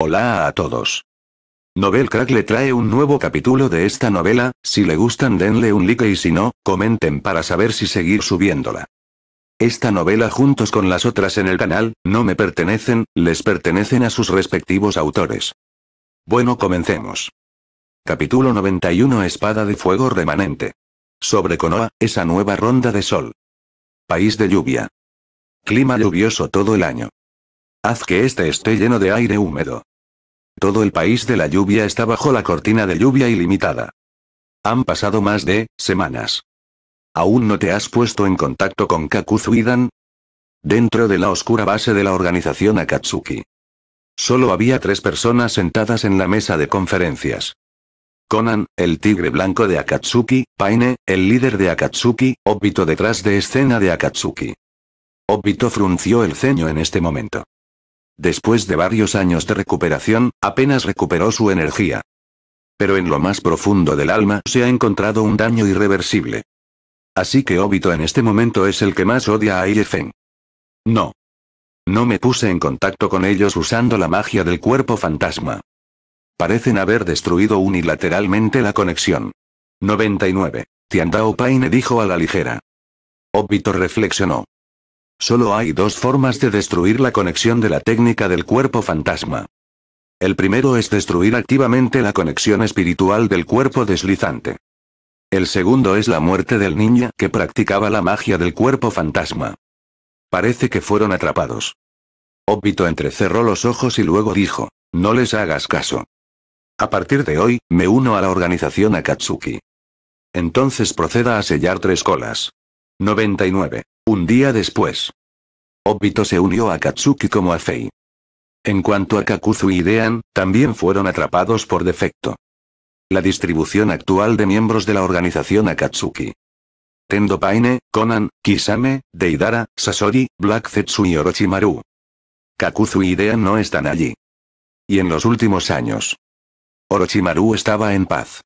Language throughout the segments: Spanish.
Hola a todos. Novel Crack le trae un nuevo capítulo de esta novela, si le gustan denle un like y si no, comenten para saber si seguir subiéndola. Esta novela juntos con las otras en el canal, no me pertenecen, les pertenecen a sus respectivos autores. Bueno comencemos. Capítulo 91 Espada de Fuego Remanente. Sobre Konoha, esa nueva ronda de sol. País de lluvia. Clima lluvioso todo el año. Haz que este esté lleno de aire húmedo. Todo el país de la lluvia está bajo la cortina de lluvia ilimitada. Han pasado más de semanas. ¿Aún no te has puesto en contacto con Kakuzuidan? Dentro de la oscura base de la organización Akatsuki. Solo había tres personas sentadas en la mesa de conferencias. Conan, el tigre blanco de Akatsuki, Paine, el líder de Akatsuki, Obito detrás de escena de Akatsuki. Obito frunció el ceño en este momento. Después de varios años de recuperación, apenas recuperó su energía. Pero en lo más profundo del alma se ha encontrado un daño irreversible. Así que Obito en este momento es el que más odia a Iefen. No. No me puse en contacto con ellos usando la magia del cuerpo fantasma. Parecen haber destruido unilateralmente la conexión. 99. Tiandao Paine dijo a la ligera. Obito reflexionó. Solo hay dos formas de destruir la conexión de la técnica del cuerpo fantasma. El primero es destruir activamente la conexión espiritual del cuerpo deslizante. El segundo es la muerte del niño que practicaba la magia del cuerpo fantasma. Parece que fueron atrapados. Obito entrecerró los ojos y luego dijo, no les hagas caso. A partir de hoy, me uno a la organización Akatsuki. Entonces proceda a sellar tres colas. 99. Un día después. Obito se unió a Katsuki como a Fei. En cuanto a Kakuzu y Dean, también fueron atrapados por defecto. La distribución actual de miembros de la organización Akatsuki. Tendo Paine, Conan, Kisame, Deidara, Sasori, Black Zetsu y Orochimaru. Kakuzu y Dean no están allí. Y en los últimos años. Orochimaru estaba en paz.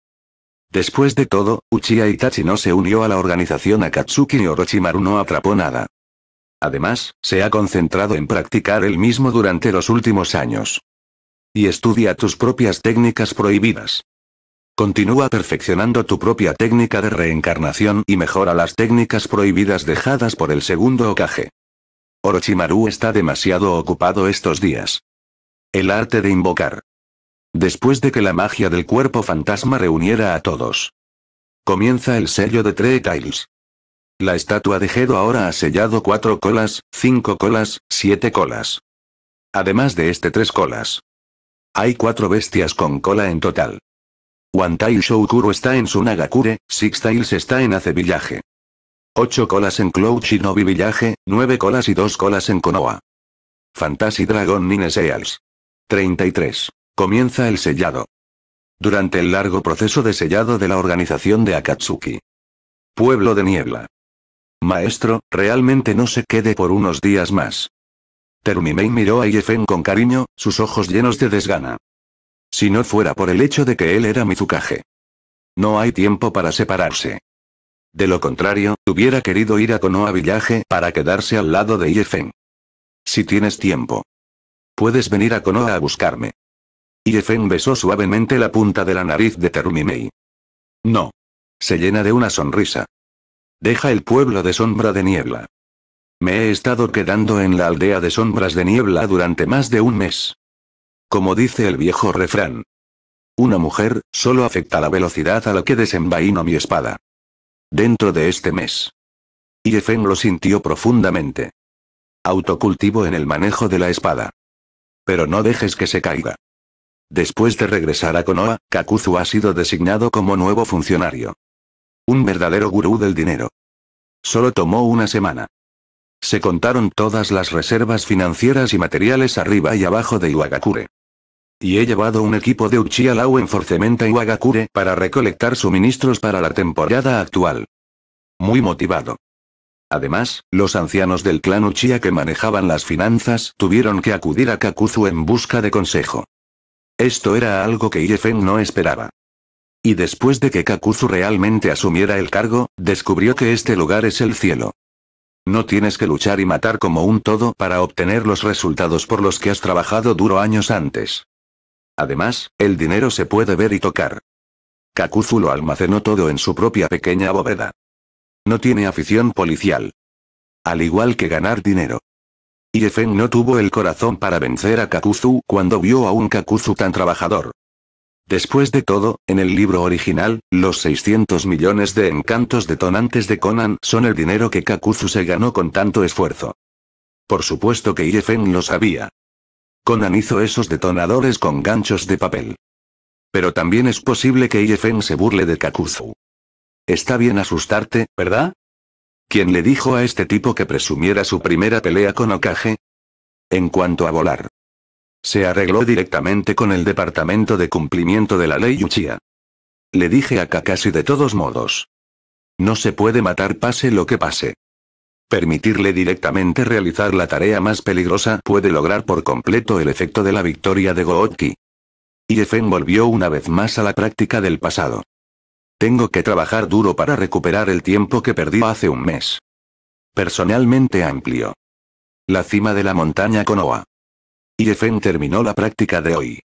Después de todo, Uchiha Itachi no se unió a la organización Akatsuki y Orochimaru no atrapó nada. Además, se ha concentrado en practicar el mismo durante los últimos años. Y estudia tus propias técnicas prohibidas. Continúa perfeccionando tu propia técnica de reencarnación y mejora las técnicas prohibidas dejadas por el segundo Okage. Orochimaru está demasiado ocupado estos días. El arte de invocar. Después de que la magia del cuerpo fantasma reuniera a todos. Comienza el sello de tres Tiles. La estatua de Gedo ahora ha sellado cuatro colas, cinco colas, siete colas. Además de este tres colas. Hay cuatro bestias con cola en total. One tile Shoukuro está en Sunagakure, Six Tails está en Ace Village. Ocho colas en Cloud Shinobi Village, nueve colas y dos colas en Konoha. Fantasy Dragon Nine Seals. 33. Comienza el sellado. Durante el largo proceso de sellado de la organización de Akatsuki. Pueblo de Niebla. Maestro, realmente no se quede por unos días más. Terumimei miró a Yefen con cariño, sus ojos llenos de desgana. Si no fuera por el hecho de que él era Mizukage. No hay tiempo para separarse. De lo contrario, hubiera querido ir a Konoha Villaje para quedarse al lado de Yefen. Si tienes tiempo. Puedes venir a Konoha a buscarme efén besó suavemente la punta de la nariz de Terumimei. No. Se llena de una sonrisa. Deja el pueblo de sombra de niebla. Me he estado quedando en la aldea de sombras de niebla durante más de un mes. Como dice el viejo refrán. Una mujer, solo afecta la velocidad a la que desenvaino mi espada. Dentro de este mes. efén lo sintió profundamente. Autocultivo en el manejo de la espada. Pero no dejes que se caiga. Después de regresar a Konoha, Kakuzu ha sido designado como nuevo funcionario. Un verdadero gurú del dinero. Solo tomó una semana. Se contaron todas las reservas financieras y materiales arriba y abajo de Iwagakure. Y he llevado un equipo de Uchiha Lau en Forcementa Iwagakure para recolectar suministros para la temporada actual. Muy motivado. Además, los ancianos del clan Uchiha que manejaban las finanzas tuvieron que acudir a Kakuzu en busca de consejo. Esto era algo que Yefen no esperaba. Y después de que Kakuzu realmente asumiera el cargo, descubrió que este lugar es el cielo. No tienes que luchar y matar como un todo para obtener los resultados por los que has trabajado duro años antes. Además, el dinero se puede ver y tocar. Kakuzu lo almacenó todo en su propia pequeña bóveda. No tiene afición policial. Al igual que ganar dinero. Iefen no tuvo el corazón para vencer a Kakuzu cuando vio a un Kakuzu tan trabajador. Después de todo, en el libro original, los 600 millones de encantos detonantes de Conan son el dinero que Kakuzu se ganó con tanto esfuerzo. Por supuesto que Iefen lo sabía. Conan hizo esos detonadores con ganchos de papel. Pero también es posible que Iefen se burle de Kakuzu. Está bien asustarte, ¿verdad? ¿Quién le dijo a este tipo que presumiera su primera pelea con Okage? En cuanto a volar. Se arregló directamente con el Departamento de Cumplimiento de la Ley Uchiha. Le dije a Kakashi de todos modos. No se puede matar pase lo que pase. Permitirle directamente realizar la tarea más peligrosa puede lograr por completo el efecto de la victoria de Gootki. Efen volvió una vez más a la práctica del pasado. Tengo que trabajar duro para recuperar el tiempo que perdí hace un mes. Personalmente amplio. La cima de la montaña Konoha. Yefen terminó la práctica de hoy.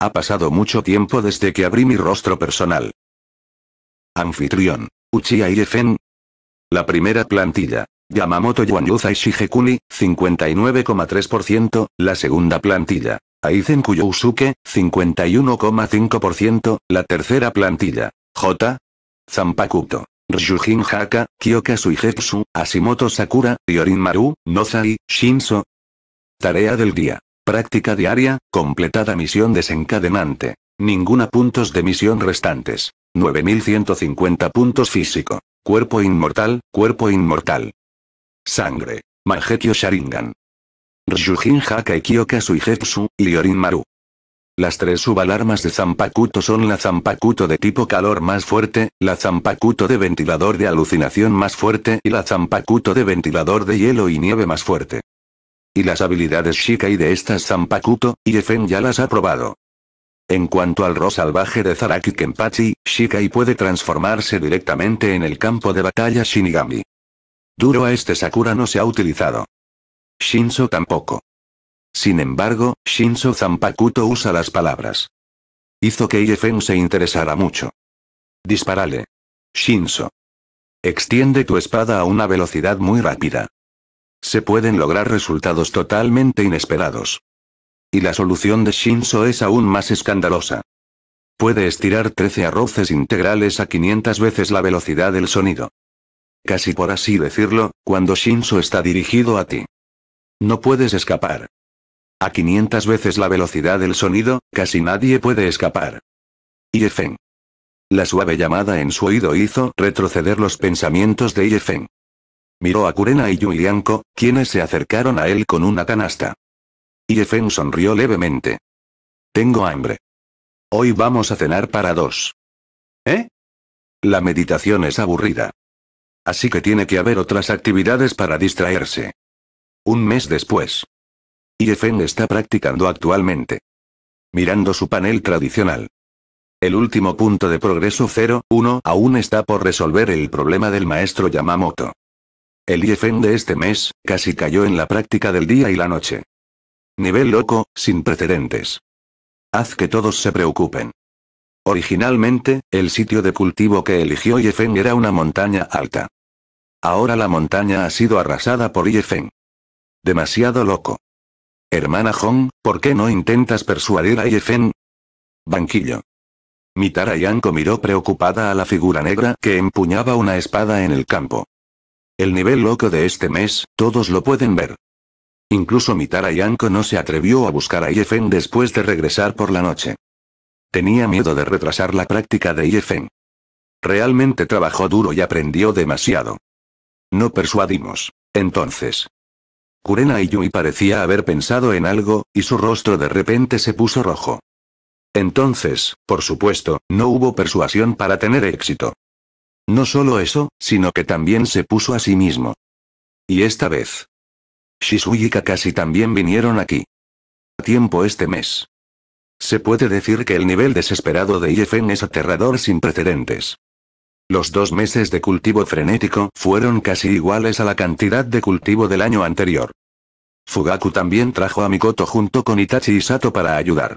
Ha pasado mucho tiempo desde que abrí mi rostro personal. Anfitrión. Uchiha Yefen. La primera plantilla. Yamamoto Yuanyuza Shigekuni, 59,3%, la segunda plantilla. Aizen Kuyousuke, 51,5%, la tercera plantilla. J. Zampakuto. Ryujin Haka, Kyoka Suigetsu, Asimoto Sakura, Yorin Maru, Nozai, Shinso. Tarea del día. Práctica diaria, completada misión desencadenante. Ninguna puntos de misión restantes. 9150 puntos físico. Cuerpo inmortal, cuerpo inmortal. Sangre. Mangekyo Sharingan. Ryujin Haka y Kyoka Suigetsu, Yorin Maru. Las tres subalarmas de Zampacuto son la Zampacuto de tipo calor más fuerte, la Zampacuto de ventilador de alucinación más fuerte y la Zampacuto de ventilador de hielo y nieve más fuerte. Y las habilidades Shikai de estas Zampacuto, Yefen ya las ha probado. En cuanto al Ro salvaje de Zaraki Kenpachi, Shikai puede transformarse directamente en el campo de batalla Shinigami. Duro a este Sakura no se ha utilizado. Shinzo tampoco. Sin embargo, Shinzo Zampakuto usa las palabras. Hizo que Yefen se interesara mucho. Disparale. Shinzo. Extiende tu espada a una velocidad muy rápida. Se pueden lograr resultados totalmente inesperados. Y la solución de Shinzo es aún más escandalosa. Puede estirar 13 arroces integrales a 500 veces la velocidad del sonido. Casi por así decirlo, cuando Shinzo está dirigido a ti. No puedes escapar. A 500 veces la velocidad del sonido, casi nadie puede escapar. Yefen. La suave llamada en su oído hizo retroceder los pensamientos de Yefen. Miró a Kurena y Yulianko, quienes se acercaron a él con una canasta. Yefen sonrió levemente. Tengo hambre. Hoy vamos a cenar para dos. ¿Eh? La meditación es aburrida. Así que tiene que haber otras actividades para distraerse. Un mes después. Yefen está practicando actualmente. Mirando su panel tradicional. El último punto de progreso 0-1 aún está por resolver el problema del maestro Yamamoto. El IFN de este mes, casi cayó en la práctica del día y la noche. Nivel loco, sin precedentes. Haz que todos se preocupen. Originalmente, el sitio de cultivo que eligió IFN era una montaña alta. Ahora la montaña ha sido arrasada por IFN. Demasiado loco. Hermana Hong, ¿por qué no intentas persuadir a Yefen? Banquillo. Mitara Yanko miró preocupada a la figura negra que empuñaba una espada en el campo. El nivel loco de este mes, todos lo pueden ver. Incluso Mitara Yanko no se atrevió a buscar a Yefen después de regresar por la noche. Tenía miedo de retrasar la práctica de Yefen. Realmente trabajó duro y aprendió demasiado. No persuadimos. Entonces. Kurena Yui parecía haber pensado en algo, y su rostro de repente se puso rojo. Entonces, por supuesto, no hubo persuasión para tener éxito. No solo eso, sino que también se puso a sí mismo. Y esta vez. Shisui y Kakashi también vinieron aquí. A tiempo este mes. Se puede decir que el nivel desesperado de Yefen es aterrador sin precedentes. Los dos meses de cultivo frenético fueron casi iguales a la cantidad de cultivo del año anterior. Fugaku también trajo a Mikoto junto con Itachi y Sato para ayudar.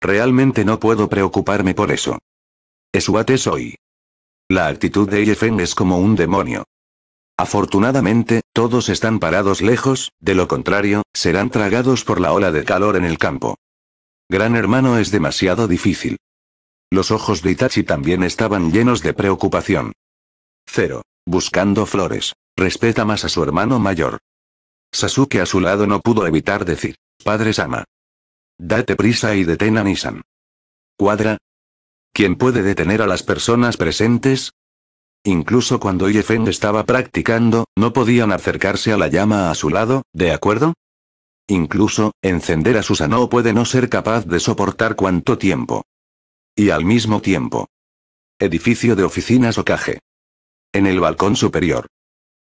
Realmente no puedo preocuparme por eso. Esuate soy. La actitud de Yefen es como un demonio. Afortunadamente, todos están parados lejos, de lo contrario, serán tragados por la ola de calor en el campo. Gran hermano es demasiado difícil. Los ojos de Itachi también estaban llenos de preocupación. 0. Buscando flores. Respeta más a su hermano mayor. Sasuke a su lado no pudo evitar decir. Padre Sama. Date prisa y detén a Nisan. Cuadra. ¿Quién puede detener a las personas presentes? Incluso cuando Yefen estaba practicando, no podían acercarse a la llama a su lado, ¿de acuerdo? Incluso, encender a Susanoo puede no ser capaz de soportar cuánto tiempo y al mismo tiempo. Edificio de oficinas Okage. En el balcón superior.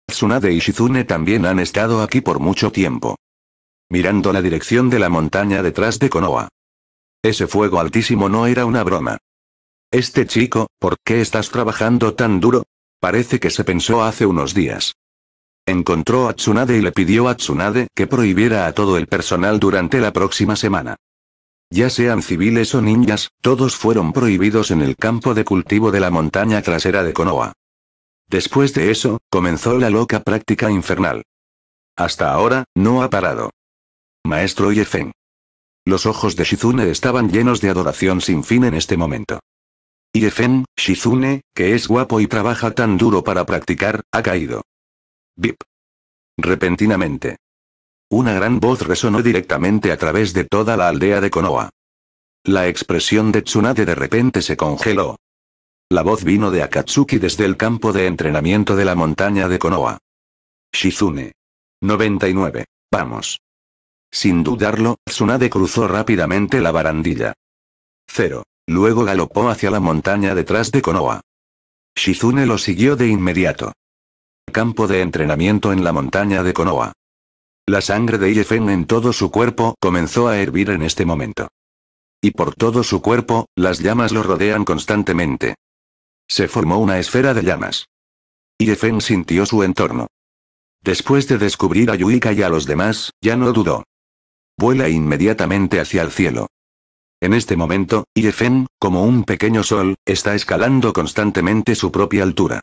Tsunade y Shizune también han estado aquí por mucho tiempo. Mirando la dirección de la montaña detrás de Konoha. Ese fuego altísimo no era una broma. Este chico, ¿por qué estás trabajando tan duro? Parece que se pensó hace unos días. Encontró a Tsunade y le pidió a Tsunade que prohibiera a todo el personal durante la próxima semana. Ya sean civiles o ninjas, todos fueron prohibidos en el campo de cultivo de la montaña trasera de Konoha. Después de eso, comenzó la loca práctica infernal. Hasta ahora, no ha parado. Maestro Yefen. Los ojos de Shizune estaban llenos de adoración sin fin en este momento. Yefen, Shizune, que es guapo y trabaja tan duro para practicar, ha caído. Bip. Repentinamente. Una gran voz resonó directamente a través de toda la aldea de Konoha. La expresión de Tsunade de repente se congeló. La voz vino de Akatsuki desde el campo de entrenamiento de la montaña de Konoha. Shizune. 99. Vamos. Sin dudarlo, Tsunade cruzó rápidamente la barandilla. 0. Luego galopó hacia la montaña detrás de Konoha. Shizune lo siguió de inmediato. Campo de entrenamiento en la montaña de Konoha. La sangre de Yefen en todo su cuerpo comenzó a hervir en este momento. Y por todo su cuerpo, las llamas lo rodean constantemente. Se formó una esfera de llamas. Yefen sintió su entorno. Después de descubrir a Yuika y a los demás, ya no dudó. Vuela inmediatamente hacia el cielo. En este momento, Yefen, como un pequeño sol, está escalando constantemente su propia altura.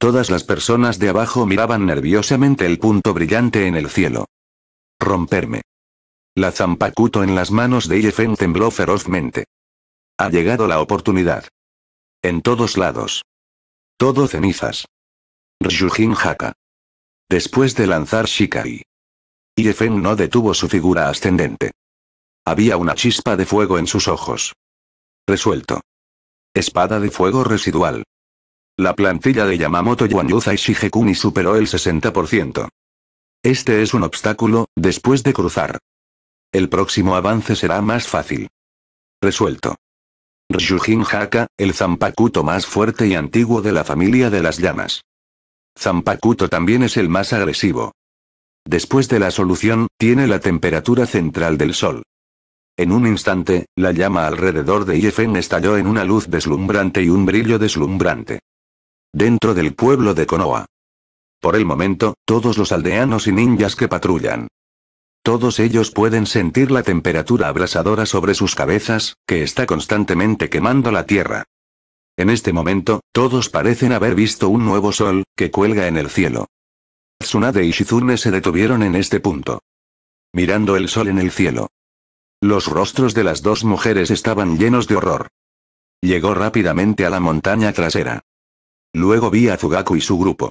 Todas las personas de abajo miraban nerviosamente el punto brillante en el cielo. Romperme. La zampacuto en las manos de Yefen tembló ferozmente. Ha llegado la oportunidad. En todos lados. Todo cenizas. Ryujin Haka. Después de lanzar Shikai. Yefen no detuvo su figura ascendente. Había una chispa de fuego en sus ojos. Resuelto. Espada de fuego residual. La plantilla de Yamamoto Yuanyuza y Shigekuni superó el 60%. Este es un obstáculo, después de cruzar. El próximo avance será más fácil. Resuelto. Ryujin Haka, el Zampakuto más fuerte y antiguo de la familia de las llamas. Zampakuto también es el más agresivo. Después de la solución, tiene la temperatura central del sol. En un instante, la llama alrededor de Yefen estalló en una luz deslumbrante y un brillo deslumbrante dentro del pueblo de Konoha. Por el momento, todos los aldeanos y ninjas que patrullan. Todos ellos pueden sentir la temperatura abrasadora sobre sus cabezas, que está constantemente quemando la tierra. En este momento, todos parecen haber visto un nuevo sol, que cuelga en el cielo. Tsunade y Shizune se detuvieron en este punto. Mirando el sol en el cielo. Los rostros de las dos mujeres estaban llenos de horror. Llegó rápidamente a la montaña trasera. Luego vi a Fugaku y su grupo.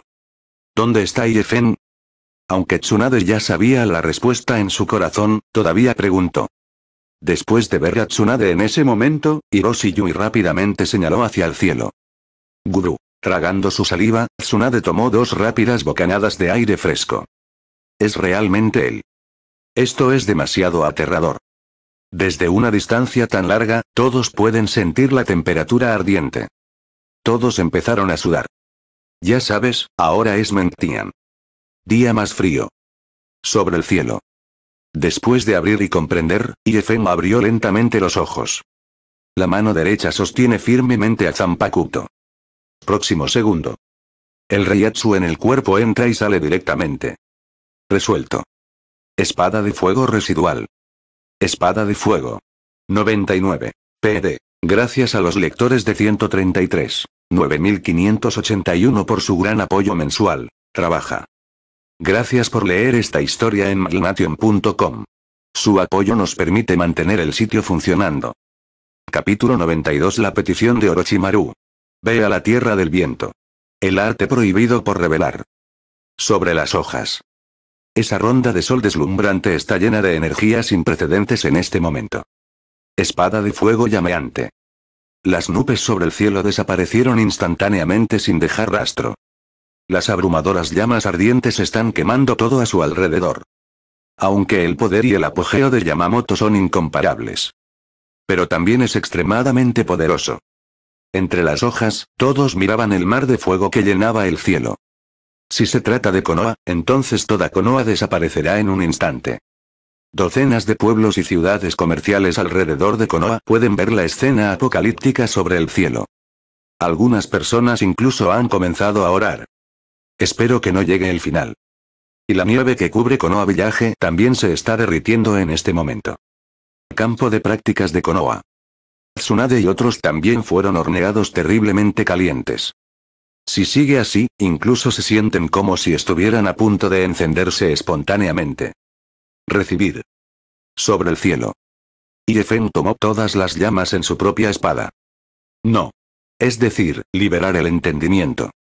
¿Dónde está Iefen? Aunque Tsunade ya sabía la respuesta en su corazón, todavía preguntó. Después de ver a Tsunade en ese momento, Hiroshi Yui rápidamente señaló hacia el cielo. Guru. Tragando su saliva, Tsunade tomó dos rápidas bocanadas de aire fresco. Es realmente él. Esto es demasiado aterrador. Desde una distancia tan larga, todos pueden sentir la temperatura ardiente. Todos empezaron a sudar. Ya sabes, ahora es Mentian. Día más frío. Sobre el cielo. Después de abrir y comprender, Yefem abrió lentamente los ojos. La mano derecha sostiene firmemente a Zampacuto. Próximo segundo. El reyatsu en el cuerpo entra y sale directamente. Resuelto. Espada de fuego residual. Espada de fuego. 99. PD. Gracias a los lectores de 133. 9581 por su gran apoyo mensual. Trabaja. Gracias por leer esta historia en magnation.com. Su apoyo nos permite mantener el sitio funcionando. Capítulo 92 La petición de Orochimaru. Ve a la tierra del viento. El arte prohibido por revelar. Sobre las hojas. Esa ronda de sol deslumbrante está llena de energía sin precedentes en este momento. Espada de fuego llameante. Las nubes sobre el cielo desaparecieron instantáneamente sin dejar rastro. Las abrumadoras llamas ardientes están quemando todo a su alrededor. Aunque el poder y el apogeo de Yamamoto son incomparables. Pero también es extremadamente poderoso. Entre las hojas, todos miraban el mar de fuego que llenaba el cielo. Si se trata de Konoha, entonces toda Konoha desaparecerá en un instante. Docenas de pueblos y ciudades comerciales alrededor de Konoa pueden ver la escena apocalíptica sobre el cielo. Algunas personas incluso han comenzado a orar. Espero que no llegue el final. Y la nieve que cubre Konoa Villaje también se está derritiendo en este momento. Campo de prácticas de Konoa. Tsunade y otros también fueron horneados terriblemente calientes. Si sigue así, incluso se sienten como si estuvieran a punto de encenderse espontáneamente. Recibir. Sobre el cielo. Y Yefen tomó todas las llamas en su propia espada. No. Es decir, liberar el entendimiento.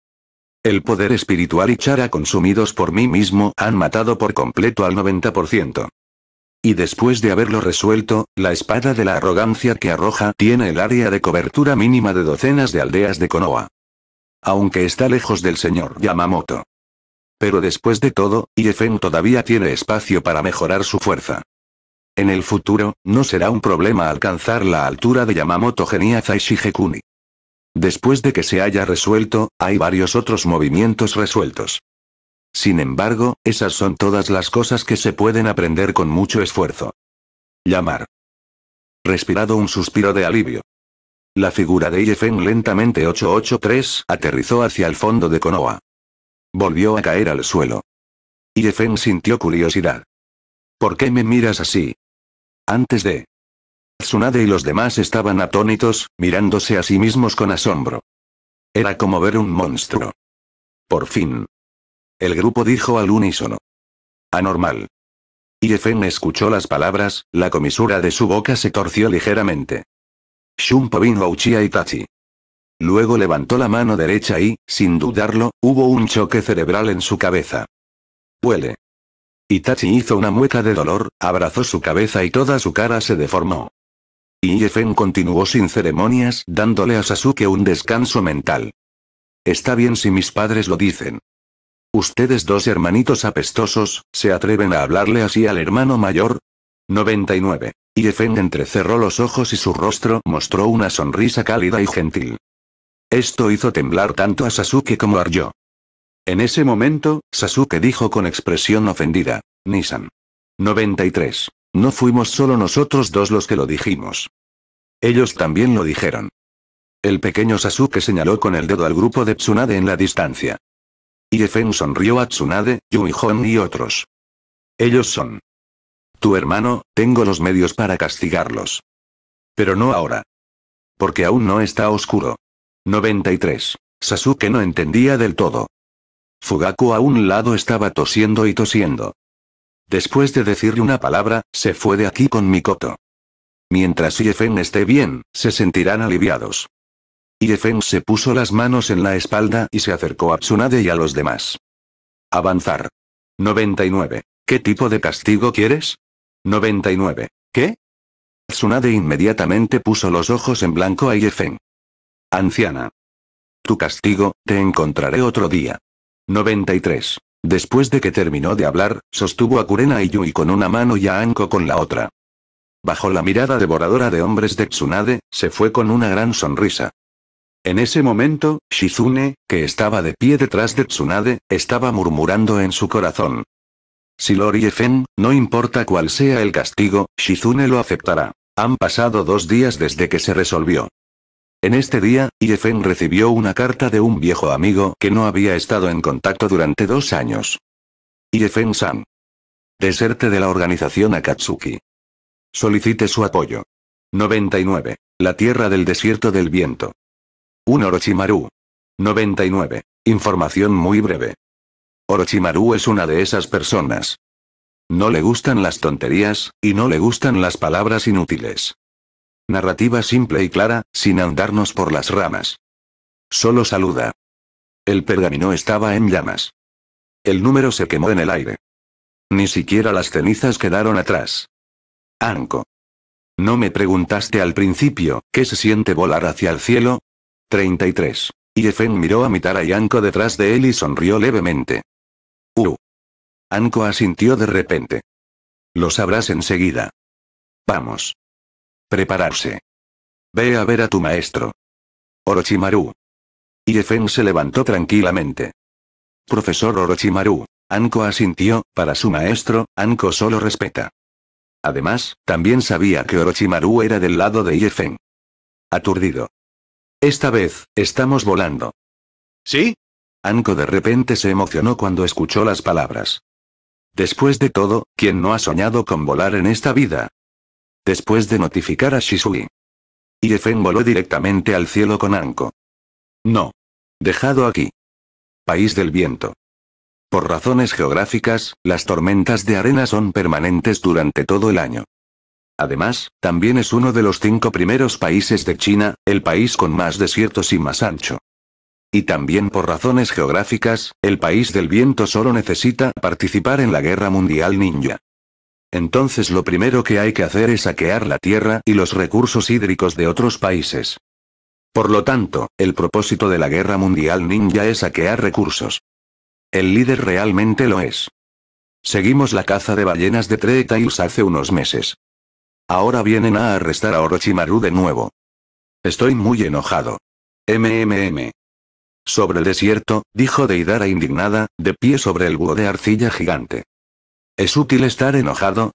El poder espiritual y chara consumidos por mí mismo han matado por completo al 90%. Y después de haberlo resuelto, la espada de la arrogancia que arroja tiene el área de cobertura mínima de docenas de aldeas de Konoha. Aunque está lejos del señor Yamamoto. Pero después de todo, Iefen todavía tiene espacio para mejorar su fuerza. En el futuro, no será un problema alcanzar la altura de Yamamoto Geniaza y Después de que se haya resuelto, hay varios otros movimientos resueltos. Sin embargo, esas son todas las cosas que se pueden aprender con mucho esfuerzo. Llamar. Respirado un suspiro de alivio. La figura de Yefen lentamente 883 aterrizó hacia el fondo de Konoha. Volvió a caer al suelo. Yefen sintió curiosidad. ¿Por qué me miras así? Antes de... Tsunade y los demás estaban atónitos, mirándose a sí mismos con asombro. Era como ver un monstruo. Por fin. El grupo dijo al unísono. Anormal. Yefen escuchó las palabras, la comisura de su boca se torció ligeramente. Shunpo a Uchiha Tachi. Luego levantó la mano derecha y, sin dudarlo, hubo un choque cerebral en su cabeza. Huele. Itachi hizo una mueca de dolor, abrazó su cabeza y toda su cara se deformó. Y Iefen continuó sin ceremonias, dándole a Sasuke un descanso mental. Está bien si mis padres lo dicen. Ustedes dos hermanitos apestosos, ¿se atreven a hablarle así al hermano mayor? 99. Iefen entrecerró los ojos y su rostro mostró una sonrisa cálida y gentil. Esto hizo temblar tanto a Sasuke como a Ryo. En ese momento, Sasuke dijo con expresión ofendida. Nissan. 93. No fuimos solo nosotros dos los que lo dijimos. Ellos también lo dijeron. El pequeño Sasuke señaló con el dedo al grupo de Tsunade en la distancia. Iefen sonrió a Tsunade, Yuihon y otros. Ellos son. Tu hermano, tengo los medios para castigarlos. Pero no ahora. Porque aún no está oscuro. 93. Sasuke no entendía del todo. Fugaku a un lado estaba tosiendo y tosiendo. Después de decirle una palabra, se fue de aquí con Mikoto. Mientras Yefen esté bien, se sentirán aliviados. Iefen se puso las manos en la espalda y se acercó a Tsunade y a los demás. Avanzar. 99. ¿Qué tipo de castigo quieres? 99. ¿Qué? Tsunade inmediatamente puso los ojos en blanco a Iefen anciana. Tu castigo, te encontraré otro día. 93. Después de que terminó de hablar, sostuvo a Kurena y Yui con una mano y a Anko con la otra. Bajo la mirada devoradora de hombres de Tsunade, se fue con una gran sonrisa. En ese momento, Shizune, que estaba de pie detrás de Tsunade, estaba murmurando en su corazón. Si lo Efen, no importa cuál sea el castigo, Shizune lo aceptará. Han pasado dos días desde que se resolvió. En este día, Yefen recibió una carta de un viejo amigo que no había estado en contacto durante dos años. Yefen-san. Deserte de la organización Akatsuki. Solicite su apoyo. 99. La tierra del desierto del viento. Un Orochimaru. 99. Información muy breve. Orochimaru es una de esas personas. No le gustan las tonterías, y no le gustan las palabras inútiles. Narrativa simple y clara, sin andarnos por las ramas. Solo saluda. El pergamino estaba en llamas. El número se quemó en el aire. Ni siquiera las cenizas quedaron atrás. Anko. ¿No me preguntaste al principio, qué se siente volar hacia el cielo? 33. Y Efen miró a Mitara y Anko detrás de él y sonrió levemente. Uh. Anko asintió de repente. Lo sabrás enseguida. Vamos. Prepararse. Ve a ver a tu maestro. Orochimaru. Iefen se levantó tranquilamente. Profesor Orochimaru. Anko asintió, para su maestro, Anko solo respeta. Además, también sabía que Orochimaru era del lado de Iefen. Aturdido. Esta vez, estamos volando. ¿Sí? Anko de repente se emocionó cuando escuchó las palabras. Después de todo, ¿quién no ha soñado con volar en esta vida? Después de notificar a Shisui. Iefen voló directamente al cielo con Anko. No. Dejado aquí. País del viento. Por razones geográficas, las tormentas de arena son permanentes durante todo el año. Además, también es uno de los cinco primeros países de China, el país con más desiertos y más ancho. Y también por razones geográficas, el país del viento solo necesita participar en la Guerra Mundial Ninja entonces lo primero que hay que hacer es saquear la tierra y los recursos hídricos de otros países. Por lo tanto, el propósito de la guerra mundial ninja es saquear recursos. El líder realmente lo es. Seguimos la caza de ballenas de Three hace unos meses. Ahora vienen a arrestar a Orochimaru de nuevo. Estoy muy enojado. MMM. Sobre el desierto, dijo Deidara indignada, de pie sobre el búho de arcilla gigante. ¿Es útil estar enojado?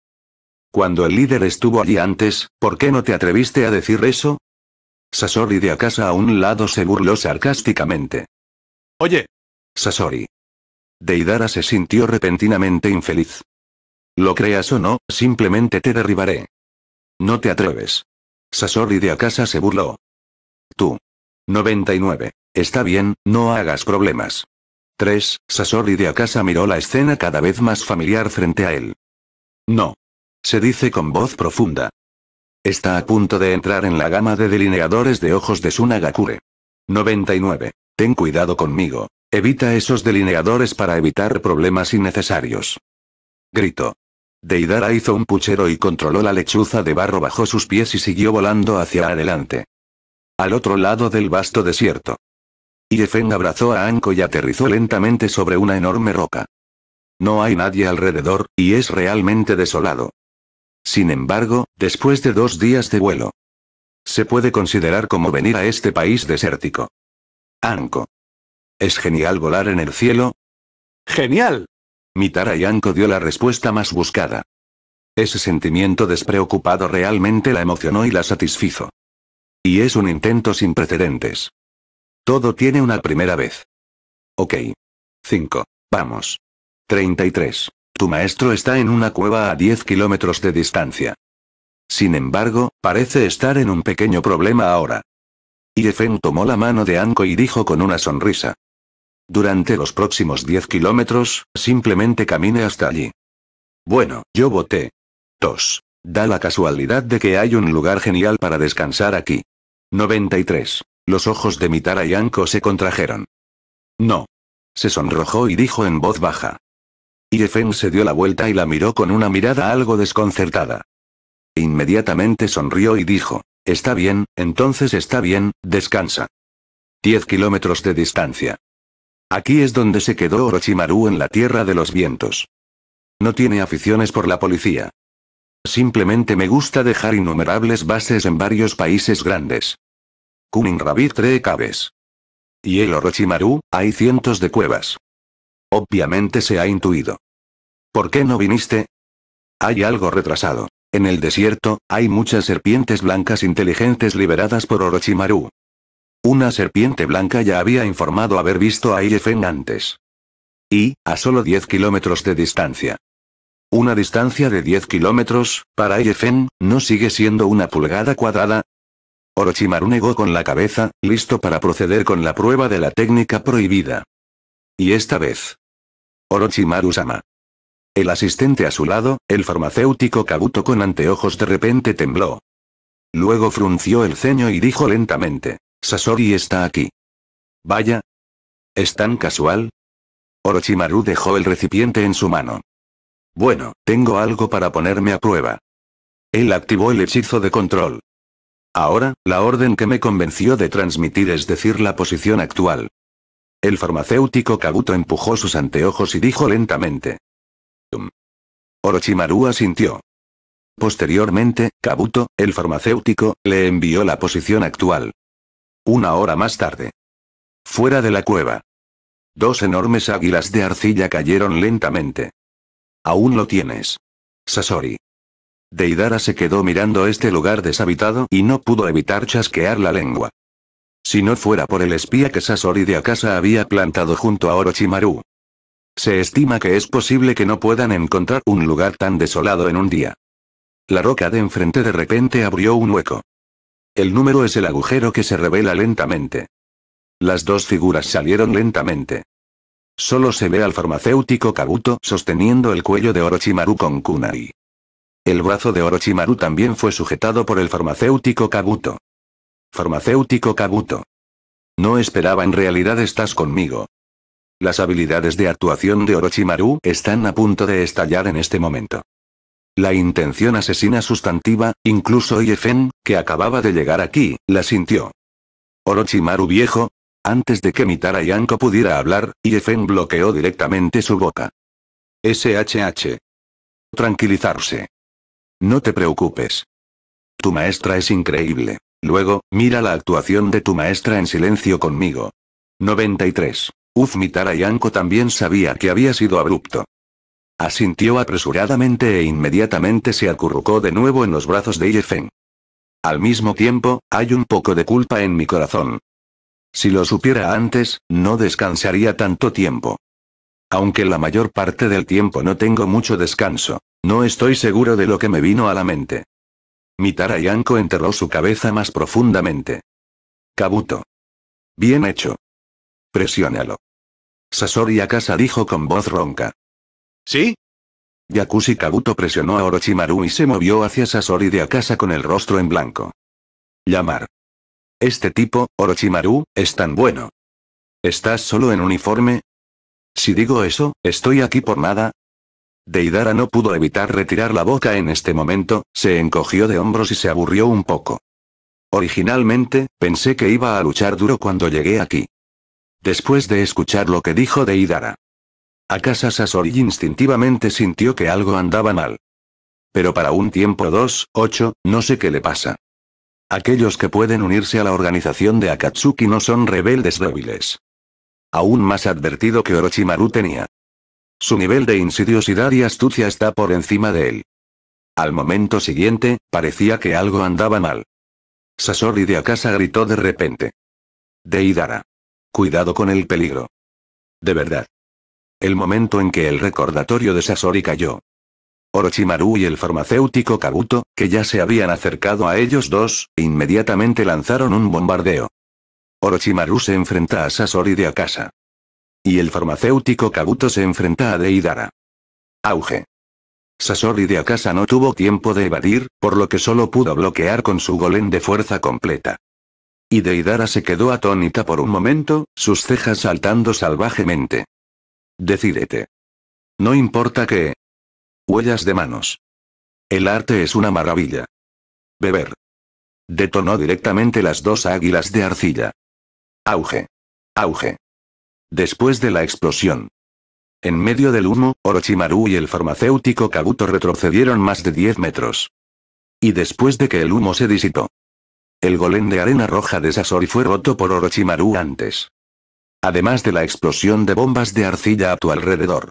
Cuando el líder estuvo allí antes, ¿por qué no te atreviste a decir eso? Sasori de Akasa a un lado se burló sarcásticamente. Oye. Sasori. Deidara se sintió repentinamente infeliz. Lo creas o no, simplemente te derribaré. No te atreves. Sasori de Akasa se burló. Tú. 99. Está bien, no hagas problemas. 3. Sasori de Akasa miró la escena cada vez más familiar frente a él. No. Se dice con voz profunda. Está a punto de entrar en la gama de delineadores de ojos de Sunagakure. 99. Ten cuidado conmigo. Evita esos delineadores para evitar problemas innecesarios. Grito. Deidara hizo un puchero y controló la lechuza de barro bajo sus pies y siguió volando hacia adelante. Al otro lado del vasto desierto. Y abrazó a Anko y aterrizó lentamente sobre una enorme roca. No hay nadie alrededor, y es realmente desolado. Sin embargo, después de dos días de vuelo, se puede considerar como venir a este país desértico. Anko. ¿Es genial volar en el cielo? ¡Genial! Mitara y Anko dio la respuesta más buscada. Ese sentimiento despreocupado realmente la emocionó y la satisfizo. Y es un intento sin precedentes. Todo tiene una primera vez. Ok. 5. Vamos. 33. Tu maestro está en una cueva a 10 kilómetros de distancia. Sin embargo, parece estar en un pequeño problema ahora. defen tomó la mano de Anko y dijo con una sonrisa. Durante los próximos 10 kilómetros, simplemente camine hasta allí. Bueno, yo voté. Tos. Da la casualidad de que hay un lugar genial para descansar aquí. 93. Los ojos de Mitara y se contrajeron. No. Se sonrojó y dijo en voz baja. Yefen se dio la vuelta y la miró con una mirada algo desconcertada. Inmediatamente sonrió y dijo, Está bien, entonces está bien, descansa. Diez kilómetros de distancia. Aquí es donde se quedó Orochimaru en la Tierra de los Vientos. No tiene aficiones por la policía. Simplemente me gusta dejar innumerables bases en varios países grandes. Kunin Rabi Tree cabes. Y el Orochimaru, hay cientos de cuevas. Obviamente se ha intuido. ¿Por qué no viniste? Hay algo retrasado. En el desierto, hay muchas serpientes blancas inteligentes liberadas por Orochimaru. Una serpiente blanca ya había informado haber visto a Iefen antes. Y, a solo 10 kilómetros de distancia. Una distancia de 10 kilómetros, para Iefen, no sigue siendo una pulgada cuadrada, Orochimaru negó con la cabeza, listo para proceder con la prueba de la técnica prohibida. Y esta vez. Orochimaru-sama. El asistente a su lado, el farmacéutico Kabuto con anteojos de repente tembló. Luego frunció el ceño y dijo lentamente. Sasori está aquí. Vaya. ¿Es tan casual? Orochimaru dejó el recipiente en su mano. Bueno, tengo algo para ponerme a prueba. Él activó el hechizo de control. Ahora, la orden que me convenció de transmitir es decir la posición actual. El farmacéutico Kabuto empujó sus anteojos y dijo lentamente. Orochimaru asintió. Posteriormente, Kabuto, el farmacéutico, le envió la posición actual. Una hora más tarde. Fuera de la cueva. Dos enormes águilas de arcilla cayeron lentamente. Aún lo tienes. Sasori. Deidara se quedó mirando este lugar deshabitado y no pudo evitar chasquear la lengua. Si no fuera por el espía que Sasori de Akasa había plantado junto a Orochimaru. Se estima que es posible que no puedan encontrar un lugar tan desolado en un día. La roca de enfrente de repente abrió un hueco. El número es el agujero que se revela lentamente. Las dos figuras salieron lentamente. Solo se ve al farmacéutico Kabuto sosteniendo el cuello de Orochimaru con kunai. El brazo de Orochimaru también fue sujetado por el farmacéutico Kabuto. Farmacéutico Kabuto. No esperaba en realidad estás conmigo. Las habilidades de actuación de Orochimaru están a punto de estallar en este momento. La intención asesina sustantiva, incluso Iefen, que acababa de llegar aquí, la sintió. Orochimaru viejo. Antes de que Mitara Yanko pudiera hablar, Iefen bloqueó directamente su boca. SHH. Tranquilizarse. No te preocupes. Tu maestra es increíble. Luego, mira la actuación de tu maestra en silencio conmigo. 93. Uzmitara Yanko también sabía que había sido abrupto. Asintió apresuradamente e inmediatamente se acurrucó de nuevo en los brazos de Yefen. Al mismo tiempo, hay un poco de culpa en mi corazón. Si lo supiera antes, no descansaría tanto tiempo. Aunque la mayor parte del tiempo no tengo mucho descanso. No estoy seguro de lo que me vino a la mente. Mitara Yanko enterró su cabeza más profundamente. Kabuto. Bien hecho. Presiónalo. Sasori Akasa dijo con voz ronca. ¿Sí? Yakushi Kabuto presionó a Orochimaru y se movió hacia Sasori de Akasa con el rostro en blanco. Llamar. Este tipo, Orochimaru, es tan bueno. ¿Estás solo en uniforme? Si digo eso, ¿estoy aquí por nada? Deidara no pudo evitar retirar la boca en este momento, se encogió de hombros y se aburrió un poco. Originalmente, pensé que iba a luchar duro cuando llegué aquí. Después de escuchar lo que dijo Deidara. Akasa Sasori instintivamente sintió que algo andaba mal. Pero para un tiempo dos, ocho, no sé qué le pasa. Aquellos que pueden unirse a la organización de Akatsuki no son rebeldes débiles. Aún más advertido que Orochimaru tenía. Su nivel de insidiosidad y astucia está por encima de él. Al momento siguiente, parecía que algo andaba mal. Sasori de Akasa gritó de repente. Deidara. Cuidado con el peligro. De verdad. El momento en que el recordatorio de Sasori cayó. Orochimaru y el farmacéutico Kabuto, que ya se habían acercado a ellos dos, inmediatamente lanzaron un bombardeo. Orochimaru se enfrenta a Sasori de Akasa. Y el farmacéutico Kabuto se enfrenta a Deidara. Auge. Sasori de Akasa no tuvo tiempo de evadir, por lo que solo pudo bloquear con su golem de fuerza completa. Y Deidara se quedó atónita por un momento, sus cejas saltando salvajemente. Decídete. No importa qué. Huellas de manos. El arte es una maravilla. Beber. Detonó directamente las dos águilas de arcilla. Auge. Auge. Después de la explosión. En medio del humo, Orochimaru y el farmacéutico Kabuto retrocedieron más de 10 metros. Y después de que el humo se disipó. El golem de arena roja de Sasori fue roto por Orochimaru antes. Además de la explosión de bombas de arcilla a tu alrededor.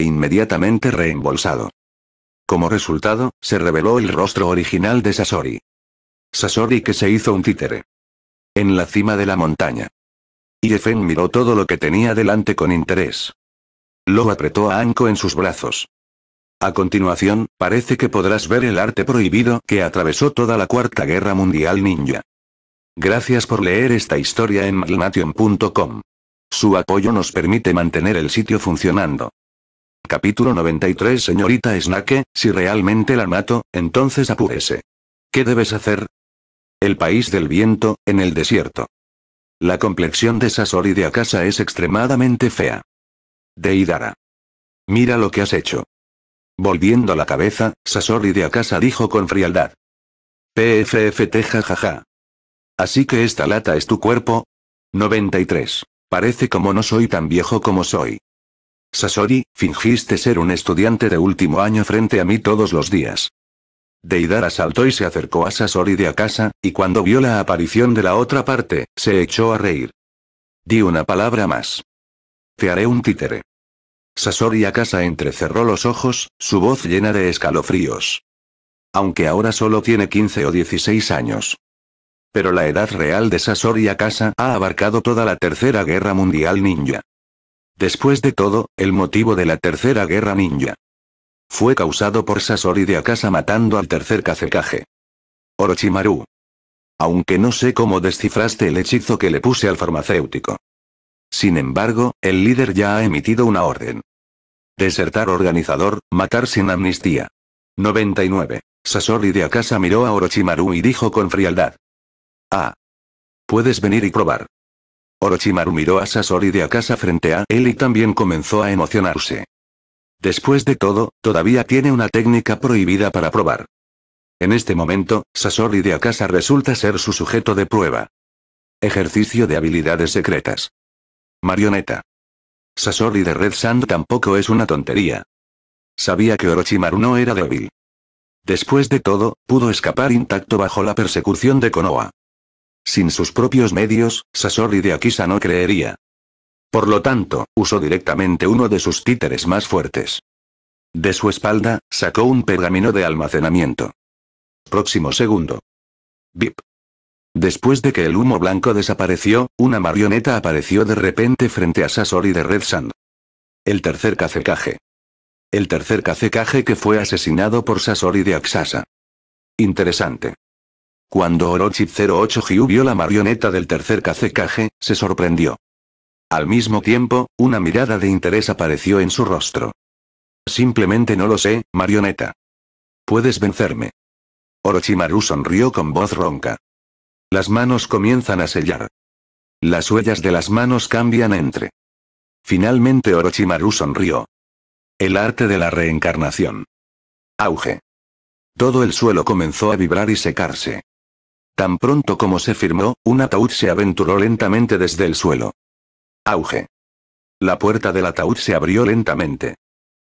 Inmediatamente reembolsado. Como resultado, se reveló el rostro original de Sasori. Sasori que se hizo un títere. En la cima de la montaña. Y Efen miró todo lo que tenía delante con interés. Lo apretó a Anko en sus brazos. A continuación, parece que podrás ver el arte prohibido que atravesó toda la Cuarta Guerra Mundial Ninja. Gracias por leer esta historia en Malmation.com. Su apoyo nos permite mantener el sitio funcionando. Capítulo 93 Señorita Snake, si realmente la mato, entonces apúrese. ¿Qué debes hacer? El país del viento, en el desierto. La complexión de Sasori de Akasa es extremadamente fea. Deidara. Mira lo que has hecho. Volviendo la cabeza, Sasori de Akasa dijo con frialdad. PFFT jajaja. Así que esta lata es tu cuerpo. 93. Parece como no soy tan viejo como soy. Sasori, fingiste ser un estudiante de último año frente a mí todos los días. Deidara saltó y se acercó a Sasori de Akasa, y cuando vio la aparición de la otra parte, se echó a reír. Di una palabra más. Te haré un títere. Sasori Akasa entrecerró los ojos, su voz llena de escalofríos. Aunque ahora solo tiene 15 o 16 años. Pero la edad real de Sasori Akasa ha abarcado toda la Tercera Guerra Mundial Ninja. Después de todo, el motivo de la Tercera Guerra Ninja fue causado por Sasori de Akasa matando al tercer Kazekage. Orochimaru. Aunque no sé cómo descifraste el hechizo que le puse al farmacéutico. Sin embargo, el líder ya ha emitido una orden. Desertar organizador, matar sin amnistía. 99. Sasori de Akasa miró a Orochimaru y dijo con frialdad. Ah. Puedes venir y probar. Orochimaru miró a Sasori de Akasa frente a él y también comenzó a emocionarse. Después de todo, todavía tiene una técnica prohibida para probar. En este momento, Sasori de Akasa resulta ser su sujeto de prueba. Ejercicio de habilidades secretas. Marioneta. Sasori de Red Sand tampoco es una tontería. Sabía que Orochimaru no era débil. Después de todo, pudo escapar intacto bajo la persecución de Konoha. Sin sus propios medios, Sasori de Akisa no creería. Por lo tanto, usó directamente uno de sus títeres más fuertes. De su espalda, sacó un pergamino de almacenamiento. Próximo segundo. Bip. Después de que el humo blanco desapareció, una marioneta apareció de repente frente a Sasori de Red Sand. El tercer cacecaje. El tercer cacecaje que fue asesinado por Sasori de Axasa. Interesante. Cuando Orochi 08 Hyu vio la marioneta del tercer cacecaje, se sorprendió. Al mismo tiempo, una mirada de interés apareció en su rostro. Simplemente no lo sé, marioneta. Puedes vencerme. Orochimaru sonrió con voz ronca. Las manos comienzan a sellar. Las huellas de las manos cambian entre. Finalmente Orochimaru sonrió. El arte de la reencarnación. Auge. Todo el suelo comenzó a vibrar y secarse. Tan pronto como se firmó, un ataúd se aventuró lentamente desde el suelo. Auge. La puerta del ataúd se abrió lentamente.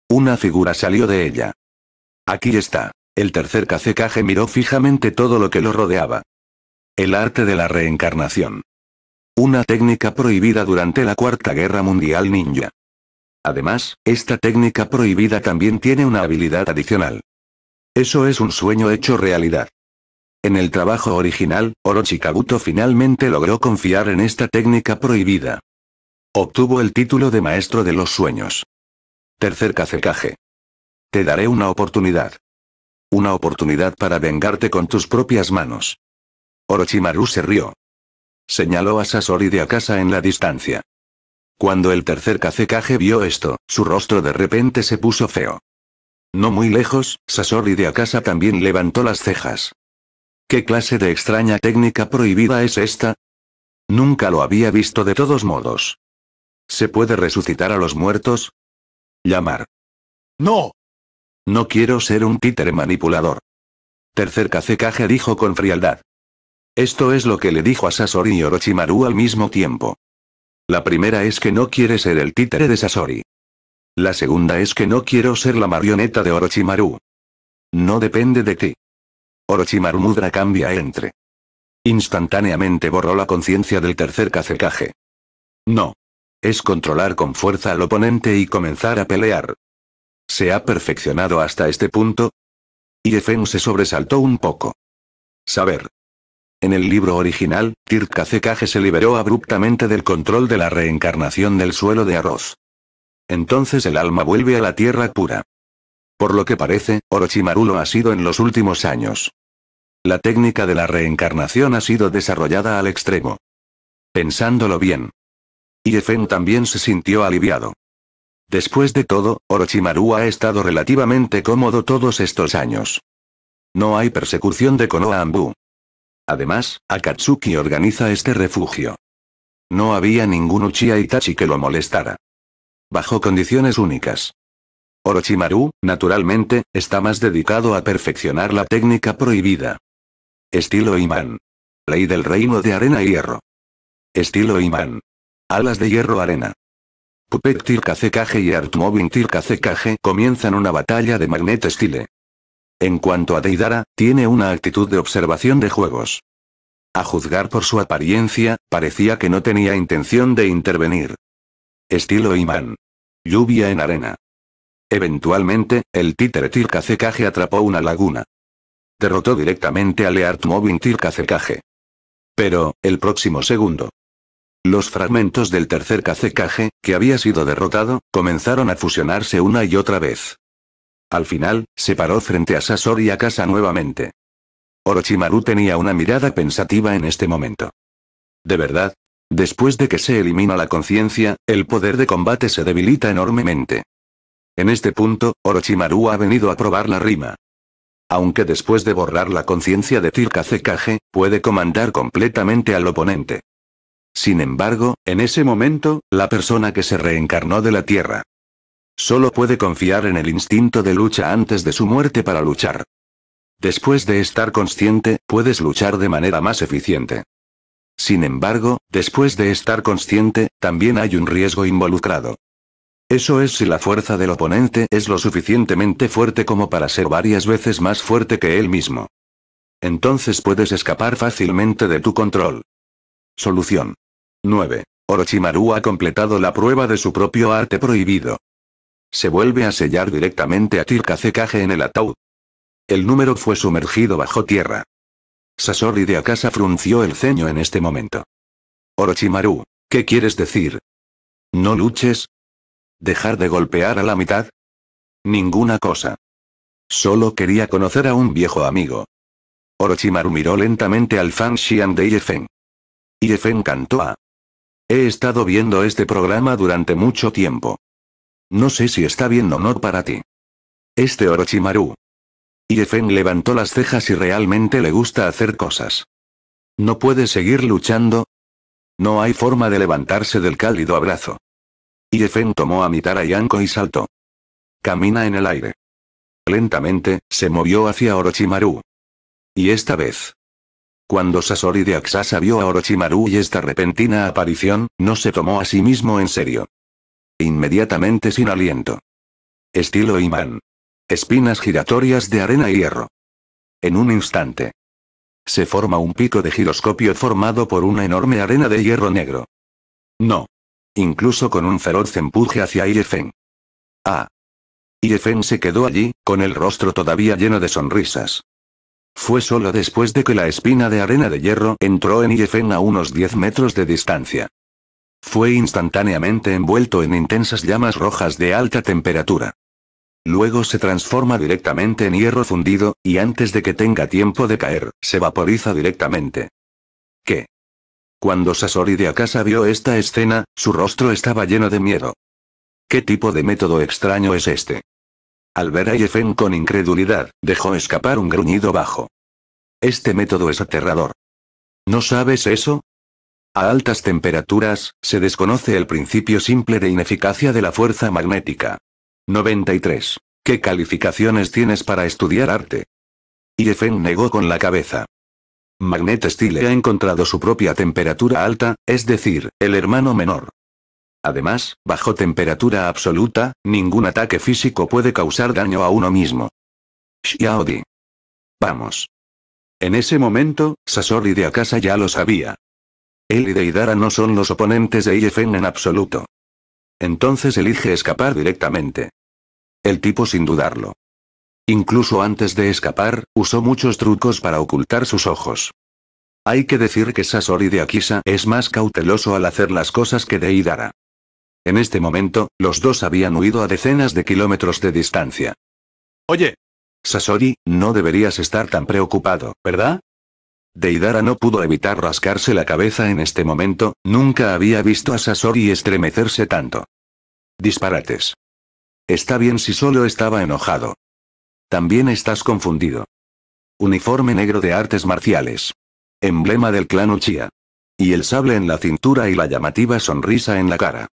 Una figura salió de ella. Aquí está. El tercer cacecaje miró fijamente todo lo que lo rodeaba. El arte de la reencarnación. Una técnica prohibida durante la Cuarta Guerra Mundial Ninja. Además, esta técnica prohibida también tiene una habilidad adicional. Eso es un sueño hecho realidad. En el trabajo original, Orochi Kabuto finalmente logró confiar en esta técnica prohibida, Obtuvo el título de Maestro de los Sueños. Tercer cacecaje. Te daré una oportunidad. Una oportunidad para vengarte con tus propias manos. Orochimaru se rió. Señaló a Sasori de Akasa en la distancia. Cuando el tercer cacecaje vio esto, su rostro de repente se puso feo. No muy lejos, Sasori de Akasa también levantó las cejas. ¿Qué clase de extraña técnica prohibida es esta? Nunca lo había visto de todos modos. ¿Se puede resucitar a los muertos? Llamar. No. No quiero ser un títere manipulador. Tercer Kazekage dijo con frialdad. Esto es lo que le dijo a Sasori y Orochimaru al mismo tiempo. La primera es que no quiere ser el títere de Sasori. La segunda es que no quiero ser la marioneta de Orochimaru. No depende de ti. Orochimaru Mudra cambia entre. Instantáneamente borró la conciencia del tercer cacecaje. No es controlar con fuerza al oponente y comenzar a pelear. ¿Se ha perfeccionado hasta este punto? Efen se sobresaltó un poco. Saber. En el libro original, Tirka se liberó abruptamente del control de la reencarnación del suelo de arroz. Entonces el alma vuelve a la tierra pura. Por lo que parece, Orochimaru lo ha sido en los últimos años. La técnica de la reencarnación ha sido desarrollada al extremo. Pensándolo bien, y Efen también se sintió aliviado. Después de todo, Orochimaru ha estado relativamente cómodo todos estos años. No hay persecución de Konoha Ambu. Además, Akatsuki organiza este refugio. No había ningún Uchiha Itachi que lo molestara. Bajo condiciones únicas. Orochimaru, naturalmente, está más dedicado a perfeccionar la técnica prohibida. Estilo imán. Ley del reino de arena y hierro. Estilo imán. Alas de hierro arena. Puppet Tirkacekage y Tirka Tirkacekage comienzan una batalla de Magnet estilo En cuanto a Deidara, tiene una actitud de observación de juegos. A juzgar por su apariencia, parecía que no tenía intención de intervenir. Estilo imán. Lluvia en arena. Eventualmente, el títere Tirkacekage atrapó una laguna. Derrotó directamente a Tirka Tirkacekage. Pero, el próximo segundo. Los fragmentos del tercer cacecaje, que había sido derrotado, comenzaron a fusionarse una y otra vez. Al final, se paró frente a Sasori y a casa nuevamente. Orochimaru tenía una mirada pensativa en este momento. ¿De verdad? Después de que se elimina la conciencia, el poder de combate se debilita enormemente. En este punto, Orochimaru ha venido a probar la rima. Aunque después de borrar la conciencia de Tirkazekage, puede comandar completamente al oponente. Sin embargo, en ese momento, la persona que se reencarnó de la Tierra solo puede confiar en el instinto de lucha antes de su muerte para luchar. Después de estar consciente, puedes luchar de manera más eficiente. Sin embargo, después de estar consciente, también hay un riesgo involucrado. Eso es si la fuerza del oponente es lo suficientemente fuerte como para ser varias veces más fuerte que él mismo. Entonces puedes escapar fácilmente de tu control. Solución. 9. Orochimaru ha completado la prueba de su propio arte prohibido. Se vuelve a sellar directamente a Tirkazekage en el ataúd. El número fue sumergido bajo tierra. Sasori de Akasa frunció el ceño en este momento. Orochimaru, ¿qué quieres decir? ¿No luches? ¿Dejar de golpear a la mitad? Ninguna cosa. Solo quería conocer a un viejo amigo. Orochimaru miró lentamente al fan Xian de Yefen. Yefen cantó a He estado viendo este programa durante mucho tiempo. No sé si está bien o no para ti. Este Orochimaru. Yefen levantó las cejas y realmente le gusta hacer cosas. ¿No puede seguir luchando? No hay forma de levantarse del cálido abrazo. Yefen tomó a Mitara Yanko y saltó. Camina en el aire. Lentamente, se movió hacia Orochimaru. Y esta vez, cuando Sasori de Aksasa vio a Orochimaru y esta repentina aparición, no se tomó a sí mismo en serio. Inmediatamente sin aliento. Estilo imán. Espinas giratorias de arena y hierro. En un instante. Se forma un pico de giroscopio formado por una enorme arena de hierro negro. No. Incluso con un feroz empuje hacia Iefen. Ah. Iefen se quedó allí, con el rostro todavía lleno de sonrisas. Fue solo después de que la espina de arena de hierro entró en Yefen a unos 10 metros de distancia. Fue instantáneamente envuelto en intensas llamas rojas de alta temperatura. Luego se transforma directamente en hierro fundido, y antes de que tenga tiempo de caer, se vaporiza directamente. ¿Qué? Cuando Sasori de Akasa vio esta escena, su rostro estaba lleno de miedo. ¿Qué tipo de método extraño es este? Al ver a Yefen con incredulidad, dejó escapar un gruñido bajo. Este método es aterrador. ¿No sabes eso? A altas temperaturas, se desconoce el principio simple de ineficacia de la fuerza magnética. 93. ¿Qué calificaciones tienes para estudiar arte? Yefen negó con la cabeza. Magnet Steele ha encontrado su propia temperatura alta, es decir, el hermano menor. Además, bajo temperatura absoluta, ningún ataque físico puede causar daño a uno mismo. Xiaodi. Vamos. En ese momento, Sasori de Akasa ya lo sabía. Él y Deidara no son los oponentes de IFN en absoluto. Entonces elige escapar directamente. El tipo sin dudarlo. Incluso antes de escapar, usó muchos trucos para ocultar sus ojos. Hay que decir que Sasori de Akisa es más cauteloso al hacer las cosas que Deidara. En este momento, los dos habían huido a decenas de kilómetros de distancia. Oye. Sasori, no deberías estar tan preocupado, ¿verdad? Deidara no pudo evitar rascarse la cabeza en este momento, nunca había visto a Sasori estremecerse tanto. Disparates. Está bien si solo estaba enojado. También estás confundido. Uniforme negro de artes marciales. Emblema del clan Uchiha. Y el sable en la cintura y la llamativa sonrisa en la cara.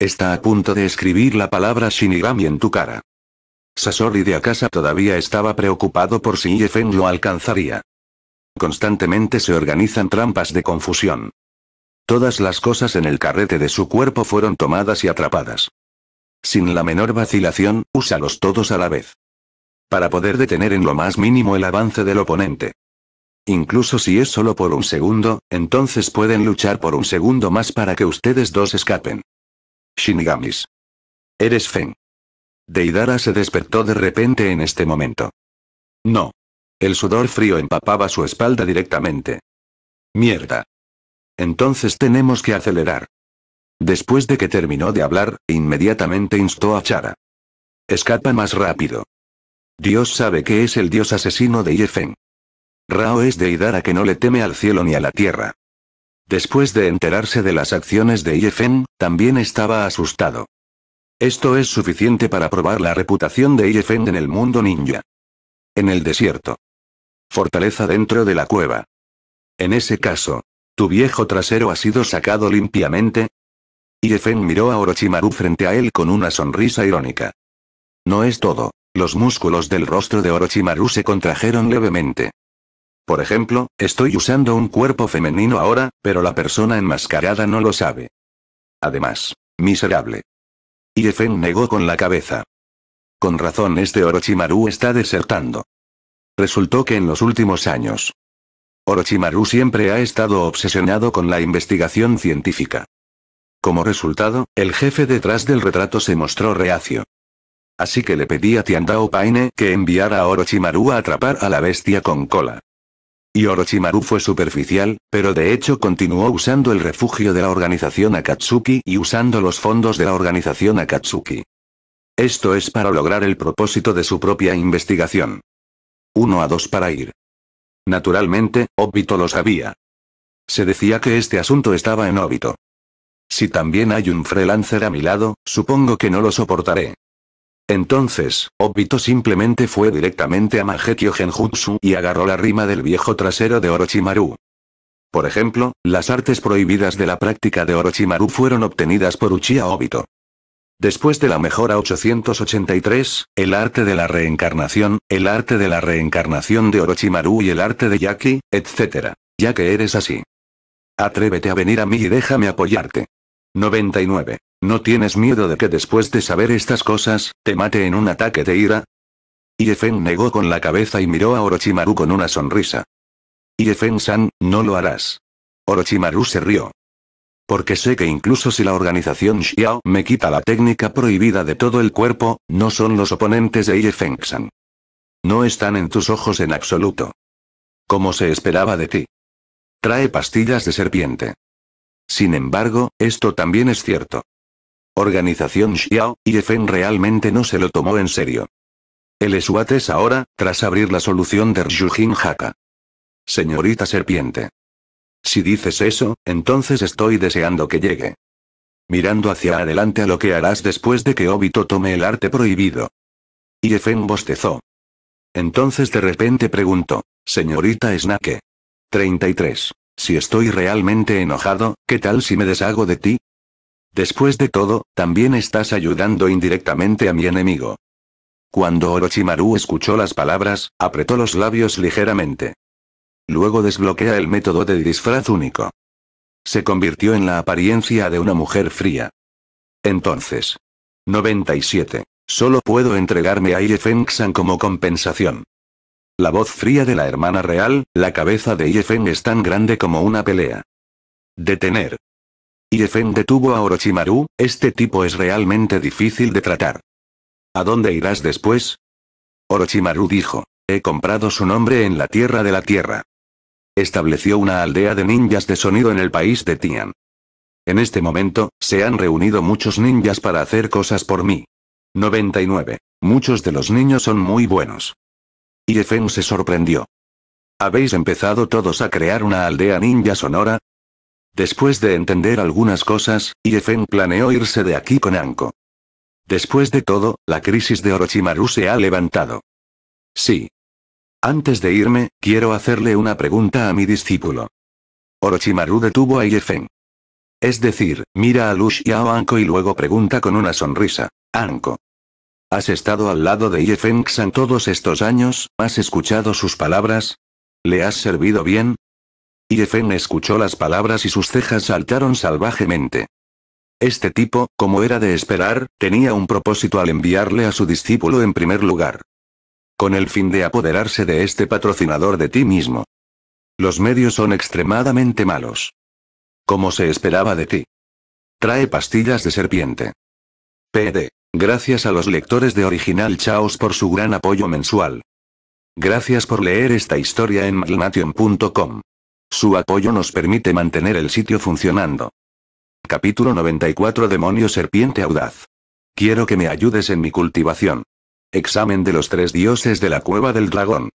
Está a punto de escribir la palabra Shinigami en tu cara. Sasori de Akasa todavía estaba preocupado por si Yefen lo alcanzaría. Constantemente se organizan trampas de confusión. Todas las cosas en el carrete de su cuerpo fueron tomadas y atrapadas. Sin la menor vacilación, úsalos todos a la vez. Para poder detener en lo más mínimo el avance del oponente. Incluso si es solo por un segundo, entonces pueden luchar por un segundo más para que ustedes dos escapen. Shinigamis. Eres Fen. Deidara se despertó de repente en este momento. No. El sudor frío empapaba su espalda directamente. Mierda. Entonces tenemos que acelerar. Después de que terminó de hablar, inmediatamente instó a Chara. Escapa más rápido. Dios sabe que es el dios asesino de Yefen. Rao es deidara que no le teme al cielo ni a la tierra. Después de enterarse de las acciones de Iefen, también estaba asustado. Esto es suficiente para probar la reputación de Iefen en el mundo ninja. En el desierto. Fortaleza dentro de la cueva. En ese caso, ¿tu viejo trasero ha sido sacado limpiamente? Iefen miró a Orochimaru frente a él con una sonrisa irónica. No es todo. Los músculos del rostro de Orochimaru se contrajeron levemente. Por ejemplo, estoy usando un cuerpo femenino ahora, pero la persona enmascarada no lo sabe. Además, miserable. Y Efen negó con la cabeza. Con razón este Orochimaru está desertando. Resultó que en los últimos años, Orochimaru siempre ha estado obsesionado con la investigación científica. Como resultado, el jefe detrás del retrato se mostró reacio. Así que le pedí a Tiandao Paine que enviara a Orochimaru a atrapar a la bestia con cola. Y Orochimaru fue superficial, pero de hecho continuó usando el refugio de la organización Akatsuki y usando los fondos de la organización Akatsuki. Esto es para lograr el propósito de su propia investigación. 1 a 2 para ir. Naturalmente, Obito lo sabía. Se decía que este asunto estaba en Obito. Si también hay un freelancer a mi lado, supongo que no lo soportaré. Entonces, Obito simplemente fue directamente a Mangekyo Genjutsu y agarró la rima del viejo trasero de Orochimaru. Por ejemplo, las artes prohibidas de la práctica de Orochimaru fueron obtenidas por Uchiha Obito. Después de la mejora 883, el arte de la reencarnación, el arte de la reencarnación de Orochimaru y el arte de Yaki, etc. Ya que eres así. Atrévete a venir a mí y déjame apoyarte. 99. ¿No tienes miedo de que después de saber estas cosas, te mate en un ataque de ira? Iefeng negó con la cabeza y miró a Orochimaru con una sonrisa. Iefen-san, no lo harás. Orochimaru se rió. Porque sé que incluso si la organización Xiao me quita la técnica prohibida de todo el cuerpo, no son los oponentes de Iefen-san. No están en tus ojos en absoluto. Como se esperaba de ti. Trae pastillas de serpiente. Sin embargo, esto también es cierto organización Xiao, y Efen realmente no se lo tomó en serio. El SWAT es ahora, tras abrir la solución de Ryujin Haka. Señorita serpiente. Si dices eso, entonces estoy deseando que llegue. Mirando hacia adelante a lo que harás después de que Obito tome el arte prohibido. Y Efen bostezó. Entonces de repente preguntó, señorita Snake. 33. Si estoy realmente enojado, ¿qué tal si me deshago de ti? Después de todo, también estás ayudando indirectamente a mi enemigo. Cuando Orochimaru escuchó las palabras, apretó los labios ligeramente. Luego desbloquea el método de disfraz único. Se convirtió en la apariencia de una mujer fría. Entonces. 97. Solo puedo entregarme a Iefeng-san como compensación. La voz fría de la hermana real, la cabeza de Iefeng es tan grande como una pelea. Detener. Y detuvo a Orochimaru, este tipo es realmente difícil de tratar. ¿A dónde irás después? Orochimaru dijo. He comprado su nombre en la Tierra de la Tierra. Estableció una aldea de ninjas de sonido en el país de Tian. En este momento, se han reunido muchos ninjas para hacer cosas por mí. 99. Muchos de los niños son muy buenos. Efen se sorprendió. ¿Habéis empezado todos a crear una aldea ninja sonora? Después de entender algunas cosas, Iefen planeó irse de aquí con Anko. Después de todo, la crisis de Orochimaru se ha levantado. Sí. Antes de irme, quiero hacerle una pregunta a mi discípulo. Orochimaru detuvo a Iefen. Es decir, mira a Lush y Anko y luego pregunta con una sonrisa. Anko. ¿Has estado al lado de Iefen Xan todos estos años? ¿Has escuchado sus palabras? ¿Le has servido bien? Y Efén escuchó las palabras y sus cejas saltaron salvajemente. Este tipo, como era de esperar, tenía un propósito al enviarle a su discípulo en primer lugar. Con el fin de apoderarse de este patrocinador de ti mismo. Los medios son extremadamente malos. Como se esperaba de ti. Trae pastillas de serpiente. PD. Gracias a los lectores de Original Chaos por su gran apoyo mensual. Gracias por leer esta historia en malmation.com. Su apoyo nos permite mantener el sitio funcionando. Capítulo 94 Demonio Serpiente Audaz. Quiero que me ayudes en mi cultivación. Examen de los tres dioses de la cueva del dragón.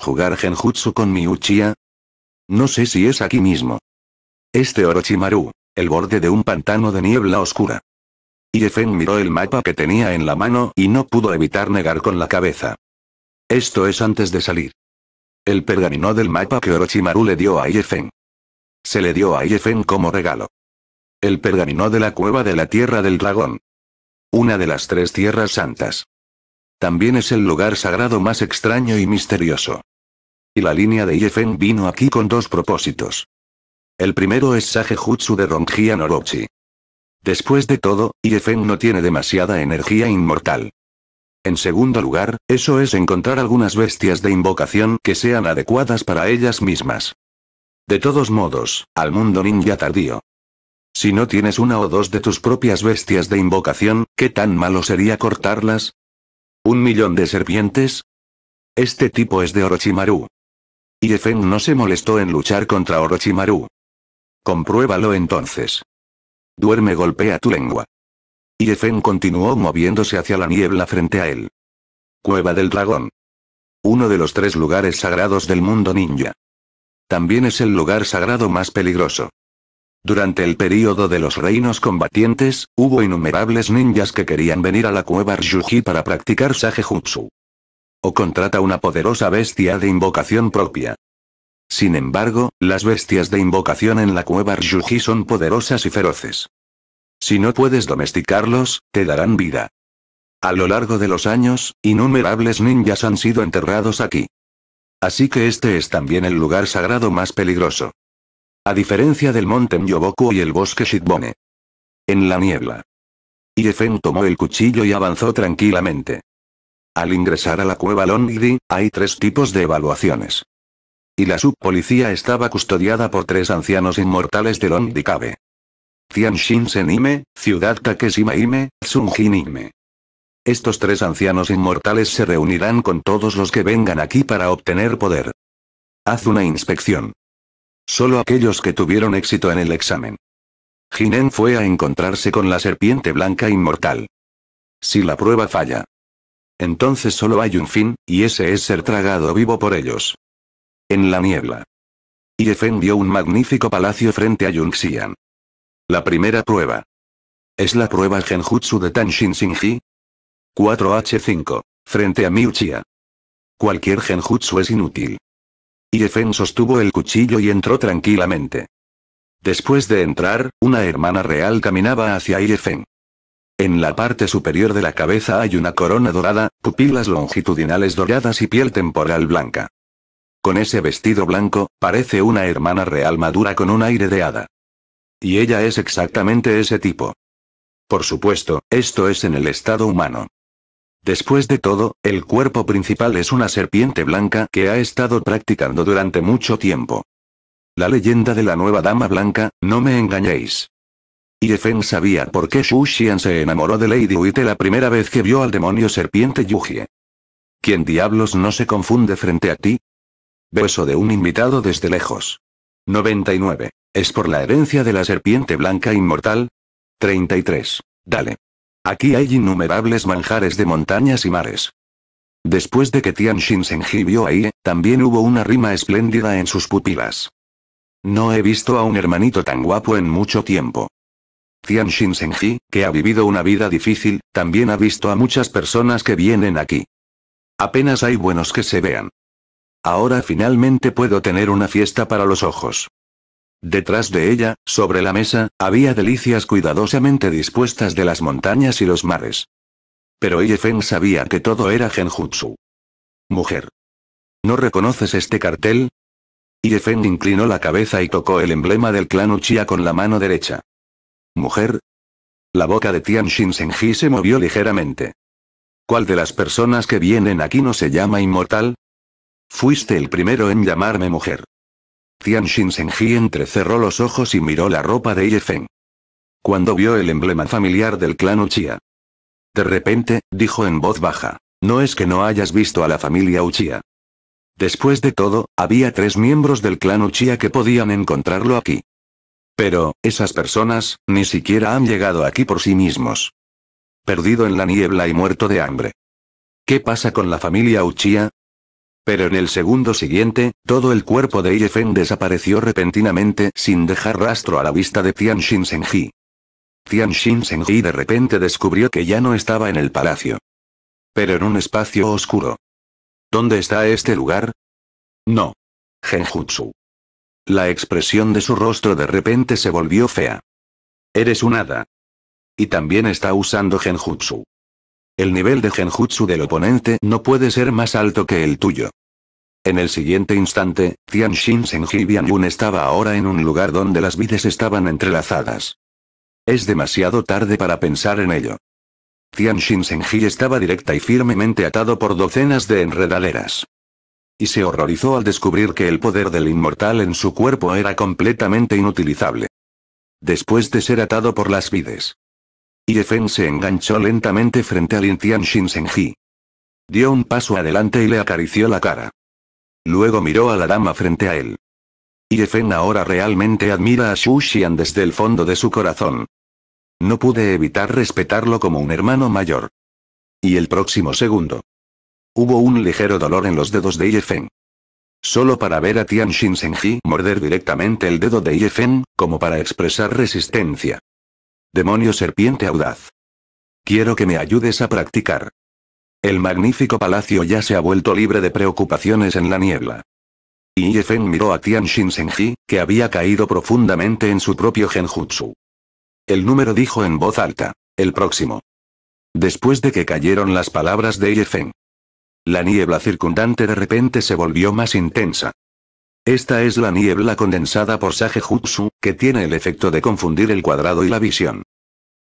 ¿Jugar genjutsu con mi Uchiha? No sé si es aquí mismo. Este Orochimaru, el borde de un pantano de niebla oscura. Yefen miró el mapa que tenía en la mano y no pudo evitar negar con la cabeza. Esto es antes de salir. El pergamino del mapa que Orochimaru le dio a Iefen. Se le dio a Iefen como regalo. El pergamino de la cueva de la Tierra del Dragón. Una de las tres tierras santas. También es el lugar sagrado más extraño y misterioso. Y la línea de Iefen vino aquí con dos propósitos. El primero es Sage Jutsu de Ronjian Orochi. Después de todo, Iefen no tiene demasiada energía inmortal. En segundo lugar, eso es encontrar algunas bestias de invocación que sean adecuadas para ellas mismas. De todos modos, al mundo ninja tardío. Si no tienes una o dos de tus propias bestias de invocación, ¿qué tan malo sería cortarlas? ¿Un millón de serpientes? Este tipo es de Orochimaru. Y Efen no se molestó en luchar contra Orochimaru. Compruébalo entonces. Duerme golpea tu lengua. Y Efen continuó moviéndose hacia la niebla frente a él. Cueva del Dragón. Uno de los tres lugares sagrados del mundo ninja. También es el lugar sagrado más peligroso. Durante el período de los reinos combatientes, hubo innumerables ninjas que querían venir a la cueva Ryuji para practicar jutsu O contrata una poderosa bestia de invocación propia. Sin embargo, las bestias de invocación en la cueva Ryuji son poderosas y feroces. Si no puedes domesticarlos, te darán vida. A lo largo de los años, innumerables ninjas han sido enterrados aquí. Así que este es también el lugar sagrado más peligroso. A diferencia del monte Myoboku y el bosque Shitbone. En la niebla. Iefen tomó el cuchillo y avanzó tranquilamente. Al ingresar a la cueva Longdi, hay tres tipos de evaluaciones. Y la subpolicía estaba custodiada por tres ancianos inmortales de Longdi Tianxin-senime, ciudad Takeshima-ime, ime Estos tres ancianos inmortales se reunirán con todos los que vengan aquí para obtener poder. Haz una inspección. Solo aquellos que tuvieron éxito en el examen. Jinen fue a encontrarse con la serpiente blanca inmortal. Si la prueba falla. Entonces solo hay un fin, y ese es ser tragado vivo por ellos. En la niebla. y vio un magnífico palacio frente a Yunxian. La primera prueba. ¿Es la prueba Genjutsu de Tanshin Shinji? 4H5. Frente a Miuchia. Cualquier Genjutsu es inútil. Iefen sostuvo el cuchillo y entró tranquilamente. Después de entrar, una hermana real caminaba hacia Iefen. En la parte superior de la cabeza hay una corona dorada, pupilas longitudinales doradas y piel temporal blanca. Con ese vestido blanco, parece una hermana real madura con un aire de hada. Y ella es exactamente ese tipo. Por supuesto, esto es en el estado humano. Después de todo, el cuerpo principal es una serpiente blanca que ha estado practicando durante mucho tiempo. La leyenda de la nueva dama blanca, no me engañéis. Yefen sabía por qué Shu Xian se enamoró de Lady Huite la primera vez que vio al demonio serpiente Yuji. ¿Quién diablos no se confunde frente a ti? Beso de un invitado desde lejos. 99. Es por la herencia de la serpiente blanca inmortal. 33. Dale. Aquí hay innumerables manjares de montañas y mares. Después de que Tian Shin se vio ahí, también hubo una rima espléndida en sus pupilas. No he visto a un hermanito tan guapo en mucho tiempo. Tian Shin que ha vivido una vida difícil, también ha visto a muchas personas que vienen aquí. Apenas hay buenos que se vean. Ahora finalmente puedo tener una fiesta para los ojos. Detrás de ella, sobre la mesa, había delicias cuidadosamente dispuestas de las montañas y los mares. Pero Iefen sabía que todo era genjutsu. Mujer. ¿No reconoces este cartel? Iefen inclinó la cabeza y tocó el emblema del clan Uchiha con la mano derecha. ¿Mujer? La boca de Tian Shin se movió ligeramente. ¿Cuál de las personas que vienen aquí no se llama inmortal? Fuiste el primero en llamarme mujer. Tian Shin entrecerró los ojos y miró la ropa de Ye Cuando vio el emblema familiar del clan Uchiha. De repente, dijo en voz baja. No es que no hayas visto a la familia Uchiha. Después de todo, había tres miembros del clan Uchiha que podían encontrarlo aquí. Pero, esas personas, ni siquiera han llegado aquí por sí mismos. Perdido en la niebla y muerto de hambre. ¿Qué pasa con la familia Uchiha? Pero en el segundo siguiente, todo el cuerpo de Iefen desapareció repentinamente sin dejar rastro a la vista de Tian Shin Tian Shin de repente descubrió que ya no estaba en el palacio. Pero en un espacio oscuro. ¿Dónde está este lugar? No. Genjutsu. La expresión de su rostro de repente se volvió fea. Eres un hada. Y también está usando genjutsu. El nivel de genjutsu del oponente no puede ser más alto que el tuyo. En el siguiente instante, Tianxin Senji y Bian Yun estaba ahora en un lugar donde las vides estaban entrelazadas. Es demasiado tarde para pensar en ello. Tianxin Senji estaba directa y firmemente atado por docenas de enredaderas. Y se horrorizó al descubrir que el poder del inmortal en su cuerpo era completamente inutilizable. Después de ser atado por las vides, Fen se enganchó lentamente frente a Lin Tian Shinsenji. Dio un paso adelante y le acarició la cara. Luego miró a la dama frente a él. Fen ahora realmente admira a Xu Xian desde el fondo de su corazón. No pude evitar respetarlo como un hermano mayor. Y el próximo segundo. Hubo un ligero dolor en los dedos de Fen. Solo para ver a Tian Shinsenji morder directamente el dedo de Fen, como para expresar resistencia. Demonio serpiente audaz. Quiero que me ayudes a practicar. El magnífico palacio ya se ha vuelto libre de preocupaciones en la niebla. Y miró a Tian Shinsenji, que había caído profundamente en su propio genjutsu. El número dijo en voz alta. El próximo. Después de que cayeron las palabras de Yefen. La niebla circundante de repente se volvió más intensa. Esta es la niebla condensada por Sage Jutsu, que tiene el efecto de confundir el cuadrado y la visión.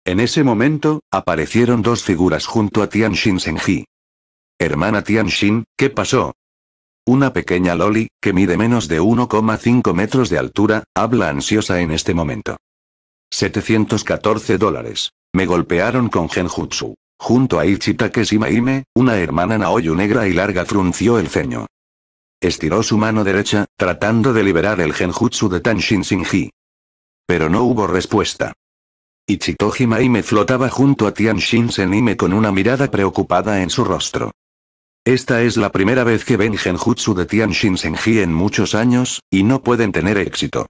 En ese momento, aparecieron dos figuras junto a Tianxin Senji. Hermana Tianxin, ¿qué pasó? Una pequeña Loli, que mide menos de 1,5 metros de altura, habla ansiosa en este momento. 714 dólares. Me golpearon con genjutsu. Junto a Ichitake Shimaime, una hermana Naoyu negra y larga frunció el ceño. Estiró su mano derecha, tratando de liberar el genjutsu de Tanshin Shinji. Pero no hubo respuesta. Ichito Himaime flotaba junto a Tianshin Senime con una mirada preocupada en su rostro. Esta es la primera vez que ven genjutsu de Tianshin Senji en muchos años, y no pueden tener éxito.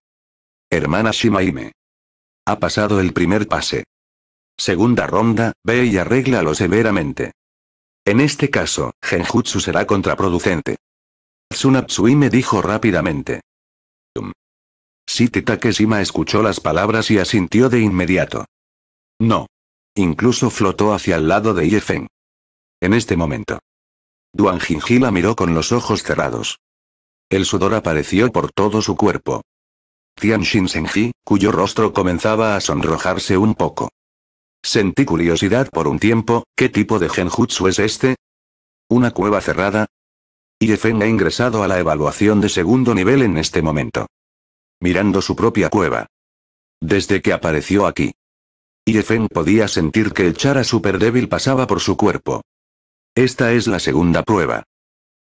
Hermana Shimaime. Ha pasado el primer pase. Segunda ronda, ve y arréglalo severamente. En este caso, genjutsu será contraproducente. Tsunatsui me dijo rápidamente. Um. Tita Takeshima escuchó las palabras y asintió de inmediato. No. Incluso flotó hacia el lado de Yefeng. En este momento. Duan Jinji la miró con los ojos cerrados. El sudor apareció por todo su cuerpo. Tian Shinsenji, cuyo rostro comenzaba a sonrojarse un poco. Sentí curiosidad por un tiempo, ¿qué tipo de genjutsu es este? ¿Una cueva cerrada? Efen ha ingresado a la evaluación de segundo nivel en este momento. Mirando su propia cueva. Desde que apareció aquí. Yefen podía sentir que el chara super débil pasaba por su cuerpo. Esta es la segunda prueba.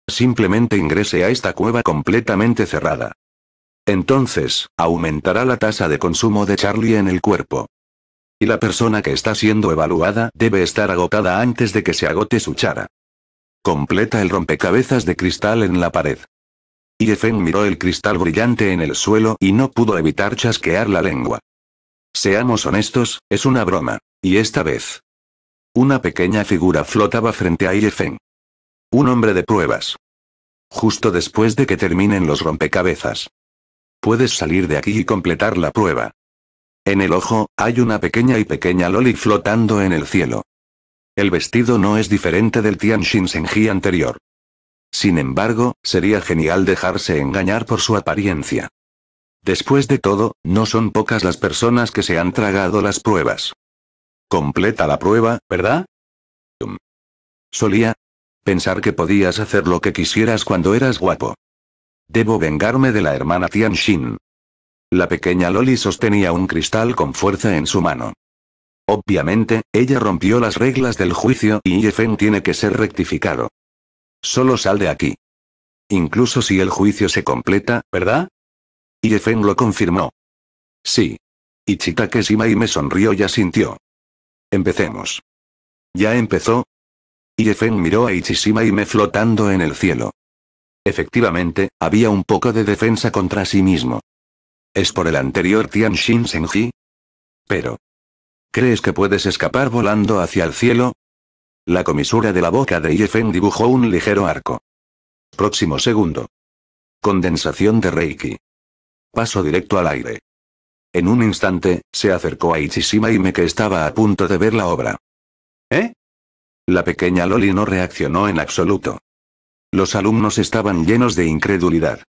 Simplemente ingrese a esta cueva completamente cerrada. Entonces, aumentará la tasa de consumo de Charlie en el cuerpo. Y la persona que está siendo evaluada debe estar agotada antes de que se agote su chara. Completa el rompecabezas de cristal en la pared. Yefen miró el cristal brillante en el suelo y no pudo evitar chasquear la lengua. Seamos honestos, es una broma. Y esta vez. Una pequeña figura flotaba frente a Yefen. Un hombre de pruebas. Justo después de que terminen los rompecabezas. Puedes salir de aquí y completar la prueba. En el ojo, hay una pequeña y pequeña Loli flotando en el cielo. El vestido no es diferente del Tianxin Senji anterior. Sin embargo, sería genial dejarse engañar por su apariencia. Después de todo, no son pocas las personas que se han tragado las pruebas. Completa la prueba, ¿verdad? Solía pensar que podías hacer lo que quisieras cuando eras guapo. Debo vengarme de la hermana Tian La pequeña Loli sostenía un cristal con fuerza en su mano. Obviamente, ella rompió las reglas del juicio y Yifeng tiene que ser rectificado. Solo sal de aquí. Incluso si el juicio se completa, ¿verdad? Yifeng lo confirmó. Sí. Ichitake y me sonrió y asintió. Empecemos. ¿Ya empezó? Yifeng miró a Ichishima y me flotando en el cielo. Efectivamente, había un poco de defensa contra sí mismo. ¿Es por el anterior Tian Shin Senji? Pero, ¿Crees que puedes escapar volando hacia el cielo? La comisura de la boca de Yefen dibujó un ligero arco. Próximo segundo. Condensación de Reiki. Paso directo al aire. En un instante, se acercó a Ichishima me que estaba a punto de ver la obra. ¿Eh? La pequeña Loli no reaccionó en absoluto. Los alumnos estaban llenos de incredulidad.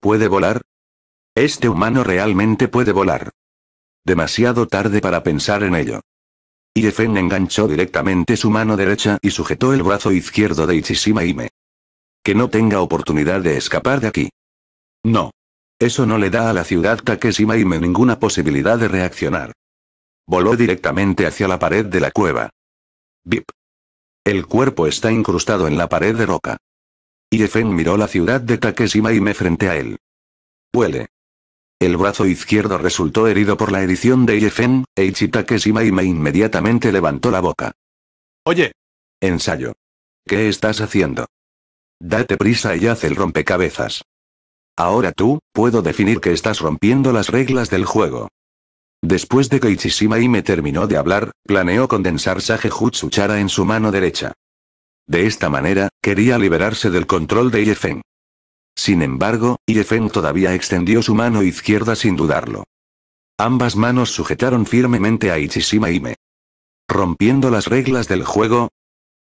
¿Puede volar? Este humano realmente puede volar. Demasiado tarde para pensar en ello. Iefen enganchó directamente su mano derecha y sujetó el brazo izquierdo de Ichishima Que no tenga oportunidad de escapar de aquí. No. Eso no le da a la ciudad Takeshima Ime ninguna posibilidad de reaccionar. Voló directamente hacia la pared de la cueva. Bip. El cuerpo está incrustado en la pared de roca. Iefen miró la ciudad de Takeshima frente a él. Huele. El brazo izquierdo resultó herido por la edición de Yefen, e y me inmediatamente levantó la boca. Oye. Ensayo. ¿Qué estás haciendo? Date prisa y haz el rompecabezas. Ahora tú, puedo definir que estás rompiendo las reglas del juego. Después de que me terminó de hablar, planeó condensar Sage Chara en su mano derecha. De esta manera, quería liberarse del control de Yefen. Sin embargo, Yefen todavía extendió su mano izquierda sin dudarlo. Ambas manos sujetaron firmemente a Ichishima me. Rompiendo las reglas del juego,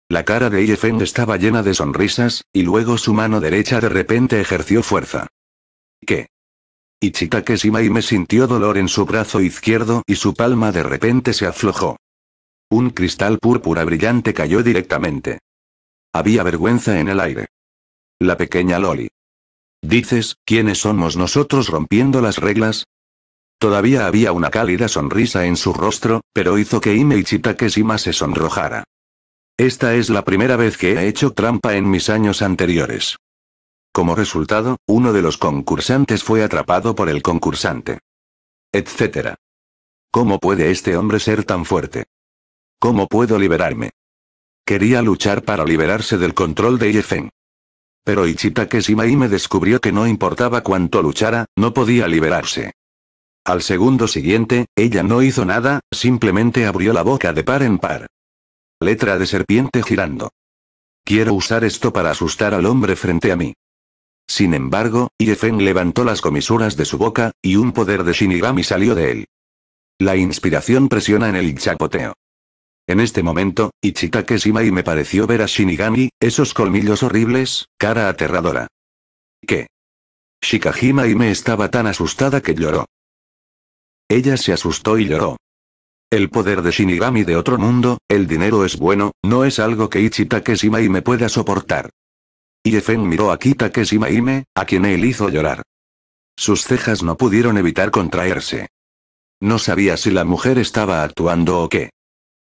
la cara de Yefen estaba llena de sonrisas, y luego su mano derecha de repente ejerció fuerza. ¿Qué? Ichitake me sintió dolor en su brazo izquierdo y su palma de repente se aflojó. Un cristal púrpura brillante cayó directamente. Había vergüenza en el aire. La pequeña Loli. Dices, ¿quiénes somos nosotros rompiendo las reglas? Todavía había una cálida sonrisa en su rostro, pero hizo que Ime Chitakeshima se sonrojara. Esta es la primera vez que he hecho trampa en mis años anteriores. Como resultado, uno de los concursantes fue atrapado por el concursante. Etcétera. ¿Cómo puede este hombre ser tan fuerte? ¿Cómo puedo liberarme? Quería luchar para liberarse del control de Yefen. Pero Ichitake me descubrió que no importaba cuánto luchara, no podía liberarse. Al segundo siguiente, ella no hizo nada, simplemente abrió la boca de par en par. Letra de serpiente girando. Quiero usar esto para asustar al hombre frente a mí. Sin embargo, Iefen levantó las comisuras de su boca, y un poder de Shinigami salió de él. La inspiración presiona en el chapoteo. En este momento, Ichitake y me pareció ver a Shinigami, esos colmillos horribles, cara aterradora. ¿Qué? Shikajima y me estaba tan asustada que lloró. Ella se asustó y lloró. El poder de Shinigami de otro mundo, el dinero es bueno, no es algo que Ichitake y me pueda soportar. Y Efen miró a y me, a quien él hizo llorar. Sus cejas no pudieron evitar contraerse. No sabía si la mujer estaba actuando o qué.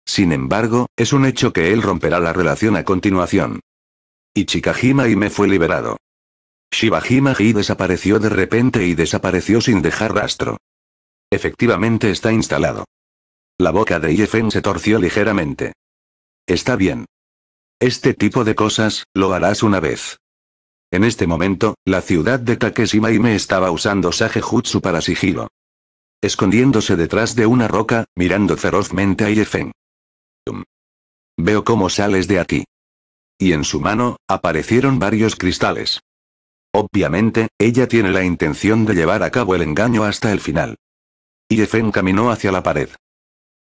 Sin embargo, es un hecho que él romperá la relación a continuación. y me fue liberado. Shibajima y desapareció de repente y desapareció sin dejar rastro. Efectivamente está instalado. La boca de Yefen se torció ligeramente. Está bien. Este tipo de cosas, lo harás una vez. En este momento, la ciudad de Takeshima me estaba usando jutsu para sigilo. Escondiéndose detrás de una roca, mirando ferozmente a Yefen. Veo cómo sales de aquí. Y en su mano, aparecieron varios cristales. Obviamente, ella tiene la intención de llevar a cabo el engaño hasta el final. Y Efen caminó hacia la pared.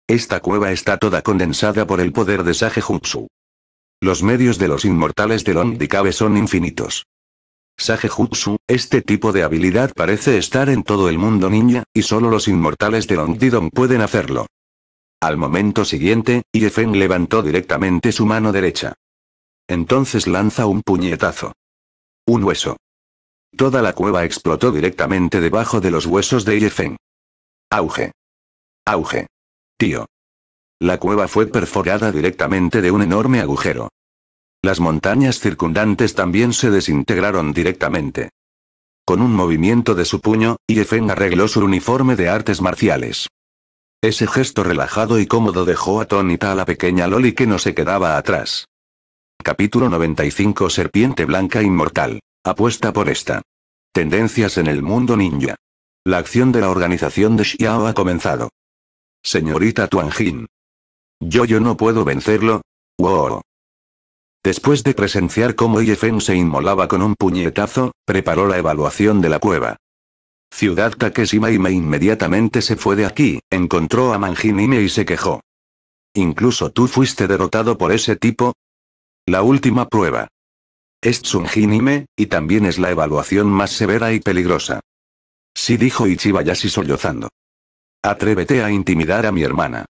Esta cueva está toda condensada por el poder de Sage Jutsu. Los medios de los inmortales de Cave son infinitos. Sage Jutsu, este tipo de habilidad parece estar en todo el mundo ninja, y solo los inmortales de Longdidon pueden hacerlo. Al momento siguiente, Yefen levantó directamente su mano derecha. Entonces lanza un puñetazo. Un hueso. Toda la cueva explotó directamente debajo de los huesos de Yefen. Auge. Auge. Tío. La cueva fue perforada directamente de un enorme agujero. Las montañas circundantes también se desintegraron directamente. Con un movimiento de su puño, Yefen arregló su uniforme de artes marciales. Ese gesto relajado y cómodo dejó atónita a la pequeña Loli que no se quedaba atrás. Capítulo 95 Serpiente Blanca Inmortal. Apuesta por esta. Tendencias en el mundo ninja. La acción de la organización de Xiao ha comenzado. Señorita Tuanjin. Yo yo no puedo vencerlo. Wow. Después de presenciar cómo Yefen se inmolaba con un puñetazo, preparó la evaluación de la cueva. Ciudad Takeshima y me inmediatamente se fue de aquí, encontró a Manjinime y se quejó. ¿Incluso tú fuiste derrotado por ese tipo? La última prueba. Es Tsunjinime, y también es la evaluación más severa y peligrosa. Sí dijo Ichibayashi sollozando. Atrévete a intimidar a mi hermana.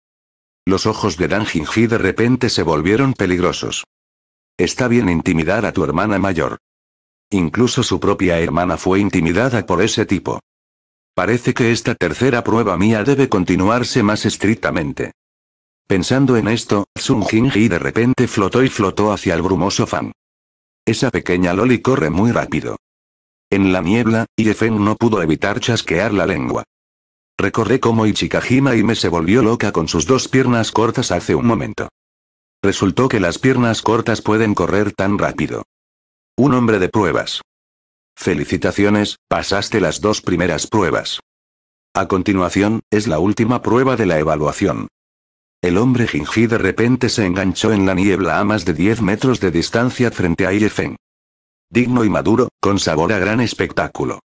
Los ojos de Danjinji de repente se volvieron peligrosos. Está bien intimidar a tu hermana mayor. Incluso su propia hermana fue intimidada por ese tipo. Parece que esta tercera prueba mía debe continuarse más estrictamente. Pensando en esto, Sun y de repente flotó y flotó hacia el brumoso fan. Esa pequeña Loli corre muy rápido. En la niebla, Yefeng no pudo evitar chasquear la lengua. Recordé cómo Ichikajima y me se volvió loca con sus dos piernas cortas hace un momento. Resultó que las piernas cortas pueden correr tan rápido. Un hombre de pruebas. Felicitaciones, pasaste las dos primeras pruebas. A continuación, es la última prueba de la evaluación. El hombre Jinji de repente se enganchó en la niebla a más de 10 metros de distancia frente a Yefen. Digno y maduro, con sabor a gran espectáculo.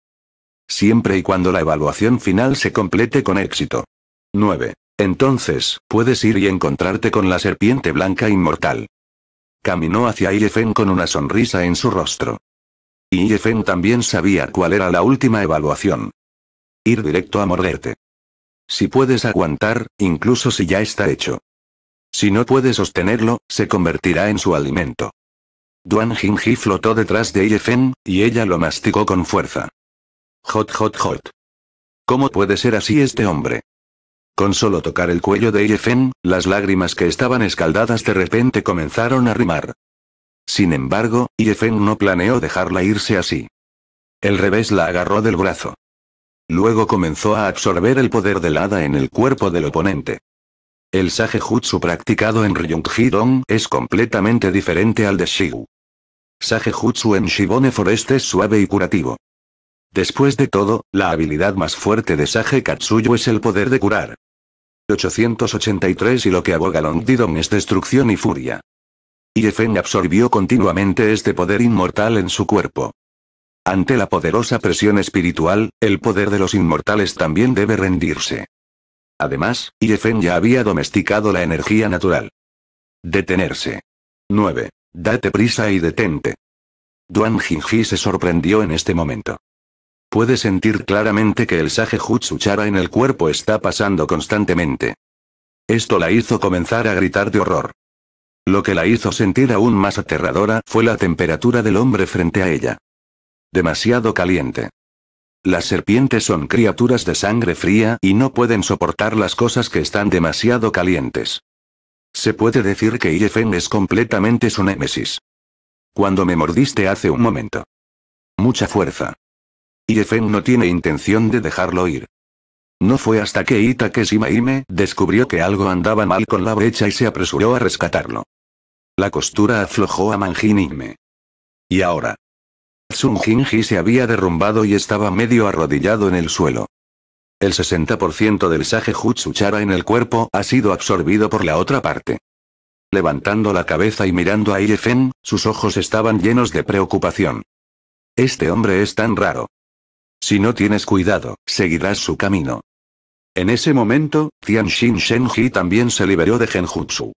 Siempre y cuando la evaluación final se complete con éxito. 9. Entonces, puedes ir y encontrarte con la serpiente blanca inmortal. Caminó hacia Yefen con una sonrisa en su rostro. Y Yefen también sabía cuál era la última evaluación. Ir directo a morderte. Si puedes aguantar, incluso si ya está hecho. Si no puedes sostenerlo, se convertirá en su alimento. Duan Jingji flotó detrás de Yefen, y ella lo masticó con fuerza. Hot, hot, hot. ¿Cómo puede ser así este hombre? Con solo tocar el cuello de Yefen, las lágrimas que estaban escaldadas de repente comenzaron a rimar. Sin embargo, Yefeng no planeó dejarla irse así. El revés la agarró del brazo. Luego comenzó a absorber el poder del hada en el cuerpo del oponente. El Sage Jutsu practicado en Ryung-Hidong es completamente diferente al de Shigu. Sage Jutsu en Shibone Forest es suave y curativo. Después de todo, la habilidad más fuerte de Sage Katsuyo es el poder de curar. 883 y lo que aboga Long es destrucción y furia. Yefeng absorbió continuamente este poder inmortal en su cuerpo. Ante la poderosa presión espiritual, el poder de los inmortales también debe rendirse. Además, Yefeng ya había domesticado la energía natural. Detenerse. 9. Date prisa y detente. Duan Jingji se sorprendió en este momento. Puede sentir claramente que el Sage Chara en el cuerpo está pasando constantemente. Esto la hizo comenzar a gritar de horror. Lo que la hizo sentir aún más aterradora fue la temperatura del hombre frente a ella. Demasiado caliente. Las serpientes son criaturas de sangre fría y no pueden soportar las cosas que están demasiado calientes. Se puede decir que Yefen es completamente su némesis. Cuando me mordiste hace un momento. Mucha fuerza. Yefen no tiene intención de dejarlo ir. No fue hasta que Itake Shimaime descubrió que algo andaba mal con la brecha y se apresuró a rescatarlo. La costura aflojó a Manjinime. ¿Y ahora? Tsunjinji se había derrumbado y estaba medio arrodillado en el suelo. El 60% del Sage Jutsuchara en el cuerpo ha sido absorbido por la otra parte. Levantando la cabeza y mirando a Iefen, sus ojos estaban llenos de preocupación. Este hombre es tan raro. Si no tienes cuidado, seguirás su camino. En ese momento, Tian Shen Shenji también se liberó de Genjutsu.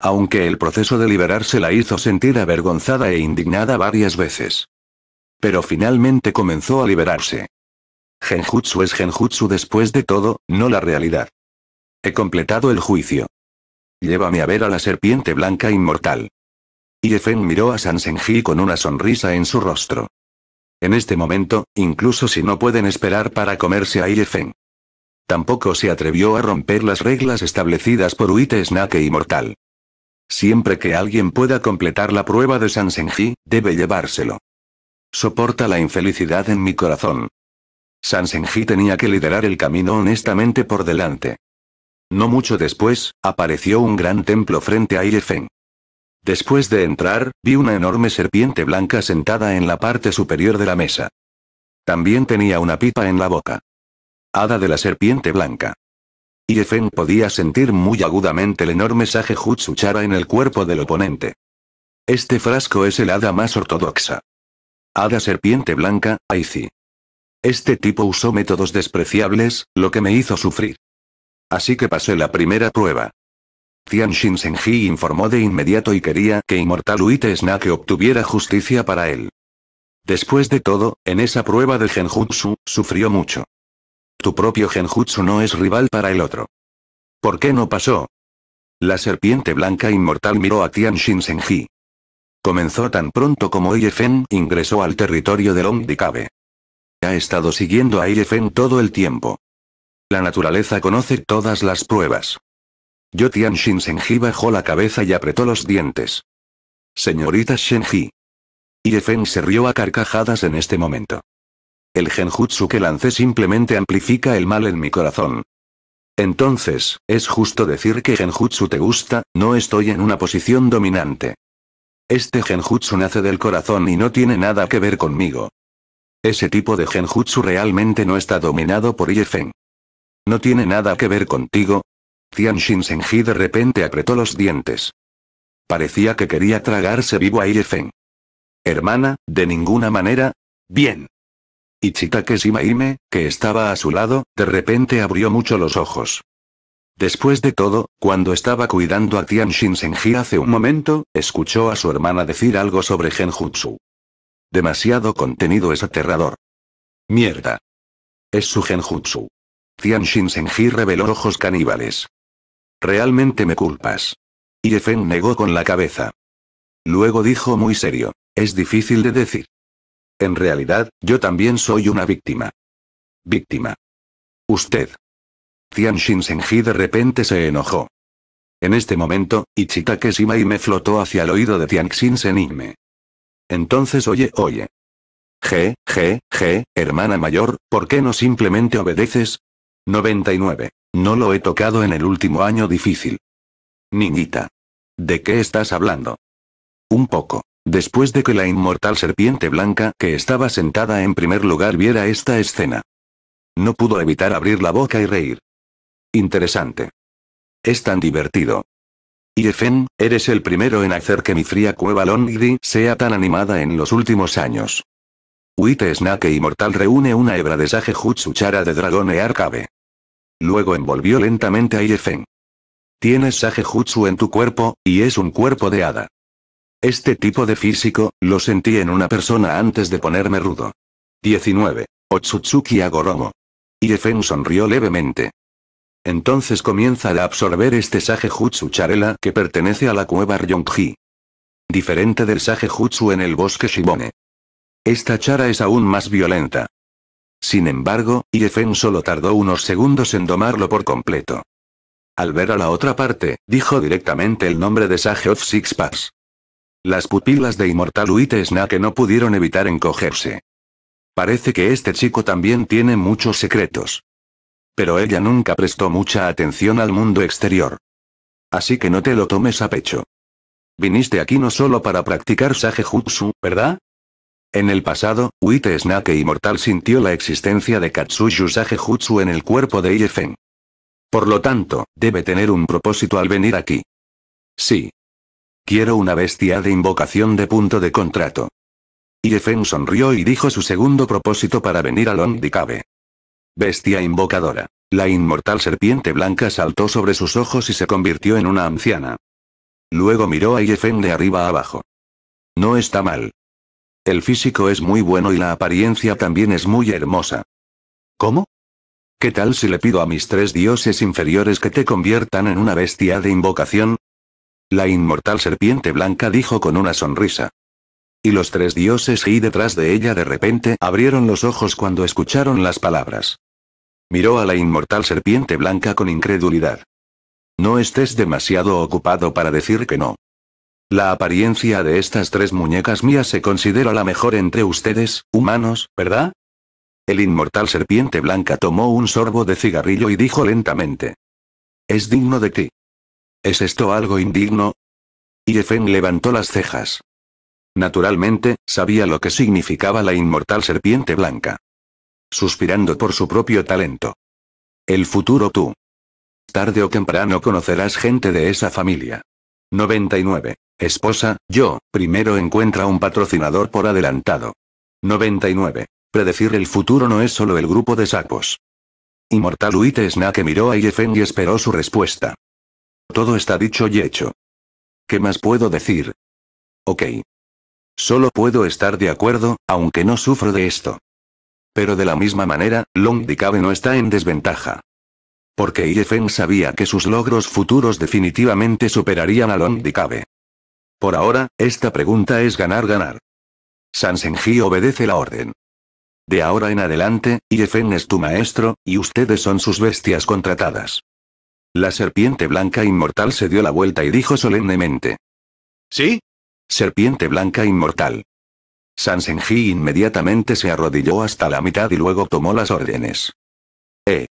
Aunque el proceso de liberarse la hizo sentir avergonzada e indignada varias veces. Pero finalmente comenzó a liberarse. Genjutsu es Genjutsu después de todo, no la realidad. He completado el juicio. Llévame a ver a la serpiente blanca inmortal. Yefen miró a San Shenji con una sonrisa en su rostro. En este momento, incluso si no pueden esperar para comerse a Yefen. Tampoco se atrevió a romper las reglas establecidas por Uite Snake y Mortal. Siempre que alguien pueda completar la prueba de Sansenji, debe llevárselo. Soporta la infelicidad en mi corazón. Sansenji tenía que liderar el camino honestamente por delante. No mucho después, apareció un gran templo frente a Ilefeng. Después de entrar, vi una enorme serpiente blanca sentada en la parte superior de la mesa. También tenía una pipa en la boca hada de la serpiente blanca. Y Efen podía sentir muy agudamente el enorme saje Chara en el cuerpo del oponente. Este frasco es el hada más ortodoxa. Hada serpiente blanca, Aizi. Este tipo usó métodos despreciables, lo que me hizo sufrir. Así que pasé la primera prueba. Tian Shinsenji informó de inmediato y quería que Inmortal Uite Snake obtuviera justicia para él. Después de todo, en esa prueba de Genjutsu, sufrió mucho. Tu propio genjutsu no es rival para el otro. ¿Por qué no pasó? La serpiente blanca inmortal miró a Tian Shin Comenzó tan pronto como Ie-Fen ingresó al territorio del Omdikabe. Ha estado siguiendo a Ie-Fen todo el tiempo. La naturaleza conoce todas las pruebas. Yo Tian Shin bajó la cabeza y apretó los dientes. Señorita Shenji. fen se rió a carcajadas en este momento. El genjutsu que lancé simplemente amplifica el mal en mi corazón. Entonces, es justo decir que genjutsu te gusta, no estoy en una posición dominante. Este genjutsu nace del corazón y no tiene nada que ver conmigo. Ese tipo de genjutsu realmente no está dominado por Yefen. No tiene nada que ver contigo. Tian Senji de repente apretó los dientes. Parecía que quería tragarse vivo a Yefen. Hermana, de ninguna manera. Bien y Shimaime, que estaba a su lado, de repente abrió mucho los ojos. Después de todo, cuando estaba cuidando a Tian Shinsenji hace un momento, escuchó a su hermana decir algo sobre genjutsu. Demasiado contenido es aterrador. Mierda. Es su genjutsu. Tian Shinsenji reveló ojos caníbales. Realmente me culpas. Y Efen negó con la cabeza. Luego dijo muy serio. Es difícil de decir. En realidad, yo también soy una víctima. Víctima. Usted. Tian Tian Ji de repente se enojó. En este momento, Ichitake y me flotó hacia el oído de y me. Entonces oye, oye. Je, je, je, hermana mayor, ¿por qué no simplemente obedeces? 99. No lo he tocado en el último año difícil. Niñita. ¿De qué estás hablando? Un poco. Después de que la inmortal serpiente blanca que estaba sentada en primer lugar viera esta escena. No pudo evitar abrir la boca y reír. Interesante. Es tan divertido. Y eres el primero en hacer que mi fría cueva Longdi sea tan animada en los últimos años. Wite Snake Inmortal reúne una hebra de Sage chara de Dragón e Arcabe. Luego envolvió lentamente a Yefen. Tienes Sage en tu cuerpo, y es un cuerpo de hada. Este tipo de físico, lo sentí en una persona antes de ponerme rudo. 19. Otsutsuki Agoromo. Iefen sonrió levemente. Entonces comienza a absorber este Sage Jutsu Charela que pertenece a la cueva Ryongji. Diferente del Sage Jutsu en el bosque Shibone. Esta chara es aún más violenta. Sin embargo, Iefen solo tardó unos segundos en domarlo por completo. Al ver a la otra parte, dijo directamente el nombre de Sage of Six Pass. Las pupilas de Inmortal Uite Snake no pudieron evitar encogerse. Parece que este chico también tiene muchos secretos. Pero ella nunca prestó mucha atención al mundo exterior. Así que no te lo tomes a pecho. Viniste aquí no solo para practicar Jutsu, ¿verdad? En el pasado, Uite Snake Inmortal sintió la existencia de Katsuyu Jutsu en el cuerpo de Iefen. Por lo tanto, debe tener un propósito al venir aquí. Sí, Quiero una bestia de invocación de punto de contrato. Yefen sonrió y dijo su segundo propósito para venir a y Bestia invocadora. La inmortal serpiente blanca saltó sobre sus ojos y se convirtió en una anciana. Luego miró a Yefen de arriba abajo. No está mal. El físico es muy bueno y la apariencia también es muy hermosa. ¿Cómo? ¿Qué tal si le pido a mis tres dioses inferiores que te conviertan en una bestia de invocación? La inmortal serpiente blanca dijo con una sonrisa. Y los tres dioses y detrás de ella de repente abrieron los ojos cuando escucharon las palabras. Miró a la inmortal serpiente blanca con incredulidad. No estés demasiado ocupado para decir que no. La apariencia de estas tres muñecas mías se considera la mejor entre ustedes, humanos, ¿verdad? El inmortal serpiente blanca tomó un sorbo de cigarrillo y dijo lentamente. Es digno de ti. ¿Es esto algo indigno? Yefen levantó las cejas. Naturalmente, sabía lo que significaba la inmortal serpiente blanca. Suspirando por su propio talento. El futuro tú. Tarde o temprano conocerás gente de esa familia. 99. Esposa, yo, primero encuentra un patrocinador por adelantado. 99. Predecir el futuro no es solo el grupo de sapos. Inmortal Uite Snake miró a Yefeng y esperó su respuesta. Todo está dicho y hecho. ¿Qué más puedo decir? Ok. Solo puedo estar de acuerdo, aunque no sufro de esto. Pero de la misma manera, Long no está en desventaja. Porque yifeng sabía que sus logros futuros definitivamente superarían a Long Por ahora, esta pregunta es ganar-ganar. Sansenji obedece la orden. De ahora en adelante, IFN es tu maestro, y ustedes son sus bestias contratadas. La serpiente blanca inmortal se dio la vuelta y dijo solemnemente. ¿Sí? Serpiente blanca inmortal. Sansenji inmediatamente se arrodilló hasta la mitad y luego tomó las órdenes. Eh.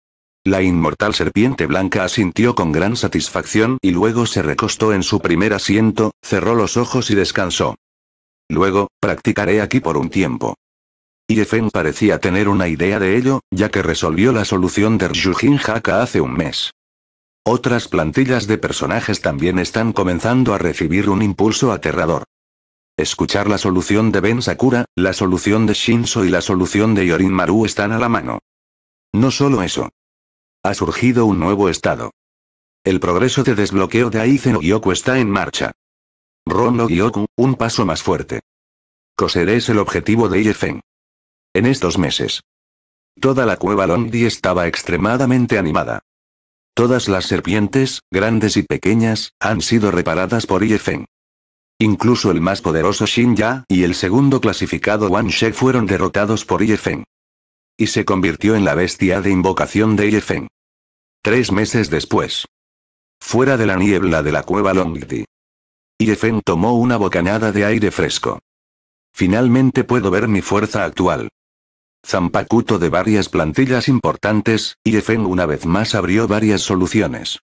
La inmortal serpiente blanca asintió con gran satisfacción y luego se recostó en su primer asiento, cerró los ojos y descansó. Luego, practicaré aquí por un tiempo. Y Yefen parecía tener una idea de ello, ya que resolvió la solución de Ryujin Haka hace un mes. Otras plantillas de personajes también están comenzando a recibir un impulso aterrador. Escuchar la solución de Ben Sakura, la solución de Shinso y la solución de Yorin Maru están a la mano. No solo eso. Ha surgido un nuevo estado. El progreso de desbloqueo de Aizen Gyoku está en marcha. Ron Yoku, un paso más fuerte. Coseré es el objetivo de Iefen. En estos meses. Toda la cueva Londi estaba extremadamente animada. Todas las serpientes, grandes y pequeñas, han sido reparadas por Yifeng. Incluso el más poderoso Xin Ya y el segundo clasificado Wan She fueron derrotados por Yifeng Y se convirtió en la bestia de invocación de Yifeng. Tres meses después. Fuera de la niebla de la cueva Longdi. Yifeng tomó una bocanada de aire fresco. Finalmente puedo ver mi fuerza actual. Zampakuto de varias plantillas importantes, y una vez más abrió varias soluciones.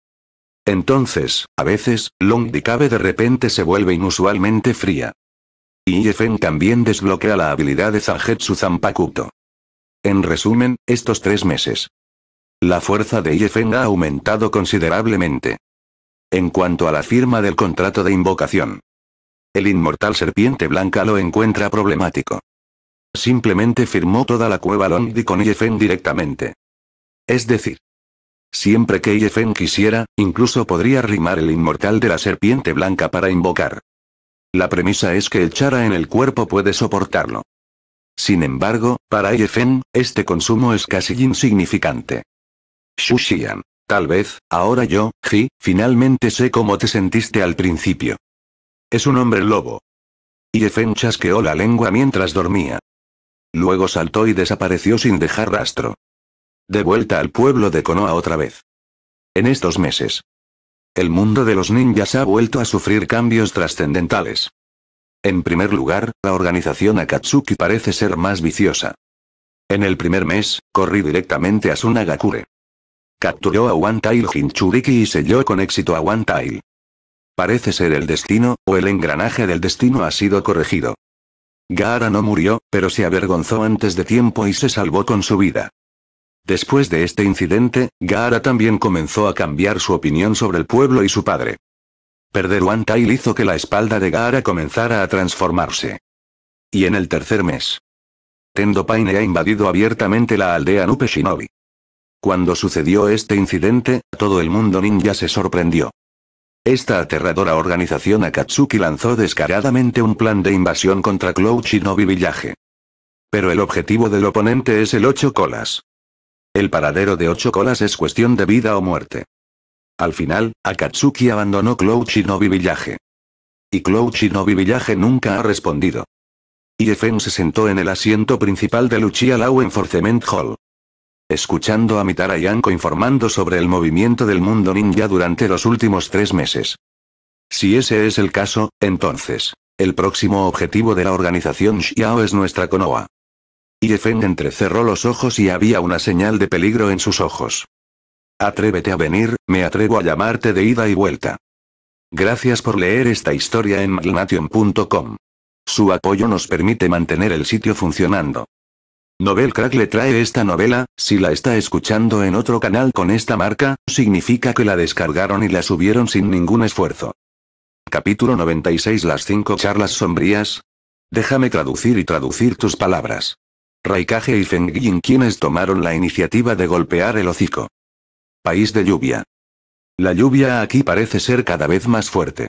Entonces, a veces, Long Cabe de repente se vuelve inusualmente fría. Y Efen también desbloquea la habilidad de Zanjetsu Zampakuto. En resumen, estos tres meses. La fuerza de Yefen ha aumentado considerablemente. En cuanto a la firma del contrato de invocación. El inmortal serpiente blanca lo encuentra problemático. Simplemente firmó toda la cueva Londi con Yefen directamente. Es decir, siempre que Yefen quisiera, incluso podría rimar el inmortal de la serpiente blanca para invocar. La premisa es que el chara en el cuerpo puede soportarlo. Sin embargo, para Yefen, este consumo es casi insignificante. Shushian. Tal vez, ahora yo, Ji, finalmente sé cómo te sentiste al principio. Es un hombre lobo. Yefen chasqueó la lengua mientras dormía. Luego saltó y desapareció sin dejar rastro. De vuelta al pueblo de Konoha otra vez. En estos meses. El mundo de los ninjas ha vuelto a sufrir cambios trascendentales. En primer lugar, la organización Akatsuki parece ser más viciosa. En el primer mes, corrí directamente a Sunagakure. Capturó a One Hinchuriki y selló con éxito a One Parece ser el destino, o el engranaje del destino ha sido corregido. Gaara no murió, pero se avergonzó antes de tiempo y se salvó con su vida. Después de este incidente, Gaara también comenzó a cambiar su opinión sobre el pueblo y su padre. Perder One hizo que la espalda de Gaara comenzara a transformarse. Y en el tercer mes. Tendo ha invadido abiertamente la aldea Nupe Shinobi. Cuando sucedió este incidente, todo el mundo ninja se sorprendió. Esta aterradora organización Akatsuki lanzó descaradamente un plan de invasión contra Cloud Shinobi Village. Pero el objetivo del oponente es el Ocho Colas. El paradero de Ocho Colas es cuestión de vida o muerte. Al final, Akatsuki abandonó Cloud Shinobi Village. Y Cloud Shinobi Village nunca ha respondido. Y Efen se sentó en el asiento principal de Lucia Law en Hall escuchando a Mitara Yanko informando sobre el movimiento del mundo ninja durante los últimos tres meses. Si ese es el caso, entonces, el próximo objetivo de la organización Xiao es nuestra Konoha. Yefeng entrecerró los ojos y había una señal de peligro en sus ojos. Atrévete a venir, me atrevo a llamarte de ida y vuelta. Gracias por leer esta historia en Malnation.com. Su apoyo nos permite mantener el sitio funcionando. Novelcrack le trae esta novela, si la está escuchando en otro canal con esta marca, significa que la descargaron y la subieron sin ningún esfuerzo. Capítulo 96 Las 5 charlas sombrías. Déjame traducir y traducir tus palabras. Raikage y Fengyin quienes tomaron la iniciativa de golpear el hocico. País de lluvia. La lluvia aquí parece ser cada vez más fuerte.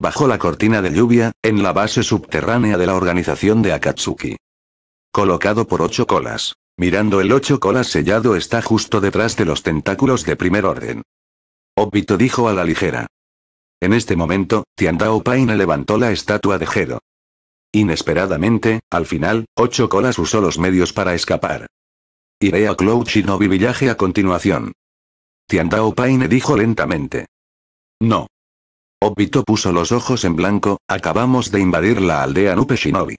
Bajo la cortina de lluvia, en la base subterránea de la organización de Akatsuki colocado por ocho colas. Mirando el ocho colas sellado está justo detrás de los tentáculos de primer orden. Obito dijo a la ligera. En este momento, Tiandao Paine levantó la estatua de Jero. Inesperadamente, al final, ocho colas usó los medios para escapar. Iré a Cloud Shinobi Villaje a continuación. Tiandao Paine dijo lentamente. No. Obito puso los ojos en blanco, acabamos de invadir la aldea Nupe Shinobi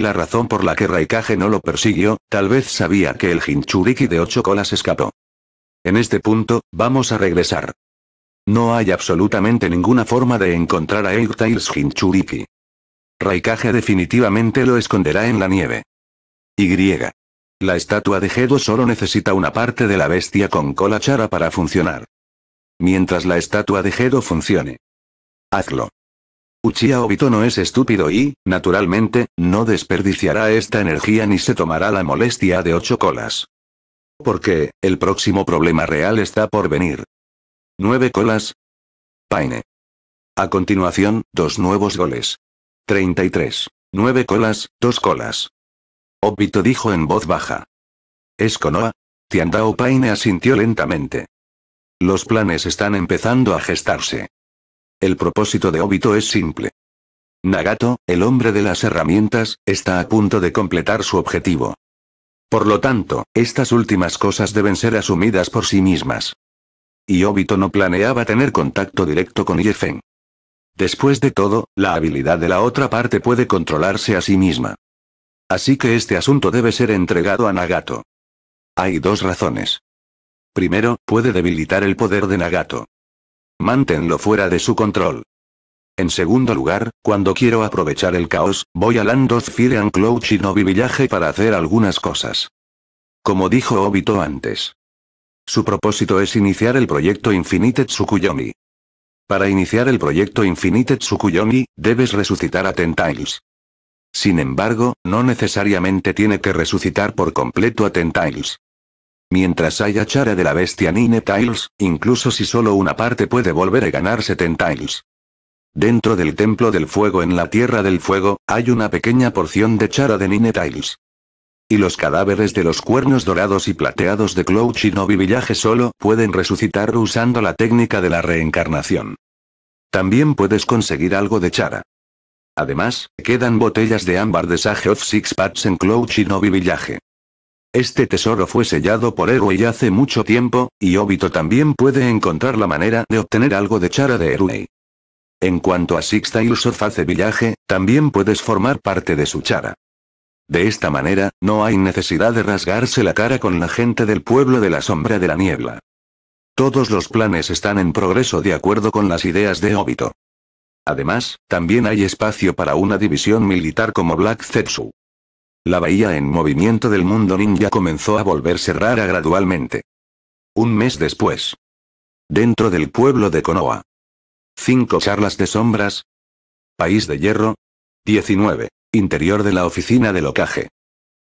la razón por la que Raikage no lo persiguió, tal vez sabía que el Hinchuriki de ocho colas escapó. En este punto, vamos a regresar. No hay absolutamente ninguna forma de encontrar a Eggtails Hinchuriki. Raikage definitivamente lo esconderá en la nieve. Y. La estatua de Gedo solo necesita una parte de la bestia con cola chara para funcionar. Mientras la estatua de Gedo funcione. Hazlo. Uchiha Obito no es estúpido y, naturalmente, no desperdiciará esta energía ni se tomará la molestia de ocho colas. Porque, el próximo problema real está por venir. Nueve colas. Paine. A continuación, dos nuevos goles. 33. Nueve colas, dos colas. Obito dijo en voz baja. ¿Es Konoha? Tiandao Paine asintió lentamente. Los planes están empezando a gestarse. El propósito de Obito es simple. Nagato, el hombre de las herramientas, está a punto de completar su objetivo. Por lo tanto, estas últimas cosas deben ser asumidas por sí mismas. Y Obito no planeaba tener contacto directo con Yefen. Después de todo, la habilidad de la otra parte puede controlarse a sí misma. Así que este asunto debe ser entregado a Nagato. Hay dos razones. Primero, puede debilitar el poder de Nagato. Mantenlo fuera de su control. En segundo lugar, cuando quiero aprovechar el caos, voy a Land of Fire and Cloud Novi Village para hacer algunas cosas. Como dijo Obito antes. Su propósito es iniciar el proyecto Infinite Tsukuyomi. Para iniciar el proyecto Infinite Tsukuyomi, debes resucitar a Tentails. Sin embargo, no necesariamente tiene que resucitar por completo a Tentails. Mientras haya chara de la bestia Nine Tiles, incluso si solo una parte puede volver a ganar 70 Tiles. Dentro del Templo del Fuego en la Tierra del Fuego, hay una pequeña porción de chara de Nine Tiles. Y los cadáveres de los cuernos dorados y plateados de Cloud y Villaje solo pueden resucitar usando la técnica de la reencarnación. También puedes conseguir algo de chara. Además, quedan botellas de ámbar de Sage of Six Pads en Cloud y este tesoro fue sellado por Héroe hace mucho tiempo, y Obito también puede encontrar la manera de obtener algo de Chara de Héroe. En cuanto a Sixtail y of también puedes formar parte de su Chara. De esta manera, no hay necesidad de rasgarse la cara con la gente del pueblo de la sombra de la niebla. Todos los planes están en progreso de acuerdo con las ideas de Obito. Además, también hay espacio para una división militar como Black Zetsu. La bahía en movimiento del mundo ninja comenzó a volverse rara gradualmente. Un mes después. Dentro del pueblo de Konoha. Cinco charlas de sombras. País de hierro. 19. Interior de la oficina de ocaje.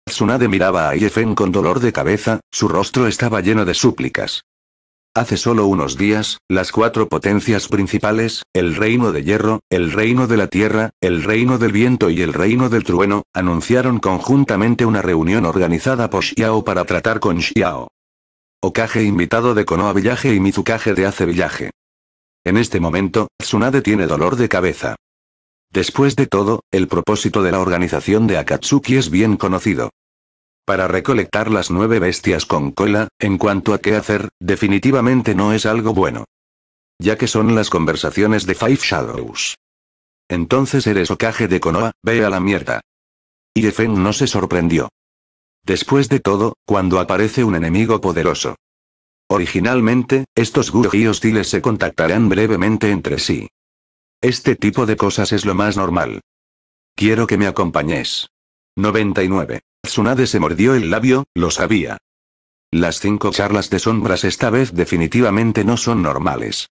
Tsunade miraba a Yefen con dolor de cabeza, su rostro estaba lleno de súplicas. Hace solo unos días, las cuatro potencias principales, el reino de hierro, el reino de la tierra, el reino del viento y el reino del trueno, anunciaron conjuntamente una reunión organizada por Xiao para tratar con Xiao. Okage invitado de Konoha Villaje y Mizukage de Ace Villaje. En este momento, Tsunade tiene dolor de cabeza. Después de todo, el propósito de la organización de Akatsuki es bien conocido. Para recolectar las nueve bestias con cola, en cuanto a qué hacer, definitivamente no es algo bueno. Ya que son las conversaciones de Five Shadows. Entonces eres ocaje de Konoha, ve a la mierda. Y Efen no se sorprendió. Después de todo, cuando aparece un enemigo poderoso. Originalmente, estos guji hostiles se contactarán brevemente entre sí. Este tipo de cosas es lo más normal. Quiero que me acompañes. 99. Tsunade se mordió el labio, lo sabía. Las cinco charlas de sombras esta vez definitivamente no son normales.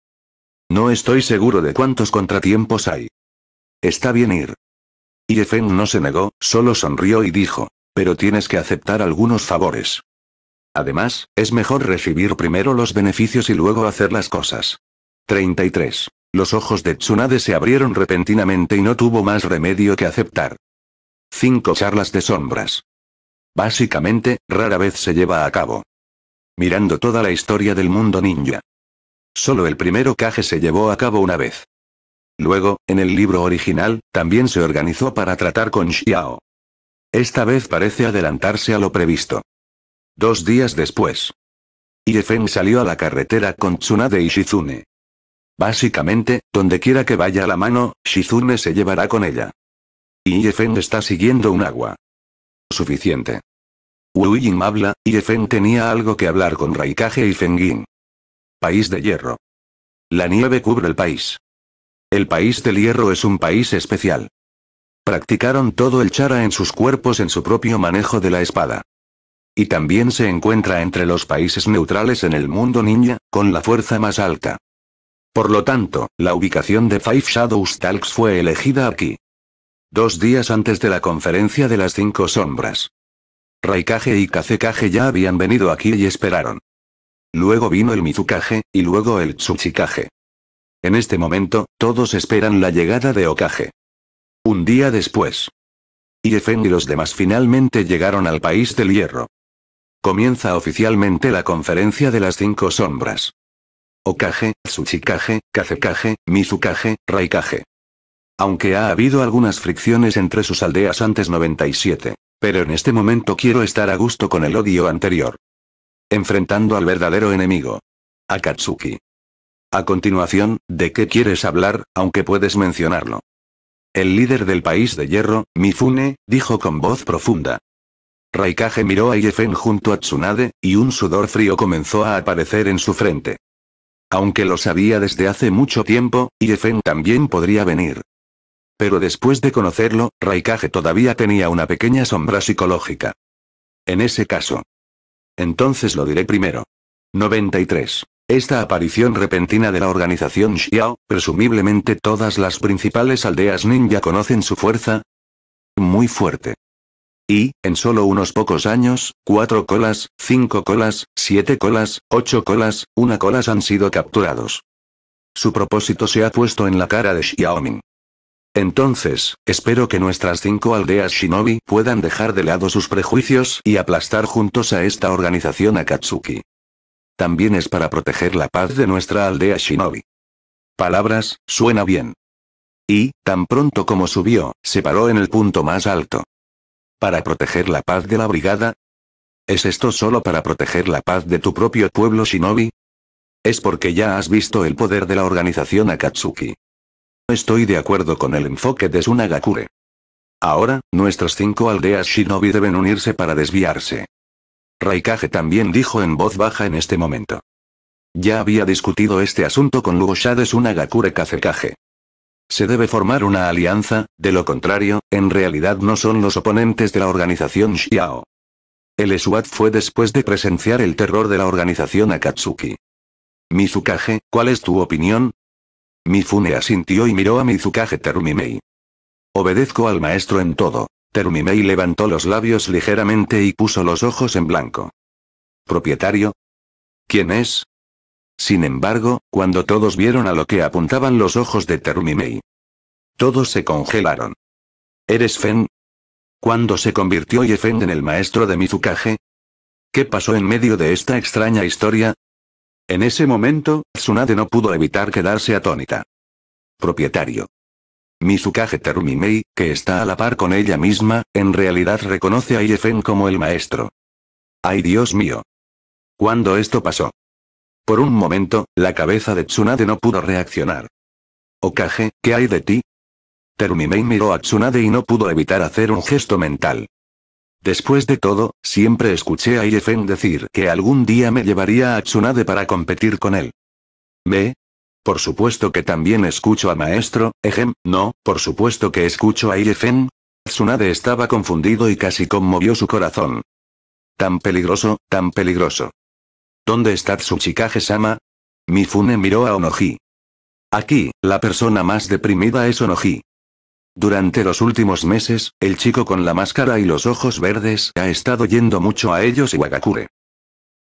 No estoy seguro de cuántos contratiempos hay. Está bien ir. efeng no se negó, solo sonrió y dijo, pero tienes que aceptar algunos favores. Además, es mejor recibir primero los beneficios y luego hacer las cosas. 33. Los ojos de Tsunade se abrieron repentinamente y no tuvo más remedio que aceptar. Cinco charlas de sombras. Básicamente, rara vez se lleva a cabo. Mirando toda la historia del mundo ninja. Solo el primero Kage se llevó a cabo una vez. Luego, en el libro original, también se organizó para tratar con Xiao. Esta vez parece adelantarse a lo previsto. Dos días después. Yefeng salió a la carretera con Tsunade y Shizune. Básicamente, donde quiera que vaya la mano, Shizune se llevará con ella. Y está siguiendo un agua. Suficiente. Wuyin habla, y tenía algo que hablar con Raikage y Fengin. País de hierro. La nieve cubre el país. El país del hierro es un país especial. Practicaron todo el chara en sus cuerpos en su propio manejo de la espada. Y también se encuentra entre los países neutrales en el mundo ninja, con la fuerza más alta. Por lo tanto, la ubicación de Five Shadows Talks fue elegida aquí. Dos días antes de la conferencia de las cinco sombras. Raikage y Kazekage ya habían venido aquí y esperaron. Luego vino el Mizukage, y luego el Tsuchikage. En este momento, todos esperan la llegada de Okage. Un día después. Iefen y los demás finalmente llegaron al país del hierro. Comienza oficialmente la conferencia de las cinco sombras. Okage, Tsuchikage, Kazekage, Mizukage, Raikage aunque ha habido algunas fricciones entre sus aldeas antes 97. Pero en este momento quiero estar a gusto con el odio anterior. Enfrentando al verdadero enemigo. Akatsuki. A continuación, ¿de qué quieres hablar, aunque puedes mencionarlo? El líder del país de hierro, Mifune, dijo con voz profunda. Raikage miró a Iefen junto a Tsunade, y un sudor frío comenzó a aparecer en su frente. Aunque lo sabía desde hace mucho tiempo, Iefen también podría venir. Pero después de conocerlo, Raikage todavía tenía una pequeña sombra psicológica. En ese caso. Entonces lo diré primero. 93. Esta aparición repentina de la organización Xiao, presumiblemente todas las principales aldeas ninja conocen su fuerza. Muy fuerte. Y, en solo unos pocos años, cuatro colas, cinco colas, siete colas, ocho colas, una colas han sido capturados. Su propósito se ha puesto en la cara de Xiaoming. Entonces, espero que nuestras cinco aldeas shinobi puedan dejar de lado sus prejuicios y aplastar juntos a esta organización Akatsuki. También es para proteger la paz de nuestra aldea shinobi. Palabras, suena bien. Y, tan pronto como subió, se paró en el punto más alto. ¿Para proteger la paz de la brigada? ¿Es esto solo para proteger la paz de tu propio pueblo shinobi? Es porque ya has visto el poder de la organización Akatsuki estoy de acuerdo con el enfoque de Sunagakure. Ahora, nuestras cinco aldeas shinobi deben unirse para desviarse. Raikage también dijo en voz baja en este momento. Ya había discutido este asunto con Lugosha de Sunagakure Kazekage. Se debe formar una alianza, de lo contrario, en realidad no son los oponentes de la organización Xiao. El SWAT fue después de presenciar el terror de la organización Akatsuki. Mizukage, ¿cuál es tu opinión? Mifune asintió y miró a Mizukage Terumimei. Obedezco al maestro en todo. Terumimei levantó los labios ligeramente y puso los ojos en blanco. ¿Propietario? ¿Quién es? Sin embargo, cuando todos vieron a lo que apuntaban los ojos de Terumimei, todos se congelaron. ¿Eres Fen? ¿Cuándo se convirtió Yefen en el maestro de Mizukage? ¿Qué pasó en medio de esta extraña historia? En ese momento, Tsunade no pudo evitar quedarse atónita. Propietario. Mizukage Terumimei, que está a la par con ella misma, en realidad reconoce a Iefen como el maestro. ¡Ay Dios mío! ¿Cuándo esto pasó? Por un momento, la cabeza de Tsunade no pudo reaccionar. Okage, ¿qué hay de ti? Terumimei miró a Tsunade y no pudo evitar hacer un gesto mental. Después de todo, siempre escuché a Iefen decir que algún día me llevaría a Tsunade para competir con él. ¿Ve? Por supuesto que también escucho a Maestro, Ejem, no, por supuesto que escucho a Iefen. Tsunade estaba confundido y casi conmovió su corazón. Tan peligroso, tan peligroso. ¿Dónde está Tsuchikage-sama? Mifune miró a Onoji. Aquí, la persona más deprimida es Onoji. Durante los últimos meses, el chico con la máscara y los ojos verdes ha estado yendo mucho a ellos Iwagakure.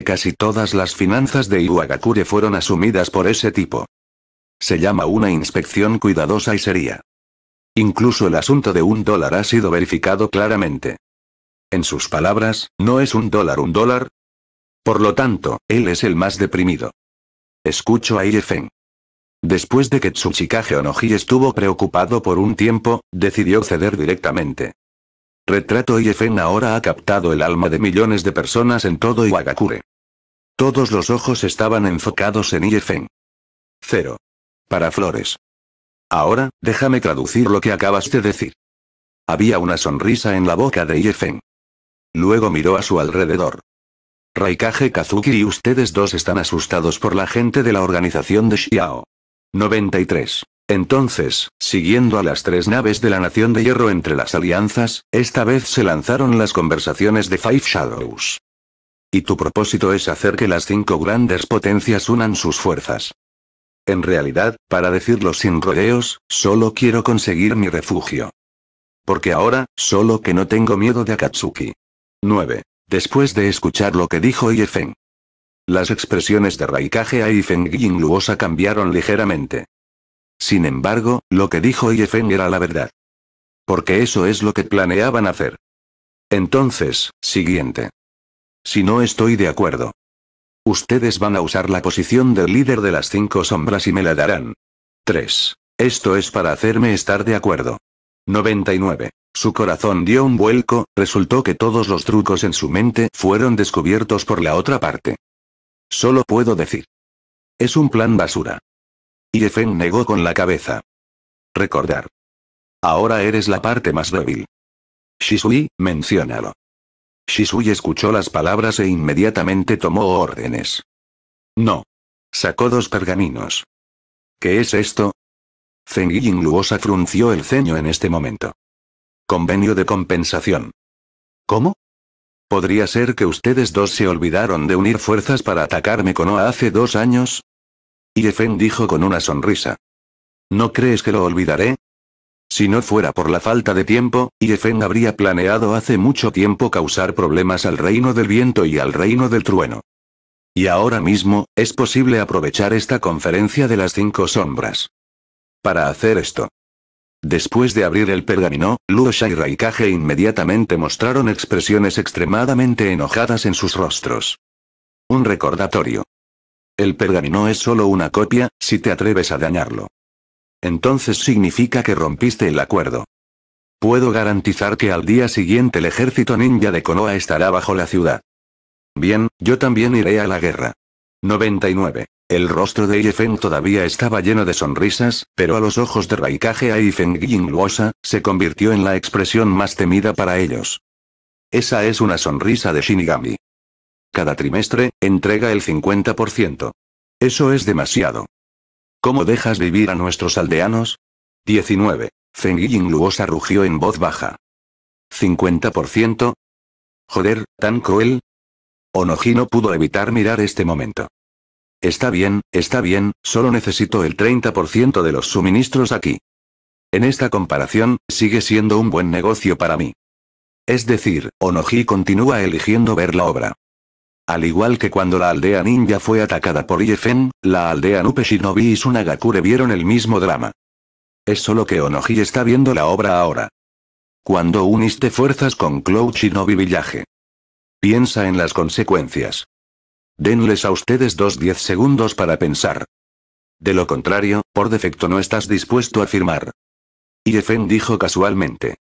Casi todas las finanzas de Iwagakure fueron asumidas por ese tipo. Se llama una inspección cuidadosa y seria. Incluso el asunto de un dólar ha sido verificado claramente. En sus palabras, ¿no es un dólar un dólar? Por lo tanto, él es el más deprimido. Escucho a Después de que Tsuchikage Onoji estuvo preocupado por un tiempo, decidió ceder directamente. Retrato Iefen ahora ha captado el alma de millones de personas en todo Iwagakure. Todos los ojos estaban enfocados en Iefen. Cero. Para Flores. Ahora, déjame traducir lo que acabas de decir. Había una sonrisa en la boca de Iefen. Luego miró a su alrededor. Raikage Kazuki y ustedes dos están asustados por la gente de la organización de Xiao. 93. Entonces, siguiendo a las tres naves de la Nación de Hierro entre las alianzas, esta vez se lanzaron las conversaciones de Five Shadows. Y tu propósito es hacer que las cinco grandes potencias unan sus fuerzas. En realidad, para decirlo sin rodeos, solo quiero conseguir mi refugio. Porque ahora, solo que no tengo miedo de Akatsuki. 9. Después de escuchar lo que dijo Yefeng. Las expresiones de Raikage y Feng Luosa cambiaron ligeramente. Sin embargo, lo que dijo Yefeng era la verdad. Porque eso es lo que planeaban hacer. Entonces, siguiente. Si no estoy de acuerdo. Ustedes van a usar la posición del líder de las cinco sombras y me la darán. 3. Esto es para hacerme estar de acuerdo. 99. Su corazón dio un vuelco, resultó que todos los trucos en su mente fueron descubiertos por la otra parte. Solo puedo decir. Es un plan basura. Y Efen negó con la cabeza. Recordar. Ahora eres la parte más débil. Shisui, menciónalo. Shisui escuchó las palabras e inmediatamente tomó órdenes. No. Sacó dos pergaminos. ¿Qué es esto? Feng Yingluosa frunció el ceño en este momento. Convenio de compensación. ¿Cómo? ¿Podría ser que ustedes dos se olvidaron de unir fuerzas para atacarme con Oa hace dos años? Yefen dijo con una sonrisa. ¿No crees que lo olvidaré? Si no fuera por la falta de tiempo, Yefen habría planeado hace mucho tiempo causar problemas al reino del viento y al reino del trueno. Y ahora mismo, es posible aprovechar esta conferencia de las cinco sombras. Para hacer esto. Después de abrir el pergamino, Luosha y Raikage inmediatamente mostraron expresiones extremadamente enojadas en sus rostros. Un recordatorio. El pergamino es solo una copia, si te atreves a dañarlo. Entonces significa que rompiste el acuerdo. Puedo garantizar que al día siguiente el ejército ninja de Konoha estará bajo la ciudad. Bien, yo también iré a la guerra. 99. El rostro de Yifeng todavía estaba lleno de sonrisas, pero a los ojos de Raikage Feng Luosa, se convirtió en la expresión más temida para ellos. Esa es una sonrisa de Shinigami. Cada trimestre, entrega el 50%. Eso es demasiado. ¿Cómo dejas vivir a nuestros aldeanos? 19. Feng Luosa rugió en voz baja. ¿50%? Joder, tan cruel. Onoji no pudo evitar mirar este momento. Está bien, está bien, solo necesito el 30% de los suministros aquí. En esta comparación, sigue siendo un buen negocio para mí. Es decir, Onoji continúa eligiendo ver la obra. Al igual que cuando la aldea ninja fue atacada por Iefen, la aldea Nupe Shinobi y Sunagakure vieron el mismo drama. Es solo que Onoji está viendo la obra ahora. Cuando uniste fuerzas con Cloud Shinobi Villaje. Piensa en las consecuencias. Denles a ustedes dos diez segundos para pensar. De lo contrario, por defecto no estás dispuesto a firmar. Y Efen dijo casualmente.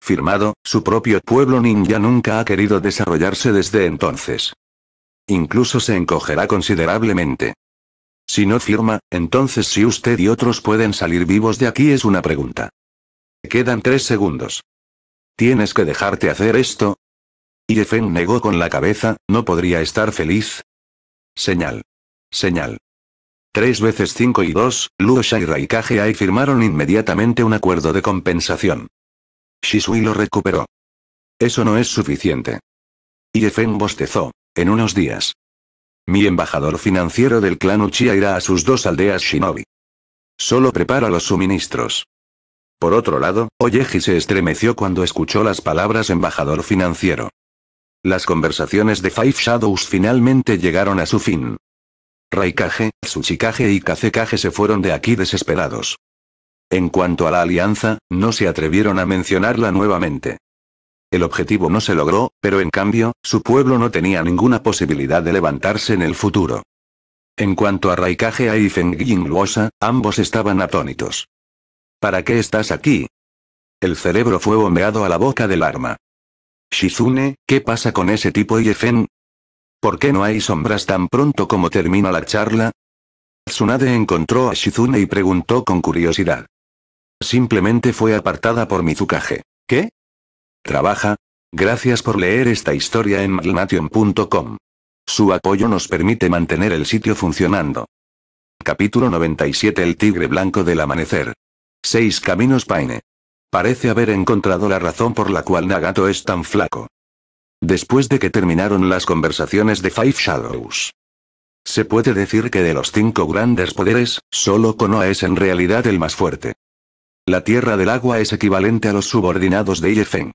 Firmado, su propio pueblo ninja nunca ha querido desarrollarse desde entonces. Incluso se encogerá considerablemente. Si no firma, entonces si usted y otros pueden salir vivos de aquí es una pregunta. Quedan tres segundos. Tienes que dejarte hacer esto, y negó con la cabeza, ¿no podría estar feliz? Señal. Señal. Tres veces cinco y dos, Luo Shaira y firmaron inmediatamente un acuerdo de compensación. Shisui lo recuperó. Eso no es suficiente. defen bostezó. En unos días. Mi embajador financiero del clan Uchiha irá a sus dos aldeas Shinobi. Solo prepara los suministros. Por otro lado, Oyeji se estremeció cuando escuchó las palabras embajador financiero. Las conversaciones de Five Shadows finalmente llegaron a su fin. Raikage, Tsuchikage y Kazekage se fueron de aquí desesperados. En cuanto a la alianza, no se atrevieron a mencionarla nuevamente. El objetivo no se logró, pero en cambio, su pueblo no tenía ninguna posibilidad de levantarse en el futuro. En cuanto a Raikage y Feng ambos estaban atónitos. ¿Para qué estás aquí? El cerebro fue bombeado a la boca del arma. Shizune, ¿qué pasa con ese tipo y ¿Por qué no hay sombras tan pronto como termina la charla? Tsunade encontró a Shizune y preguntó con curiosidad. Simplemente fue apartada por Mizukage. ¿Qué? Trabaja. Gracias por leer esta historia en Malmation.com. Su apoyo nos permite mantener el sitio funcionando. Capítulo 97 El tigre blanco del amanecer. Seis caminos paine. Parece haber encontrado la razón por la cual Nagato es tan flaco. Después de que terminaron las conversaciones de Five Shadows. Se puede decir que de los cinco grandes poderes, solo Konoha es en realidad el más fuerte. La Tierra del Agua es equivalente a los subordinados de Iefen.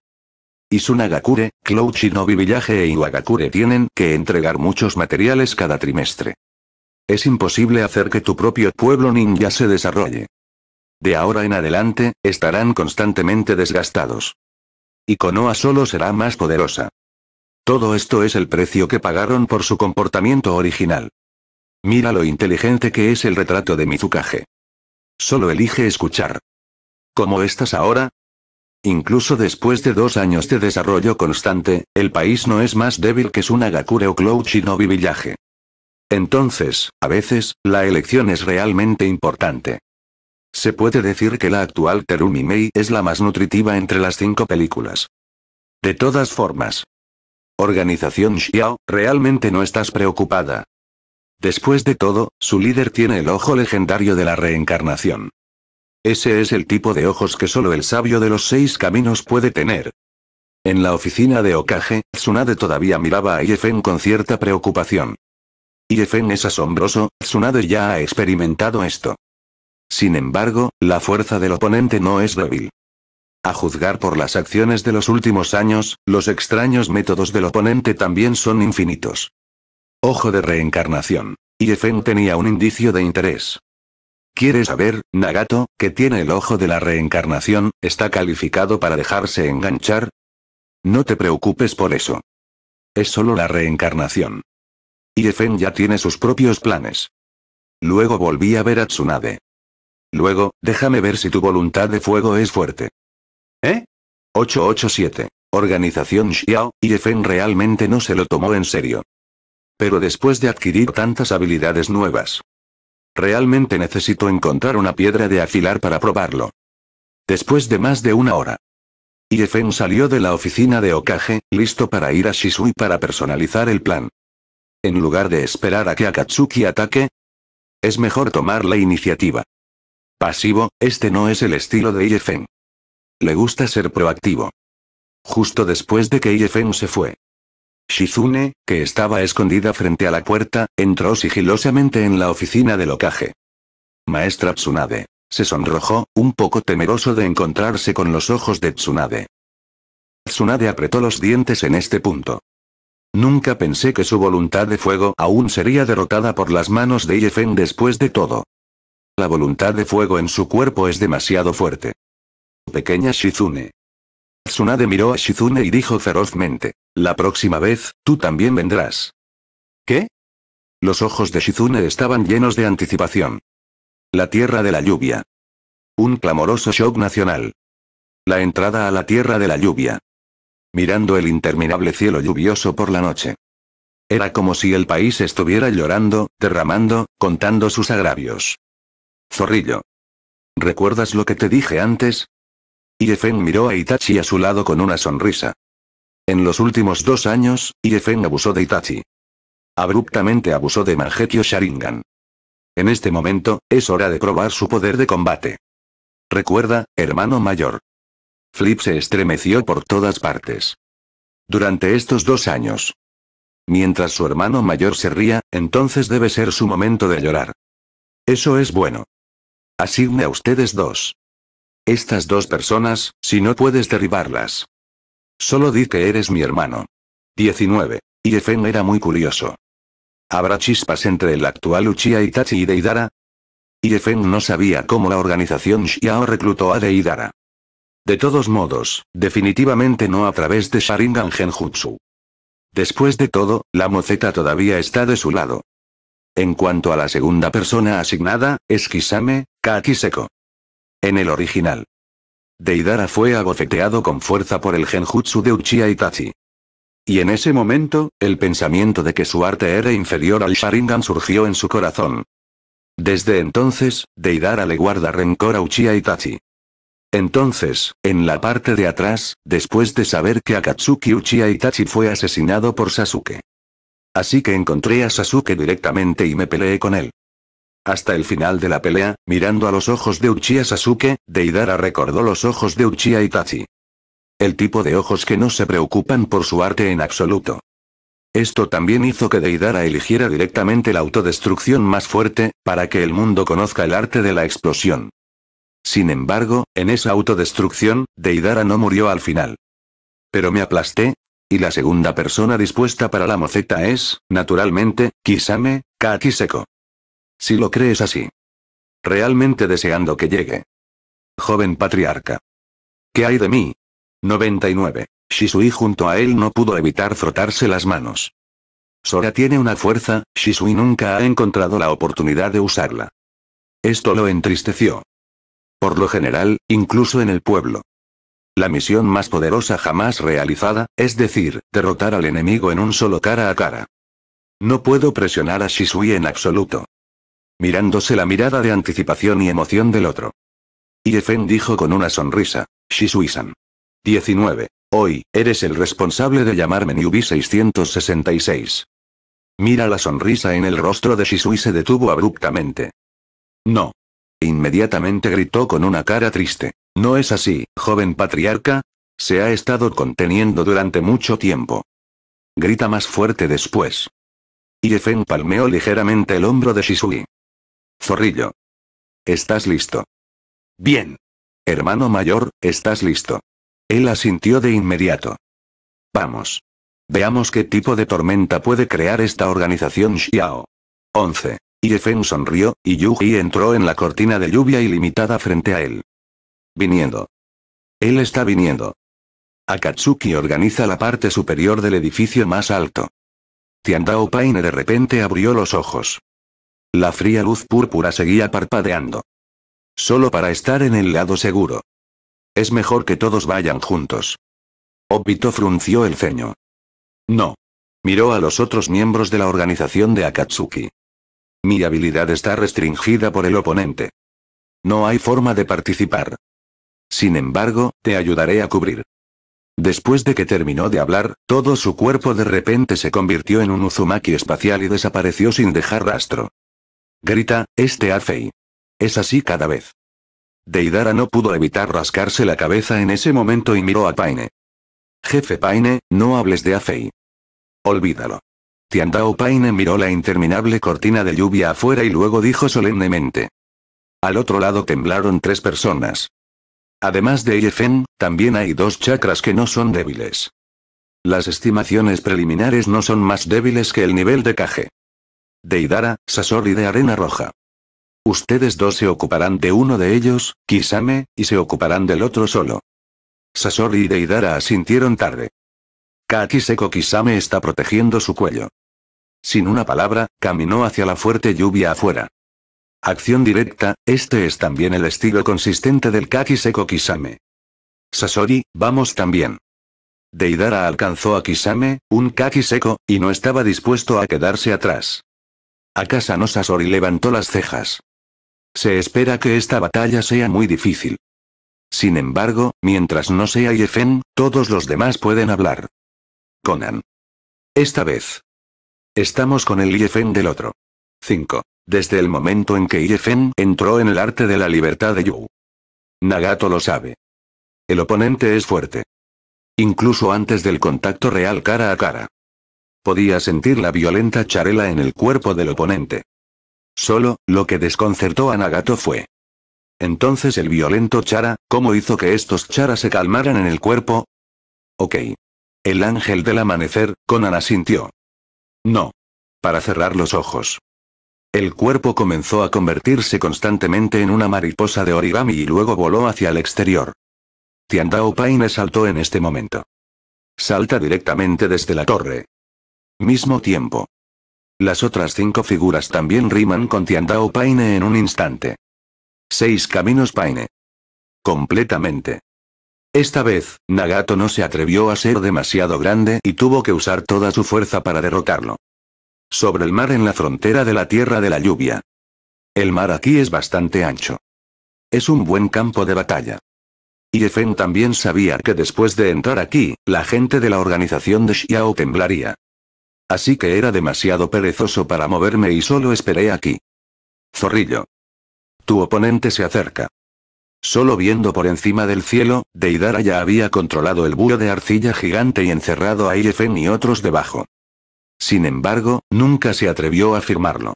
Isunagakure, Cloud Shinobi Village e Iwagakure tienen que entregar muchos materiales cada trimestre. Es imposible hacer que tu propio pueblo ninja se desarrolle. De ahora en adelante, estarán constantemente desgastados. Y Konoha solo será más poderosa. Todo esto es el precio que pagaron por su comportamiento original. Mira lo inteligente que es el retrato de Mizukage. Solo elige escuchar. ¿Cómo estás ahora? Incluso después de dos años de desarrollo constante, el país no es más débil que Sunagakure o Cloud no Village. Entonces, a veces, la elección es realmente importante. Se puede decir que la actual Terumi Mei es la más nutritiva entre las cinco películas. De todas formas. Organización Xiao, realmente no estás preocupada. Después de todo, su líder tiene el ojo legendario de la reencarnación. Ese es el tipo de ojos que solo el sabio de los seis caminos puede tener. En la oficina de Okage, Tsunade todavía miraba a Yefen con cierta preocupación. Yefen es asombroso, Tsunade ya ha experimentado esto. Sin embargo, la fuerza del oponente no es débil. A juzgar por las acciones de los últimos años, los extraños métodos del oponente también son infinitos. Ojo de reencarnación. Iefen tenía un indicio de interés. ¿Quieres saber, Nagato, que tiene el ojo de la reencarnación, está calificado para dejarse enganchar? No te preocupes por eso. Es solo la reencarnación. Iefen ya tiene sus propios planes. Luego volví a ver a Tsunade. Luego, déjame ver si tu voluntad de fuego es fuerte. ¿Eh? 887. Organización Xiao, Yefen realmente no se lo tomó en serio. Pero después de adquirir tantas habilidades nuevas, realmente necesito encontrar una piedra de afilar para probarlo. Después de más de una hora, Yefen salió de la oficina de Okage, listo para ir a Shisui para personalizar el plan. En lugar de esperar a que Akatsuki ataque, es mejor tomar la iniciativa. Pasivo, este no es el estilo de Yefen. Le gusta ser proactivo. Justo después de que Yefen se fue. Shizune, que estaba escondida frente a la puerta, entró sigilosamente en la oficina de ocaje. Maestra Tsunade. Se sonrojó, un poco temeroso de encontrarse con los ojos de Tsunade. Tsunade apretó los dientes en este punto. Nunca pensé que su voluntad de fuego aún sería derrotada por las manos de Yefen después de todo. La voluntad de fuego en su cuerpo es demasiado fuerte. Pequeña Shizune. Tsunade miró a Shizune y dijo ferozmente. La próxima vez, tú también vendrás. ¿Qué? Los ojos de Shizune estaban llenos de anticipación. La tierra de la lluvia. Un clamoroso shock nacional. La entrada a la tierra de la lluvia. Mirando el interminable cielo lluvioso por la noche. Era como si el país estuviera llorando, derramando, contando sus agravios. Zorrillo. ¿Recuerdas lo que te dije antes? Iefen miró a Itachi a su lado con una sonrisa. En los últimos dos años, Iefen abusó de Itachi. Abruptamente abusó de Mangekyo Sharingan. En este momento, es hora de probar su poder de combate. Recuerda, hermano mayor. Flip se estremeció por todas partes. Durante estos dos años. Mientras su hermano mayor se ría, entonces debe ser su momento de llorar. Eso es bueno. Asigne a ustedes dos. Estas dos personas, si no puedes derribarlas. Solo di que eres mi hermano. 19. Iefen era muy curioso. ¿Habrá chispas entre el actual Uchiha Itachi y Deidara? Iefen no sabía cómo la organización Xiao reclutó a Deidara. De todos modos, definitivamente no a través de Sharingan Genjutsu. Después de todo, la moceta todavía está de su lado. En cuanto a la segunda persona asignada, es Kisame, Kakiseko. En el original. Deidara fue abofeteado con fuerza por el genjutsu de Uchiha Itachi. Y en ese momento, el pensamiento de que su arte era inferior al Sharingan surgió en su corazón. Desde entonces, Deidara le guarda rencor a Uchiha Itachi. Entonces, en la parte de atrás, después de saber que Akatsuki Uchiha Itachi fue asesinado por Sasuke, Así que encontré a Sasuke directamente y me peleé con él. Hasta el final de la pelea, mirando a los ojos de Uchiha Sasuke, Deidara recordó los ojos de Uchiha Itachi. El tipo de ojos que no se preocupan por su arte en absoluto. Esto también hizo que Deidara eligiera directamente la autodestrucción más fuerte, para que el mundo conozca el arte de la explosión. Sin embargo, en esa autodestrucción, Deidara no murió al final. Pero me aplasté, y la segunda persona dispuesta para la moceta es, naturalmente, Kisame, Kakiseko. Si lo crees así. Realmente deseando que llegue. Joven patriarca. ¿Qué hay de mí? 99. Shisui junto a él no pudo evitar frotarse las manos. Sora tiene una fuerza, Shisui nunca ha encontrado la oportunidad de usarla. Esto lo entristeció. Por lo general, incluso en el pueblo, la misión más poderosa jamás realizada, es decir, derrotar al enemigo en un solo cara a cara. No puedo presionar a Shisui en absoluto. Mirándose la mirada de anticipación y emoción del otro. Yefen dijo con una sonrisa. Shisui-san. 19. Hoy, eres el responsable de llamarme Newbie 666. Mira la sonrisa en el rostro de Shisui se detuvo abruptamente. No. Inmediatamente gritó con una cara triste. No es así, joven patriarca. Se ha estado conteniendo durante mucho tiempo. Grita más fuerte después. Yefen palmeó ligeramente el hombro de Shisui. Zorrillo. ¿Estás listo? Bien. Hermano mayor, estás listo. Él asintió de inmediato. Vamos. Veamos qué tipo de tormenta puede crear esta organización Xiao. 11. Yefen sonrió, y Yuji entró en la cortina de lluvia ilimitada frente a él. Viniendo. Él está viniendo. Akatsuki organiza la parte superior del edificio más alto. Tiandao Paine de repente abrió los ojos. La fría luz púrpura seguía parpadeando. Solo para estar en el lado seguro. Es mejor que todos vayan juntos. Obito frunció el ceño. No. Miró a los otros miembros de la organización de Akatsuki. Mi habilidad está restringida por el oponente. No hay forma de participar. Sin embargo, te ayudaré a cubrir. Después de que terminó de hablar, todo su cuerpo de repente se convirtió en un Uzumaki espacial y desapareció sin dejar rastro. Grita, este Afei. Es así cada vez. Deidara no pudo evitar rascarse la cabeza en ese momento y miró a Paine. Jefe Paine, no hables de Afei. Olvídalo. Tiandao Paine miró la interminable cortina de lluvia afuera y luego dijo solemnemente. Al otro lado temblaron tres personas. Además de IFN, también hay dos chakras que no son débiles. Las estimaciones preliminares no son más débiles que el nivel de Kage. Deidara, Sasori de Arena Roja. Ustedes dos se ocuparán de uno de ellos, Kisame, y se ocuparán del otro solo. Sasori y Deidara asintieron tarde. Kakiseko Kisame está protegiendo su cuello. Sin una palabra, caminó hacia la fuerte lluvia afuera. Acción directa, este es también el estilo consistente del Kaki Seco Kisame. Sasori, vamos también. Deidara alcanzó a Kisame, un Kaki Seco, y no estaba dispuesto a quedarse atrás. Akasano no Sasori levantó las cejas. Se espera que esta batalla sea muy difícil. Sin embargo, mientras no sea Yefen, todos los demás pueden hablar. Conan. Esta vez. Estamos con el Yefen del otro. 5. Desde el momento en que Yefen entró en el arte de la libertad de Yu. Nagato lo sabe. El oponente es fuerte. Incluso antes del contacto real cara a cara. Podía sentir la violenta charela en el cuerpo del oponente. Solo, lo que desconcertó a Nagato fue. Entonces el violento chara, ¿cómo hizo que estos charas se calmaran en el cuerpo? Ok. El ángel del amanecer, Conan asintió. No. Para cerrar los ojos. El cuerpo comenzó a convertirse constantemente en una mariposa de origami y luego voló hacia el exterior. Tiandao Paine saltó en este momento. Salta directamente desde la torre. Mismo tiempo. Las otras cinco figuras también riman con Tiandao Paine en un instante. Seis caminos Paine. Completamente. Esta vez, Nagato no se atrevió a ser demasiado grande y tuvo que usar toda su fuerza para derrotarlo. Sobre el mar en la frontera de la Tierra de la Lluvia. El mar aquí es bastante ancho. Es un buen campo de batalla. Y también sabía que después de entrar aquí, la gente de la organización de Xiao temblaría. Así que era demasiado perezoso para moverme y solo esperé aquí. Zorrillo. Tu oponente se acerca. Solo viendo por encima del cielo, Deidara ya había controlado el búho de arcilla gigante y encerrado a Ilefen y otros debajo. Sin embargo, nunca se atrevió a firmarlo.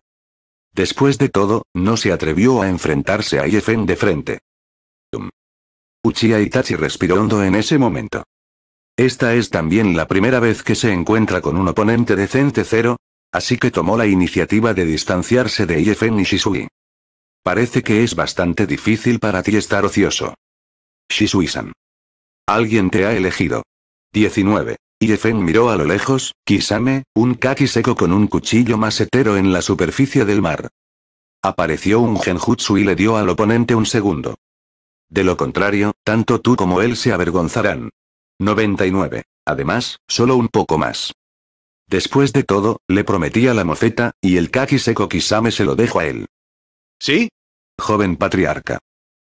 Después de todo, no se atrevió a enfrentarse a Yefen de frente. Uchiha Itachi respiró hondo en ese momento. Esta es también la primera vez que se encuentra con un oponente decente cero, así que tomó la iniciativa de distanciarse de Yefen y Shisui. Parece que es bastante difícil para ti estar ocioso. Shisui-san. Alguien te ha elegido. 19. Yefen miró a lo lejos, Kisame, un kaki seco con un cuchillo masetero en la superficie del mar. Apareció un genjutsu y le dio al oponente un segundo. De lo contrario, tanto tú como él se avergonzarán. 99. Además, solo un poco más. Después de todo, le prometí a la moceta, y el kaki seco Kisame se lo dejó a él. ¿Sí? Joven patriarca.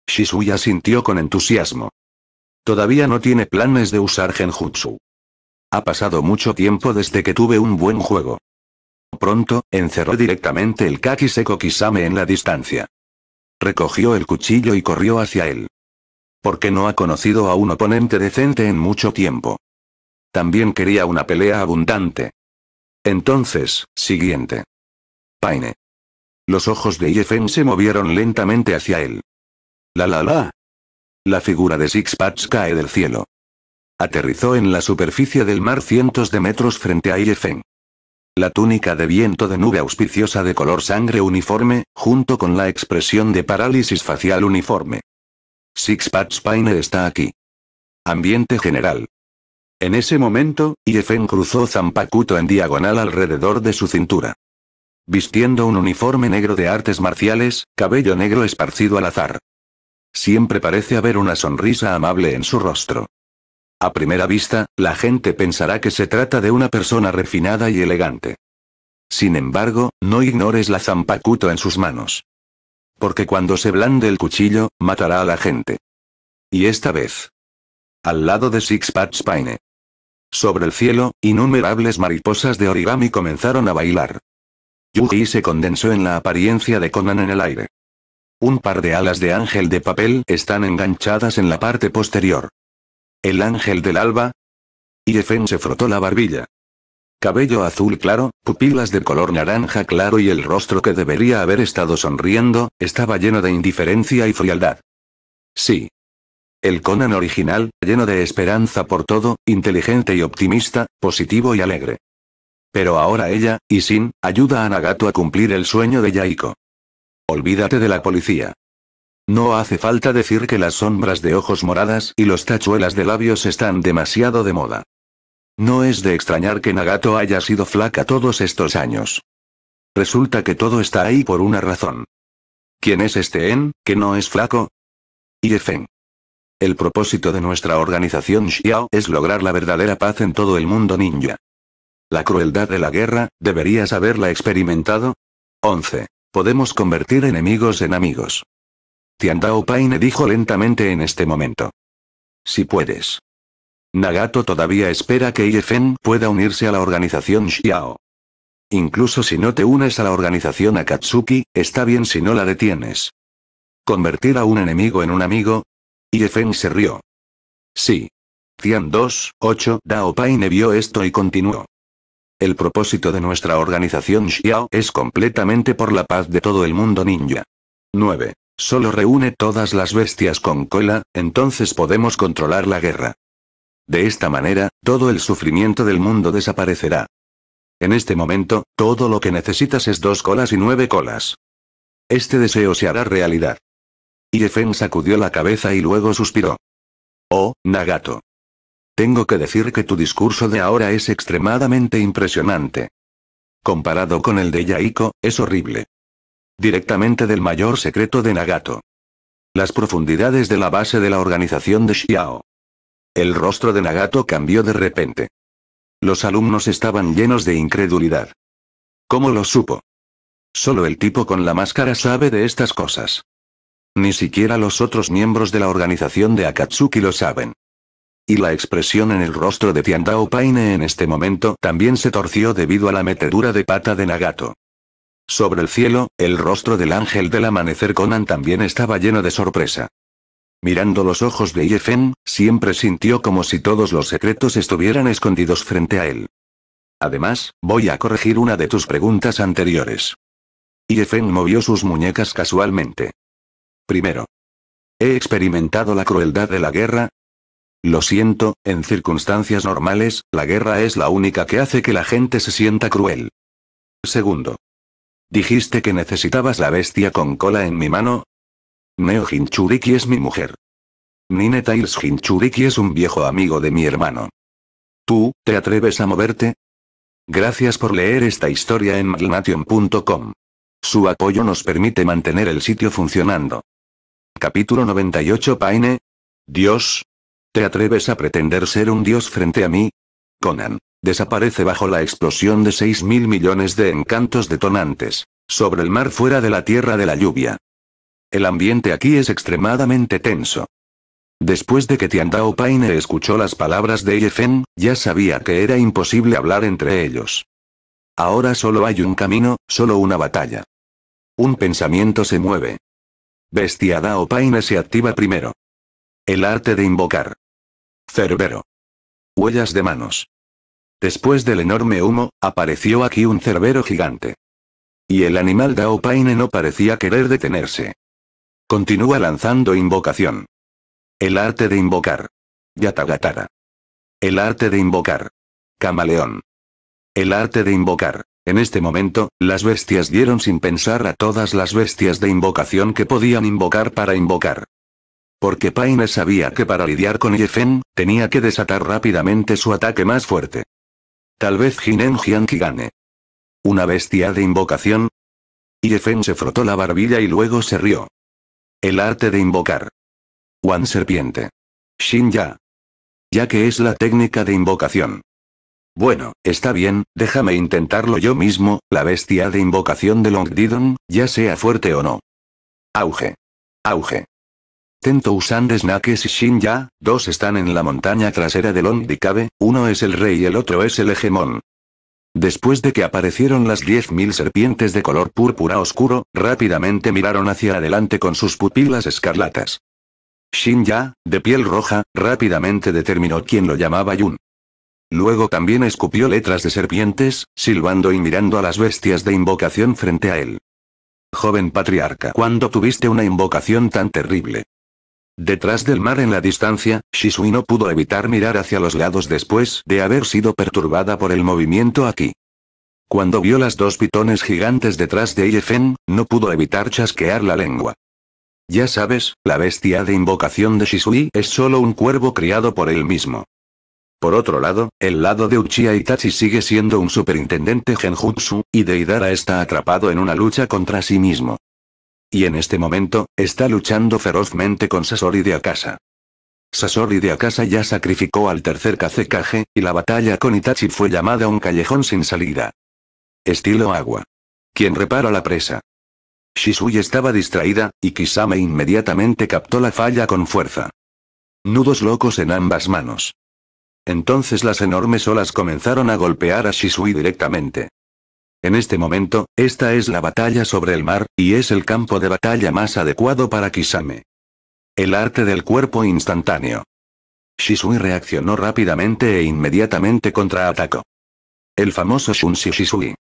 Shizuya sintió con entusiasmo. Todavía no tiene planes de usar genjutsu. Ha pasado mucho tiempo desde que tuve un buen juego. Pronto, encerró directamente el kaki Kisame en la distancia. Recogió el cuchillo y corrió hacia él. Porque no ha conocido a un oponente decente en mucho tiempo. También quería una pelea abundante. Entonces, siguiente. Paine. Los ojos de Yefen se movieron lentamente hacia él. La la la. La figura de Sixpats cae del cielo. Aterrizó en la superficie del mar cientos de metros frente a Iefen. La túnica de viento de nube auspiciosa de color sangre uniforme, junto con la expresión de parálisis facial uniforme. Sixpack Paine está aquí. Ambiente general. En ese momento, Iefen cruzó Zampacuto en diagonal alrededor de su cintura. Vistiendo un uniforme negro de artes marciales, cabello negro esparcido al azar. Siempre parece haber una sonrisa amable en su rostro. A primera vista, la gente pensará que se trata de una persona refinada y elegante. Sin embargo, no ignores la zampacuto en sus manos. Porque cuando se blande el cuchillo, matará a la gente. Y esta vez. Al lado de Sixpack Spine. Sobre el cielo, innumerables mariposas de origami comenzaron a bailar. Yugi se condensó en la apariencia de Conan en el aire. Un par de alas de ángel de papel están enganchadas en la parte posterior. ¿El ángel del alba? Y Efen se frotó la barbilla. Cabello azul claro, pupilas de color naranja claro y el rostro que debería haber estado sonriendo, estaba lleno de indiferencia y frialdad. Sí. El Conan original, lleno de esperanza por todo, inteligente y optimista, positivo y alegre. Pero ahora ella, y sin, ayuda a Nagato a cumplir el sueño de Yaiko. Olvídate de la policía. No hace falta decir que las sombras de ojos moradas y los tachuelas de labios están demasiado de moda. No es de extrañar que Nagato haya sido flaca todos estos años. Resulta que todo está ahí por una razón. ¿Quién es este En, que no es flaco? Yefen. El propósito de nuestra organización Xiao es lograr la verdadera paz en todo el mundo ninja. La crueldad de la guerra, deberías haberla experimentado. 11. Podemos convertir enemigos en amigos. Tian Paine dijo lentamente en este momento. Si puedes. Nagato todavía espera que Iefen pueda unirse a la organización Xiao. Incluso si no te unes a la organización Akatsuki, está bien si no la detienes. ¿Convertir a un enemigo en un amigo? Iefen se rió. Sí. Tian 2, 8, Dao Paine vio esto y continuó. El propósito de nuestra organización Xiao es completamente por la paz de todo el mundo ninja. 9. Solo reúne todas las bestias con cola, entonces podemos controlar la guerra. De esta manera, todo el sufrimiento del mundo desaparecerá. En este momento, todo lo que necesitas es dos colas y nueve colas. Este deseo se hará realidad. Iefen sacudió la cabeza y luego suspiró. Oh, Nagato. Tengo que decir que tu discurso de ahora es extremadamente impresionante. Comparado con el de Yaiko, es horrible directamente del mayor secreto de Nagato. Las profundidades de la base de la organización de Xiao. El rostro de Nagato cambió de repente. Los alumnos estaban llenos de incredulidad. ¿Cómo lo supo? Solo el tipo con la máscara sabe de estas cosas. Ni siquiera los otros miembros de la organización de Akatsuki lo saben. Y la expresión en el rostro de Tiandao Paine en este momento también se torció debido a la metedura de pata de Nagato. Sobre el cielo, el rostro del ángel del amanecer Conan también estaba lleno de sorpresa. Mirando los ojos de Yefen, siempre sintió como si todos los secretos estuvieran escondidos frente a él. Además, voy a corregir una de tus preguntas anteriores. Yefen movió sus muñecas casualmente. Primero. ¿He experimentado la crueldad de la guerra? Lo siento, en circunstancias normales, la guerra es la única que hace que la gente se sienta cruel. Segundo. ¿Dijiste que necesitabas la bestia con cola en mi mano? Neo Hinchuriki es mi mujer. Nine Hinchuriki es un viejo amigo de mi hermano. ¿Tú, te atreves a moverte? Gracias por leer esta historia en magnation.com. Su apoyo nos permite mantener el sitio funcionando. Capítulo 98 Paine. Dios. ¿Te atreves a pretender ser un dios frente a mí? Conan. Desaparece bajo la explosión de mil millones de encantos detonantes. Sobre el mar fuera de la tierra de la lluvia. El ambiente aquí es extremadamente tenso. Después de que Tiandao Paine escuchó las palabras de Yefen, ya sabía que era imposible hablar entre ellos. Ahora solo hay un camino, solo una batalla. Un pensamiento se mueve. Bestia Dao Paine se activa primero. El arte de invocar. Cerbero. Huellas de manos. Después del enorme humo, apareció aquí un cerbero gigante. Y el animal Daopaine no parecía querer detenerse. Continúa lanzando invocación. El arte de invocar. Yatagatara. El arte de invocar. Camaleón. El arte de invocar. En este momento, las bestias dieron sin pensar a todas las bestias de invocación que podían invocar para invocar. Porque Paine sabía que para lidiar con Yefen, tenía que desatar rápidamente su ataque más fuerte. Tal vez jineng Jianqi gane. ¿Una bestia de invocación? Yefen se frotó la barbilla y luego se rió. El arte de invocar. Wan Serpiente. Shin Ya. Ya que es la técnica de invocación. Bueno, está bien, déjame intentarlo yo mismo, la bestia de invocación de Long Didon, ya sea fuerte o no. Auge. Auge usando Snakes y ya dos están en la montaña trasera del Ondikabe, uno es el rey y el otro es el hegemón. Después de que aparecieron las 10.000 serpientes de color púrpura oscuro, rápidamente miraron hacia adelante con sus pupilas escarlatas. Ya, de piel roja, rápidamente determinó quién lo llamaba Yun. Luego también escupió letras de serpientes, silbando y mirando a las bestias de invocación frente a él. Joven patriarca, ¿cuándo tuviste una invocación tan terrible? Detrás del mar en la distancia, Shisui no pudo evitar mirar hacia los lados después de haber sido perturbada por el movimiento aquí. Cuando vio las dos pitones gigantes detrás de Iefen, no pudo evitar chasquear la lengua. Ya sabes, la bestia de invocación de Shisui es solo un cuervo criado por él mismo. Por otro lado, el lado de Uchiha Itachi sigue siendo un superintendente genjutsu, y Deidara está atrapado en una lucha contra sí mismo. Y en este momento, está luchando ferozmente con Sasori de Akasa. Sasori de Akasa ya sacrificó al tercer Kazekage, y la batalla con Itachi fue llamada un callejón sin salida. Estilo agua. Quien repara la presa. Shisui estaba distraída, y Kisame inmediatamente captó la falla con fuerza. Nudos locos en ambas manos. Entonces las enormes olas comenzaron a golpear a Shisui directamente. En este momento, esta es la batalla sobre el mar, y es el campo de batalla más adecuado para Kisame. El arte del cuerpo instantáneo. Shisui reaccionó rápidamente e inmediatamente contraatacó. El famoso Shunshi Shisui.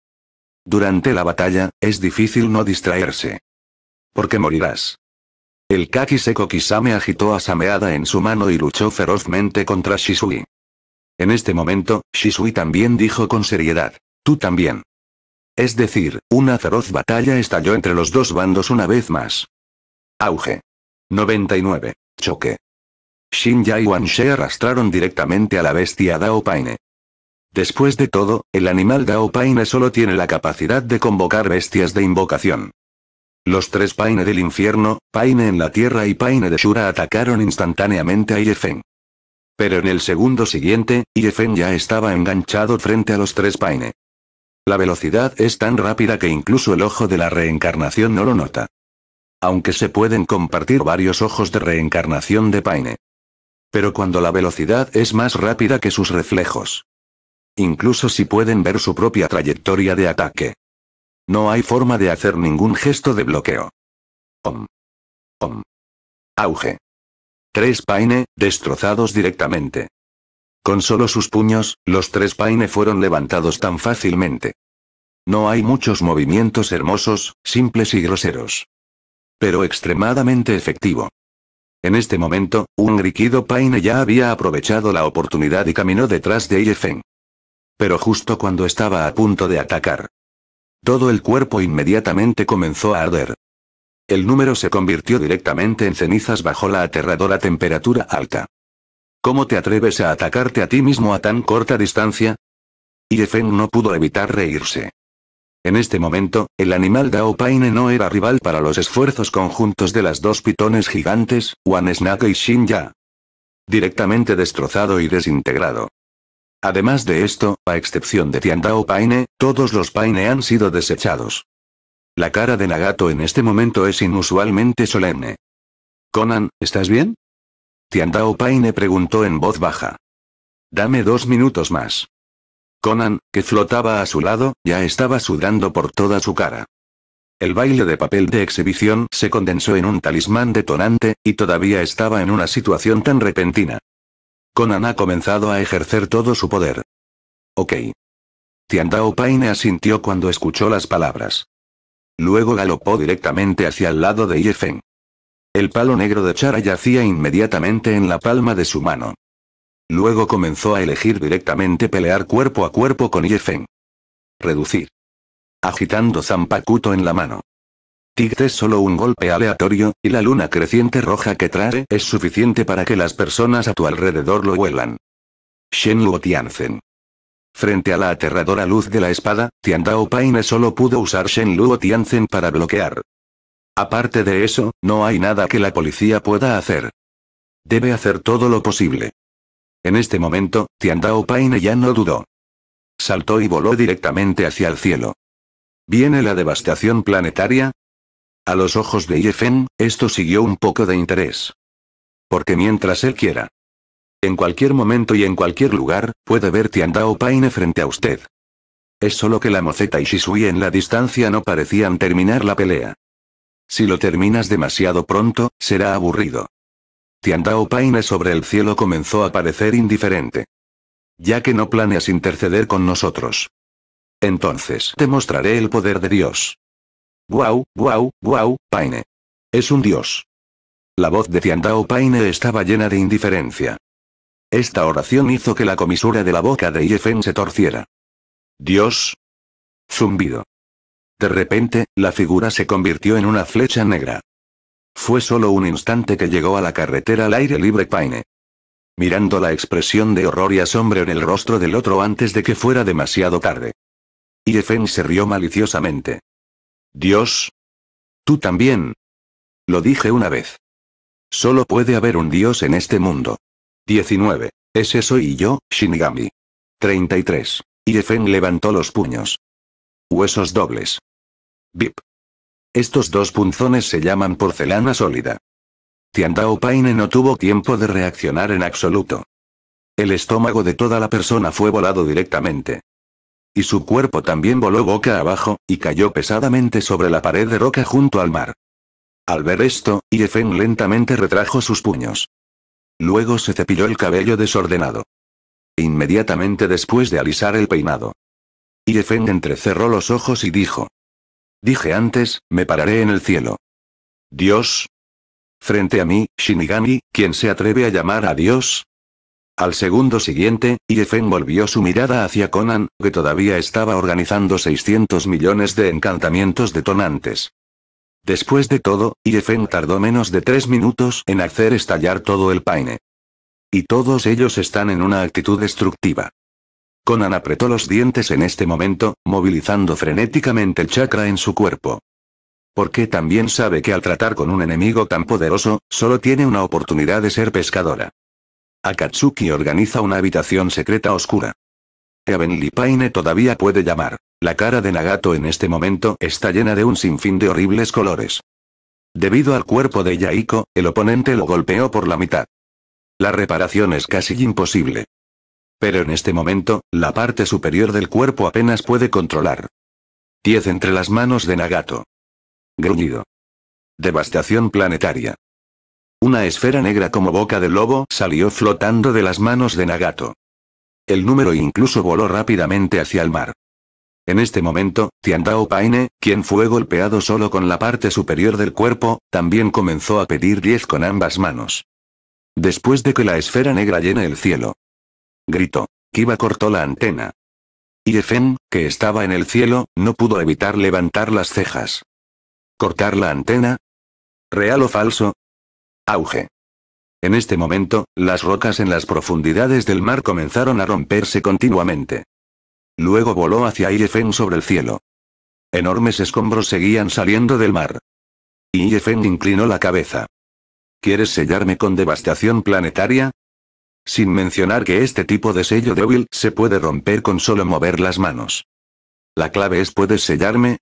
Durante la batalla, es difícil no distraerse. Porque morirás. El kaki Seko Kisame agitó a Sameada en su mano y luchó ferozmente contra Shisui. En este momento, Shisui también dijo con seriedad. Tú también. Es decir, una feroz batalla estalló entre los dos bandos una vez más. Auge. 99. Choque. Shinja y Wanshe arrastraron directamente a la bestia Dao Paine. Después de todo, el animal Dao Paine solo tiene la capacidad de convocar bestias de invocación. Los tres Paine del infierno, Paine en la tierra y Paine de Shura atacaron instantáneamente a Yefen. Pero en el segundo siguiente, Yefen ya estaba enganchado frente a los tres Paine. La velocidad es tan rápida que incluso el ojo de la reencarnación no lo nota. Aunque se pueden compartir varios ojos de reencarnación de Paine. Pero cuando la velocidad es más rápida que sus reflejos. Incluso si pueden ver su propia trayectoria de ataque. No hay forma de hacer ningún gesto de bloqueo. Om. Om. Auge. Tres Paine, destrozados directamente. Con solo sus puños, los tres paine fueron levantados tan fácilmente. No hay muchos movimientos hermosos, simples y groseros. Pero extremadamente efectivo. En este momento, un riquido paine ya había aprovechado la oportunidad y caminó detrás de Yefeng. Pero justo cuando estaba a punto de atacar. Todo el cuerpo inmediatamente comenzó a arder. El número se convirtió directamente en cenizas bajo la aterradora temperatura alta. ¿Cómo te atreves a atacarte a ti mismo a tan corta distancia? Y Yefeng no pudo evitar reírse. En este momento, el animal Dao Paine no era rival para los esfuerzos conjuntos de las dos pitones gigantes, Wan Snake y Shinja. Directamente destrozado y desintegrado. Además de esto, a excepción de Tian Dao Paine, todos los Paine han sido desechados. La cara de Nagato en este momento es inusualmente solemne. Conan, ¿estás bien? Tiandao Paine preguntó en voz baja. Dame dos minutos más. Conan, que flotaba a su lado, ya estaba sudando por toda su cara. El baile de papel de exhibición se condensó en un talismán detonante, y todavía estaba en una situación tan repentina. Conan ha comenzado a ejercer todo su poder. Ok. Tiandao Paine asintió cuando escuchó las palabras. Luego galopó directamente hacia el lado de Yefeng. El palo negro de Chara yacía inmediatamente en la palma de su mano. Luego comenzó a elegir directamente pelear cuerpo a cuerpo con Yifeng. Reducir. Agitando Zampakuto en la mano. Tigte es solo un golpe aleatorio, y la luna creciente roja que trae es suficiente para que las personas a tu alrededor lo huelan. Shen Luo Tianzen. Frente a la aterradora luz de la espada, Tiandao Paine solo pudo usar Shen Luo Tianzen para bloquear, Aparte de eso, no hay nada que la policía pueda hacer. Debe hacer todo lo posible. En este momento, Tiandao Paine ya no dudó. Saltó y voló directamente hacia el cielo. ¿Viene la devastación planetaria? A los ojos de Yefen, esto siguió un poco de interés. Porque mientras él quiera. En cualquier momento y en cualquier lugar, puede ver Tiandao Paine frente a usted. Es solo que la moceta y Shisui en la distancia no parecían terminar la pelea. Si lo terminas demasiado pronto, será aburrido. Tiandao Paine sobre el cielo comenzó a parecer indiferente. Ya que no planeas interceder con nosotros. Entonces te mostraré el poder de Dios. Guau, guau, guau, Paine. Es un Dios. La voz de Tiandao Paine estaba llena de indiferencia. Esta oración hizo que la comisura de la boca de Yefen se torciera. Dios. Zumbido. De repente, la figura se convirtió en una flecha negra. Fue solo un instante que llegó a la carretera al aire libre Paine. Mirando la expresión de horror y asombro en el rostro del otro antes de que fuera demasiado tarde. Yefen se rió maliciosamente. Dios. Tú también. Lo dije una vez. Solo puede haber un dios en este mundo. 19. Ese soy yo, Shinigami. 33. Yefen levantó los puños. Huesos dobles. Bip. Estos dos punzones se llaman porcelana sólida. Tiandao Paine no tuvo tiempo de reaccionar en absoluto. El estómago de toda la persona fue volado directamente. Y su cuerpo también voló boca abajo, y cayó pesadamente sobre la pared de roca junto al mar. Al ver esto, Yefeng lentamente retrajo sus puños. Luego se cepilló el cabello desordenado. Inmediatamente después de alisar el peinado, y entrecerró los ojos y dijo. Dije antes, me pararé en el cielo. Dios. Frente a mí, Shinigami, ¿quién se atreve a llamar a Dios? Al segundo siguiente, Iefen volvió su mirada hacia Conan, que todavía estaba organizando 600 millones de encantamientos detonantes. Después de todo, Iefen tardó menos de tres minutos en hacer estallar todo el paine. Y todos ellos están en una actitud destructiva. Conan apretó los dientes en este momento, movilizando frenéticamente el chakra en su cuerpo. Porque también sabe que al tratar con un enemigo tan poderoso, solo tiene una oportunidad de ser pescadora. Akatsuki organiza una habitación secreta oscura. Heavenly Lipaine todavía puede llamar. La cara de Nagato en este momento está llena de un sinfín de horribles colores. Debido al cuerpo de Yaiko, el oponente lo golpeó por la mitad. La reparación es casi imposible. Pero en este momento, la parte superior del cuerpo apenas puede controlar. 10 entre las manos de Nagato. Gruñido. Devastación planetaria. Una esfera negra como boca de lobo salió flotando de las manos de Nagato. El número incluso voló rápidamente hacia el mar. En este momento, Tiandao Paine, quien fue golpeado solo con la parte superior del cuerpo, también comenzó a pedir diez con ambas manos. Después de que la esfera negra llene el cielo, gritó. Kiba cortó la antena. Y que estaba en el cielo, no pudo evitar levantar las cejas. ¿Cortar la antena? ¿Real o falso? Auge. En este momento, las rocas en las profundidades del mar comenzaron a romperse continuamente. Luego voló hacia Irefen sobre el cielo. Enormes escombros seguían saliendo del mar. Irefen inclinó la cabeza. ¿Quieres sellarme con devastación planetaria? Sin mencionar que este tipo de sello débil se puede romper con solo mover las manos. La clave es ¿puedes sellarme?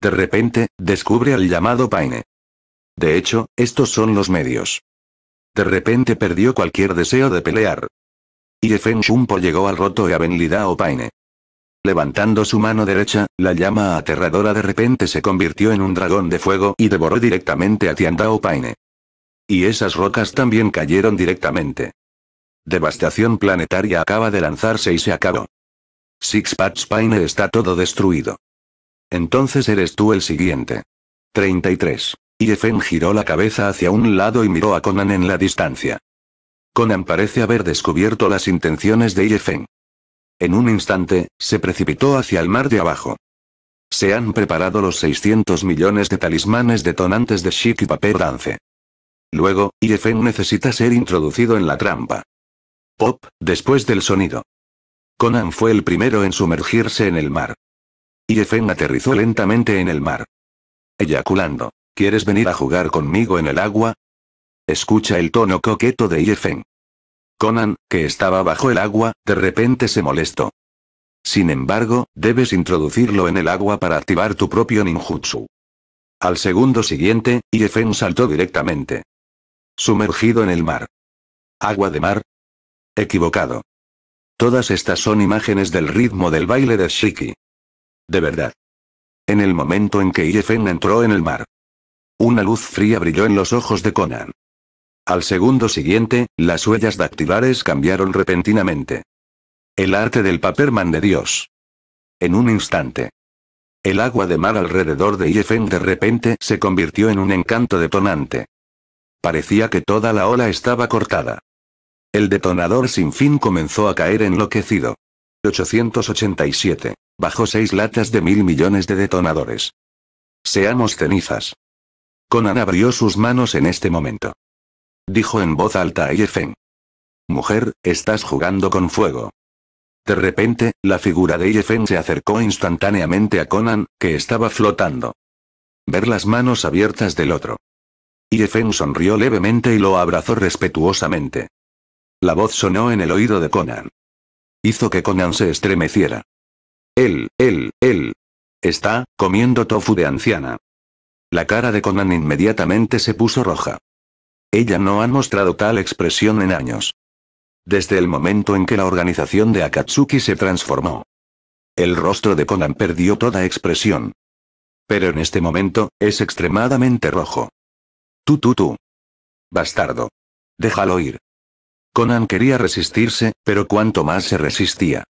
De repente, descubre al llamado Paine. De hecho, estos son los medios. De repente perdió cualquier deseo de pelear. Y Efen Shumpo llegó al roto y Lidao Paine. Levantando su mano derecha, la llama aterradora de repente se convirtió en un dragón de fuego y devoró directamente a Tiandao Paine. Y esas rocas también cayeron directamente. Devastación planetaria acaba de lanzarse y se acabó. Sixpatch Pine está todo destruido. Entonces eres tú el siguiente. 33. Yefen giró la cabeza hacia un lado y miró a Conan en la distancia. Conan parece haber descubierto las intenciones de Yefen. En un instante, se precipitó hacia el mar de abajo. Se han preparado los 600 millones de talismanes detonantes de Shiki y Papel Dance. Luego, Yefen necesita ser introducido en la trampa. Pop, después del sonido. Conan fue el primero en sumergirse en el mar. Y aterrizó lentamente en el mar. Eyaculando. ¿Quieres venir a jugar conmigo en el agua? Escucha el tono coqueto de Yefen. Conan, que estaba bajo el agua, de repente se molestó. Sin embargo, debes introducirlo en el agua para activar tu propio ninjutsu. Al segundo siguiente, Yefen saltó directamente. Sumergido en el mar. Agua de mar, Equivocado. Todas estas son imágenes del ritmo del baile de Shiki. De verdad. En el momento en que Iefen entró en el mar. Una luz fría brilló en los ojos de Conan. Al segundo siguiente, las huellas dactilares cambiaron repentinamente. El arte del man de Dios. En un instante. El agua de mar alrededor de Iefen de repente se convirtió en un encanto detonante. Parecía que toda la ola estaba cortada. El detonador sin fin comenzó a caer enloquecido. 887. Bajo seis latas de mil millones de detonadores. Seamos cenizas. Conan abrió sus manos en este momento. Dijo en voz alta a Yefen. Mujer, estás jugando con fuego. De repente, la figura de Yefen se acercó instantáneamente a Conan, que estaba flotando. Ver las manos abiertas del otro. Yefen sonrió levemente y lo abrazó respetuosamente. La voz sonó en el oído de Conan. Hizo que Conan se estremeciera. Él, él, él. Está, comiendo tofu de anciana. La cara de Conan inmediatamente se puso roja. Ella no ha mostrado tal expresión en años. Desde el momento en que la organización de Akatsuki se transformó. El rostro de Conan perdió toda expresión. Pero en este momento, es extremadamente rojo. Tú, tú, tú. Bastardo. Déjalo ir. Conan quería resistirse, pero cuanto más se resistía.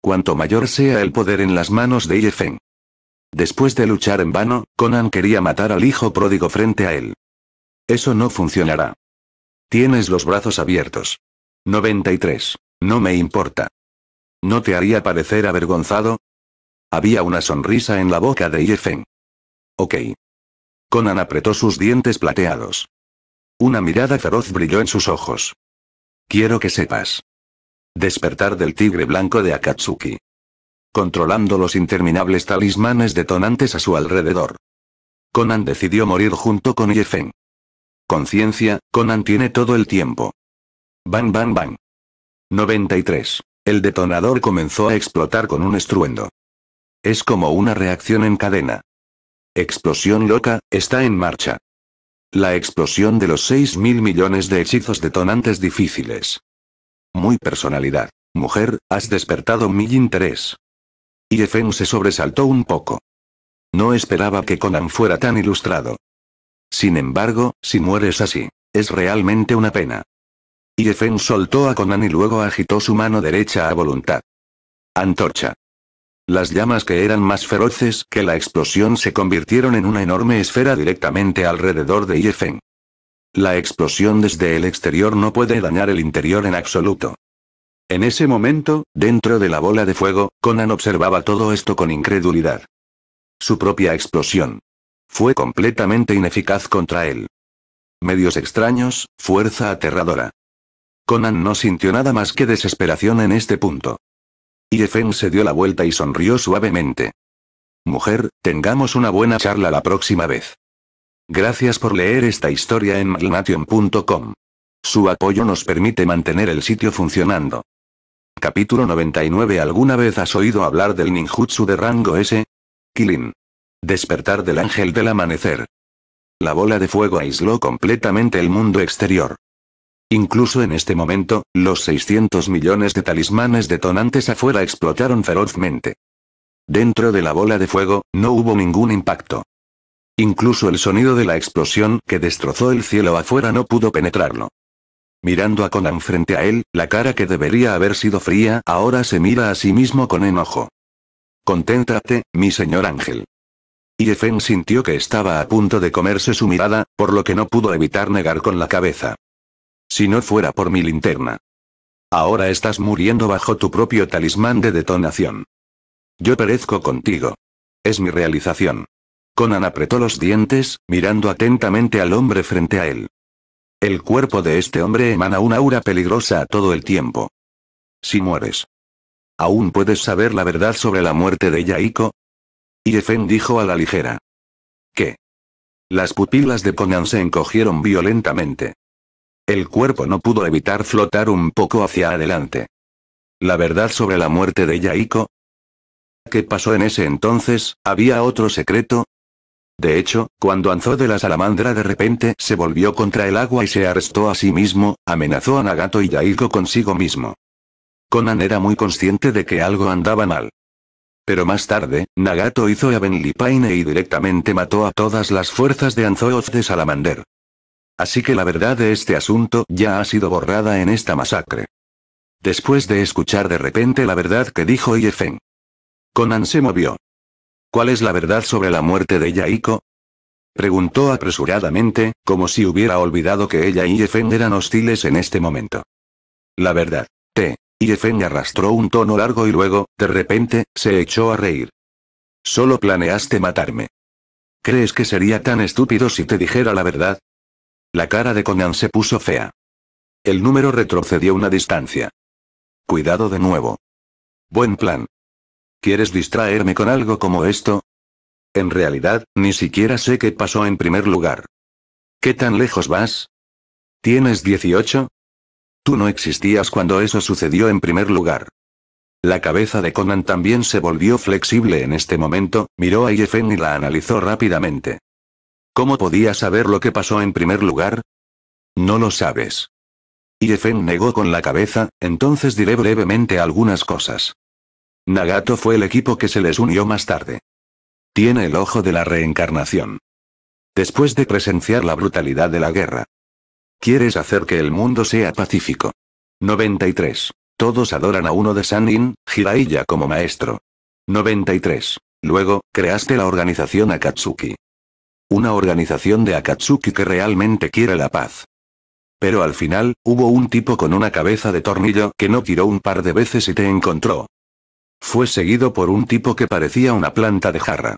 Cuanto mayor sea el poder en las manos de Yefeng. Después de luchar en vano, Conan quería matar al hijo pródigo frente a él. Eso no funcionará. Tienes los brazos abiertos. 93. No me importa. ¿No te haría parecer avergonzado? Había una sonrisa en la boca de Yefeng. Ok. Conan apretó sus dientes plateados. Una mirada feroz brilló en sus ojos. Quiero que sepas. Despertar del tigre blanco de Akatsuki. Controlando los interminables talismanes detonantes a su alrededor. Conan decidió morir junto con Yefen. Conciencia, Conan tiene todo el tiempo. Bang, bang, bang. 93. El detonador comenzó a explotar con un estruendo. Es como una reacción en cadena. Explosión loca, está en marcha. La explosión de los mil millones de hechizos detonantes difíciles. Muy personalidad. Mujer, has despertado mi interés. Y Efen se sobresaltó un poco. No esperaba que Conan fuera tan ilustrado. Sin embargo, si mueres así, es realmente una pena. Y Efen soltó a Conan y luego agitó su mano derecha a voluntad. Antorcha. Las llamas que eran más feroces que la explosión se convirtieron en una enorme esfera directamente alrededor de Yefeng. La explosión desde el exterior no puede dañar el interior en absoluto. En ese momento, dentro de la bola de fuego, Conan observaba todo esto con incredulidad. Su propia explosión. Fue completamente ineficaz contra él. Medios extraños, fuerza aterradora. Conan no sintió nada más que desesperación en este punto. Yefen se dio la vuelta y sonrió suavemente. Mujer, tengamos una buena charla la próxima vez. Gracias por leer esta historia en malnation.com. Su apoyo nos permite mantener el sitio funcionando. Capítulo 99 ¿Alguna vez has oído hablar del ninjutsu de rango S? Kilin. Despertar del ángel del amanecer. La bola de fuego aisló completamente el mundo exterior. Incluso en este momento, los 600 millones de talismanes detonantes afuera explotaron ferozmente. Dentro de la bola de fuego, no hubo ningún impacto. Incluso el sonido de la explosión que destrozó el cielo afuera no pudo penetrarlo. Mirando a Conan frente a él, la cara que debería haber sido fría ahora se mira a sí mismo con enojo. Conténtrate, mi señor ángel. Y sintió que estaba a punto de comerse su mirada, por lo que no pudo evitar negar con la cabeza. Si no fuera por mi linterna. Ahora estás muriendo bajo tu propio talismán de detonación. Yo perezco contigo. Es mi realización. Conan apretó los dientes, mirando atentamente al hombre frente a él. El cuerpo de este hombre emana una aura peligrosa todo el tiempo. Si mueres. ¿Aún puedes saber la verdad sobre la muerte de Yaiko? Efen dijo a la ligera. ¿Qué? Las pupilas de Conan se encogieron violentamente. El cuerpo no pudo evitar flotar un poco hacia adelante. La verdad sobre la muerte de Yaiko. ¿Qué pasó en ese entonces? ¿Había otro secreto? De hecho, cuando Anzo de la salamandra de repente se volvió contra el agua y se arrestó a sí mismo, amenazó a Nagato y Yaiko consigo mismo. Conan era muy consciente de que algo andaba mal. Pero más tarde, Nagato hizo a Benlipaine y directamente mató a todas las fuerzas de Anzo de Salamander. Así que la verdad de este asunto ya ha sido borrada en esta masacre. Después de escuchar de repente la verdad que dijo Yefen. Conan se movió. ¿Cuál es la verdad sobre la muerte de Yaiko? Preguntó apresuradamente, como si hubiera olvidado que ella y Yefen eran hostiles en este momento. La verdad. Te. Yefen arrastró un tono largo y luego, de repente, se echó a reír. Solo planeaste matarme. ¿Crees que sería tan estúpido si te dijera la verdad? La cara de Conan se puso fea. El número retrocedió una distancia. Cuidado de nuevo. Buen plan. ¿Quieres distraerme con algo como esto? En realidad, ni siquiera sé qué pasó en primer lugar. ¿Qué tan lejos vas? ¿Tienes 18? Tú no existías cuando eso sucedió en primer lugar. La cabeza de Conan también se volvió flexible en este momento, miró a Yefen y la analizó rápidamente. ¿Cómo podía saber lo que pasó en primer lugar? No lo sabes. Iefen negó con la cabeza, entonces diré brevemente algunas cosas. Nagato fue el equipo que se les unió más tarde. Tiene el ojo de la reencarnación. Después de presenciar la brutalidad de la guerra. Quieres hacer que el mundo sea pacífico. 93. Todos adoran a uno de Sanin, Jiraiya como maestro. 93. Luego, creaste la organización Akatsuki. Una organización de Akatsuki que realmente quiere la paz. Pero al final, hubo un tipo con una cabeza de tornillo que no tiró un par de veces y te encontró. Fue seguido por un tipo que parecía una planta de jarra.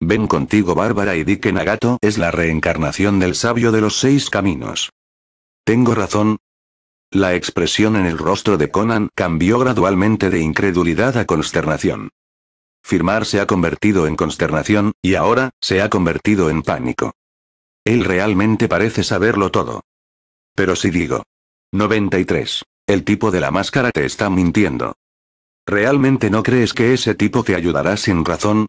Ven contigo Bárbara y di que Nagato es la reencarnación del sabio de los seis caminos. ¿Tengo razón? La expresión en el rostro de Conan cambió gradualmente de incredulidad a consternación. Firmar se ha convertido en consternación, y ahora, se ha convertido en pánico. Él realmente parece saberlo todo. Pero si digo. 93. El tipo de la máscara te está mintiendo. ¿Realmente no crees que ese tipo te ayudará sin razón?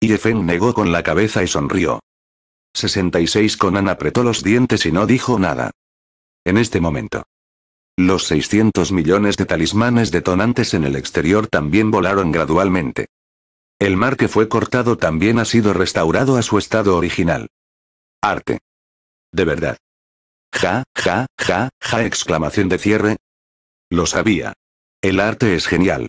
Y Yefen negó con la cabeza y sonrió. 66 Conan apretó los dientes y no dijo nada. En este momento. Los 600 millones de talismanes detonantes en el exterior también volaron gradualmente. El mar que fue cortado también ha sido restaurado a su estado original. Arte. De verdad. Ja, ja, ja, ja, exclamación de cierre. Lo sabía. El arte es genial.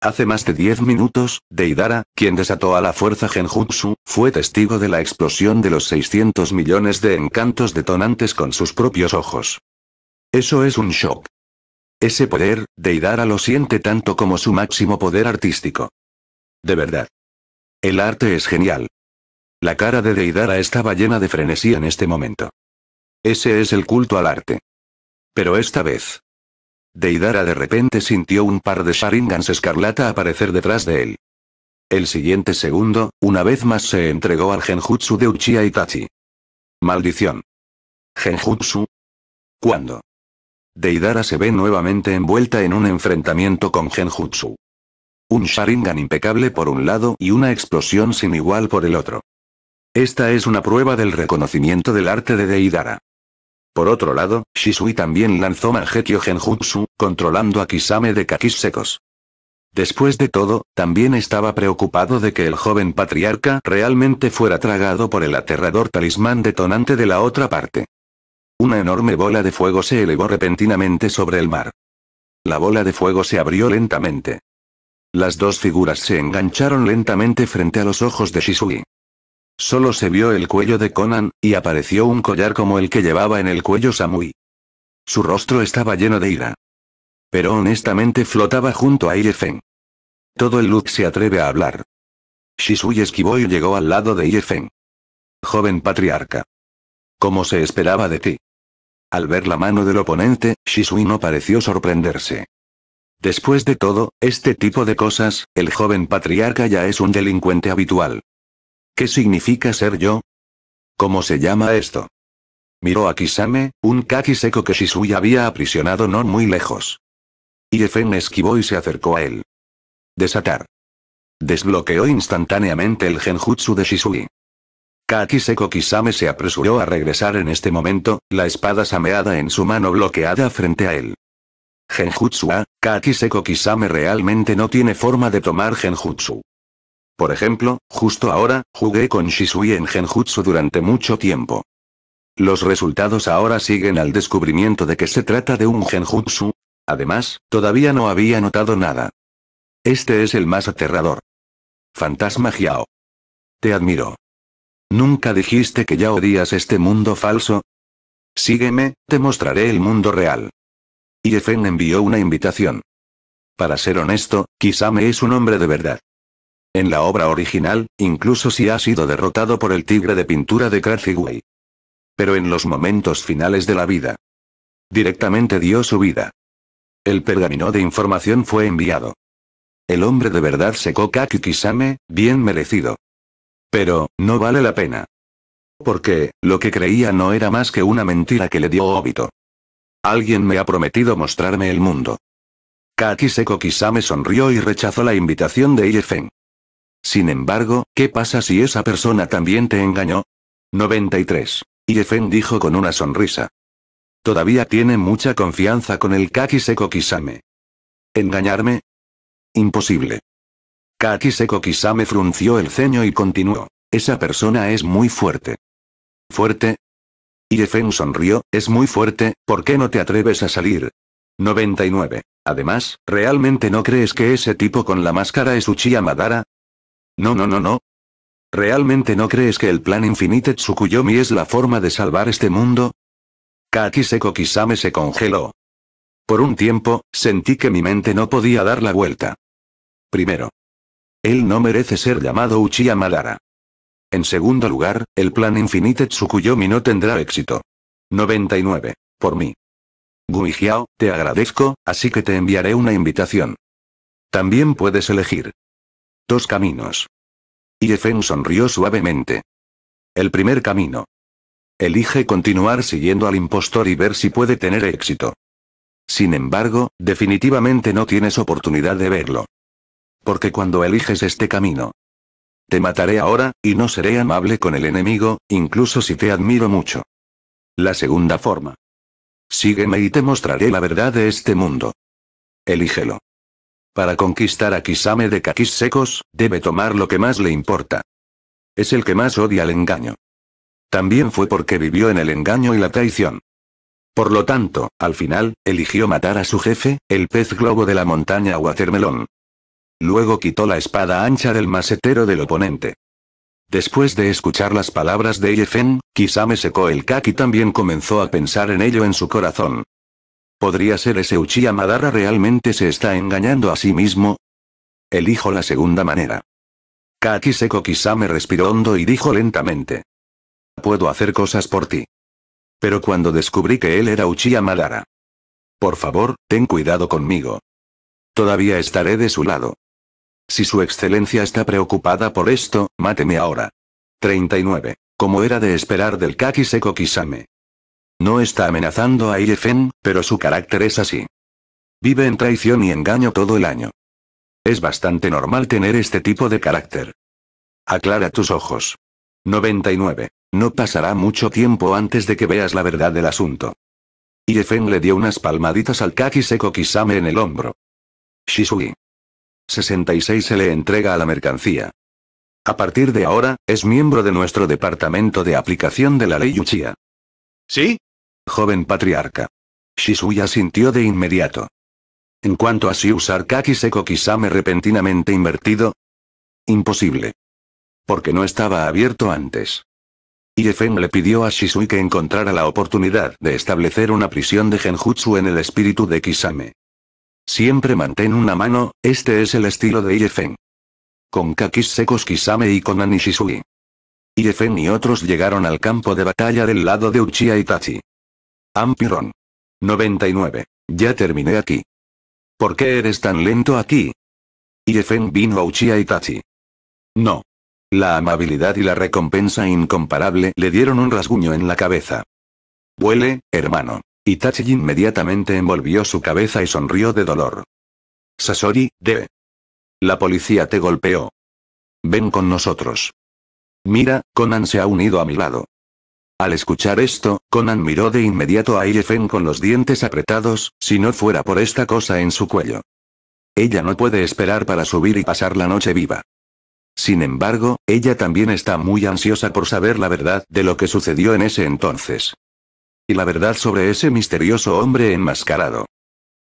Hace más de 10 minutos, Deidara, quien desató a la fuerza Genjutsu, fue testigo de la explosión de los 600 millones de encantos detonantes con sus propios ojos. Eso es un shock. Ese poder, Deidara lo siente tanto como su máximo poder artístico. De verdad. El arte es genial. La cara de Deidara estaba llena de frenesí en este momento. Ese es el culto al arte. Pero esta vez. Deidara de repente sintió un par de Sharingans escarlata aparecer detrás de él. El siguiente segundo, una vez más se entregó al genjutsu de Uchiha Itachi. Maldición. Genjutsu. ¿Cuándo? Deidara se ve nuevamente envuelta en un enfrentamiento con genjutsu. Un Sharingan impecable por un lado y una explosión sin igual por el otro. Esta es una prueba del reconocimiento del arte de Deidara. Por otro lado, Shisui también lanzó Mangekyo Genjutsu, controlando a Kisame de Kakisekos. Después de todo, también estaba preocupado de que el joven patriarca realmente fuera tragado por el aterrador talismán detonante de la otra parte. Una enorme bola de fuego se elevó repentinamente sobre el mar. La bola de fuego se abrió lentamente. Las dos figuras se engancharon lentamente frente a los ojos de Shisui. Solo se vio el cuello de Conan, y apareció un collar como el que llevaba en el cuello Samui. Su rostro estaba lleno de ira. Pero honestamente flotaba junto a Iefen. Todo el look se atreve a hablar. Shisui esquivó y llegó al lado de Iefen. Joven patriarca. Como se esperaba de ti. Al ver la mano del oponente, Shisui no pareció sorprenderse. Después de todo, este tipo de cosas, el joven patriarca ya es un delincuente habitual. ¿Qué significa ser yo? ¿Cómo se llama esto? Miró a Kisame, un kaki seco que Shisui había aprisionado no muy lejos. Iefen esquivó y se acercó a él. Desatar. Desbloqueó instantáneamente el genjutsu de Shisui. Kaki Kisame se apresuró a regresar en este momento, la espada sameada en su mano bloqueada frente a él. Genjutsu A, Kaki Kisame realmente no tiene forma de tomar genjutsu. Por ejemplo, justo ahora, jugué con Shisui en genjutsu durante mucho tiempo. Los resultados ahora siguen al descubrimiento de que se trata de un genjutsu. Además, todavía no había notado nada. Este es el más aterrador. Fantasma Giao. Te admiro. ¿Nunca dijiste que ya odias este mundo falso? Sígueme, te mostraré el mundo real. Y envió una invitación. Para ser honesto, Kisame es un hombre de verdad. En la obra original, incluso si ha sido derrotado por el tigre de pintura de Way. Pero en los momentos finales de la vida. Directamente dio su vida. El pergamino de información fue enviado. El hombre de verdad secó Kaki Kisame, bien merecido. Pero, no vale la pena. Porque, lo que creía no era más que una mentira que le dio óbito. Alguien me ha prometido mostrarme el mundo. Kakiseko Kisame sonrió y rechazó la invitación de Iefen. Sin embargo, ¿qué pasa si esa persona también te engañó? 93. Iefen dijo con una sonrisa. Todavía tiene mucha confianza con el Kakiseko Kisame. ¿Engañarme? Imposible. Kakiseko Kisame frunció el ceño y continuó. Esa persona es muy fuerte. ¿Fuerte? Efen sonrió, es muy fuerte, ¿por qué no te atreves a salir? 99. Además, ¿realmente no crees que ese tipo con la máscara es Uchiha Madara? No, no, no, no. ¿Realmente no crees que el plan Infinite Tsukuyomi es la forma de salvar este mundo? Kakiseko Kisame se congeló. Por un tiempo, sentí que mi mente no podía dar la vuelta. Primero. Él no merece ser llamado Uchiha Madara. En segundo lugar, el plan Infinite Tsukuyomi no tendrá éxito. 99. Por mí. Guijiao, te agradezco, así que te enviaré una invitación. También puedes elegir. Dos caminos. Iefen sonrió suavemente. El primer camino. Elige continuar siguiendo al impostor y ver si puede tener éxito. Sin embargo, definitivamente no tienes oportunidad de verlo. Porque cuando eliges este camino, te mataré ahora, y no seré amable con el enemigo, incluso si te admiro mucho. La segunda forma. Sígueme y te mostraré la verdad de este mundo. Elígelo. Para conquistar a Kisame de Kakis secos, debe tomar lo que más le importa. Es el que más odia el engaño. También fue porque vivió en el engaño y la traición. Por lo tanto, al final, eligió matar a su jefe, el pez globo de la montaña Watermelon. Luego quitó la espada ancha del masetero del oponente. Después de escuchar las palabras de Yefen, Kisame secó el kaki y también comenzó a pensar en ello en su corazón. ¿Podría ser ese Uchiha Madara realmente se está engañando a sí mismo? Elijo la segunda manera. Kaki seco Kisame respiró hondo y dijo lentamente. Puedo hacer cosas por ti. Pero cuando descubrí que él era Uchiha Madara. Por favor, ten cuidado conmigo. Todavía estaré de su lado. Si su excelencia está preocupada por esto, máteme ahora. 39. Como era de esperar del Kaki Seko Kisame. No está amenazando a Iefen, pero su carácter es así. Vive en traición y engaño todo el año. Es bastante normal tener este tipo de carácter. Aclara tus ojos. 99. No pasará mucho tiempo antes de que veas la verdad del asunto. Iefen le dio unas palmaditas al Kaki Seko Kisame en el hombro. Shisui. 66 se le entrega a la mercancía. A partir de ahora, es miembro de nuestro departamento de aplicación de la ley Yuchia. ¿Sí? Joven patriarca. Shisui sintió de inmediato. En cuanto a si usar Kaki Seko Kisame repentinamente invertido. Imposible. Porque no estaba abierto antes. Yefen le pidió a Shisui que encontrara la oportunidad de establecer una prisión de genjutsu en el espíritu de Kisame. Siempre mantén una mano, este es el estilo de Iefen. Con kakis secos Kisame y con Anishisui. Iefen y otros llegaron al campo de batalla del lado de Uchiha Itachi. Ampiron. 99. Ya terminé aquí. ¿Por qué eres tan lento aquí? Iefen vino a Uchiha Itachi. No. La amabilidad y la recompensa incomparable le dieron un rasguño en la cabeza. Huele, hermano. Itachi inmediatamente envolvió su cabeza y sonrió de dolor. Sasori, ¿de? La policía te golpeó. Ven con nosotros. Mira, Conan se ha unido a mi lado. Al escuchar esto, Conan miró de inmediato a Irefen con los dientes apretados, si no fuera por esta cosa en su cuello. Ella no puede esperar para subir y pasar la noche viva. Sin embargo, ella también está muy ansiosa por saber la verdad de lo que sucedió en ese entonces y la verdad sobre ese misterioso hombre enmascarado.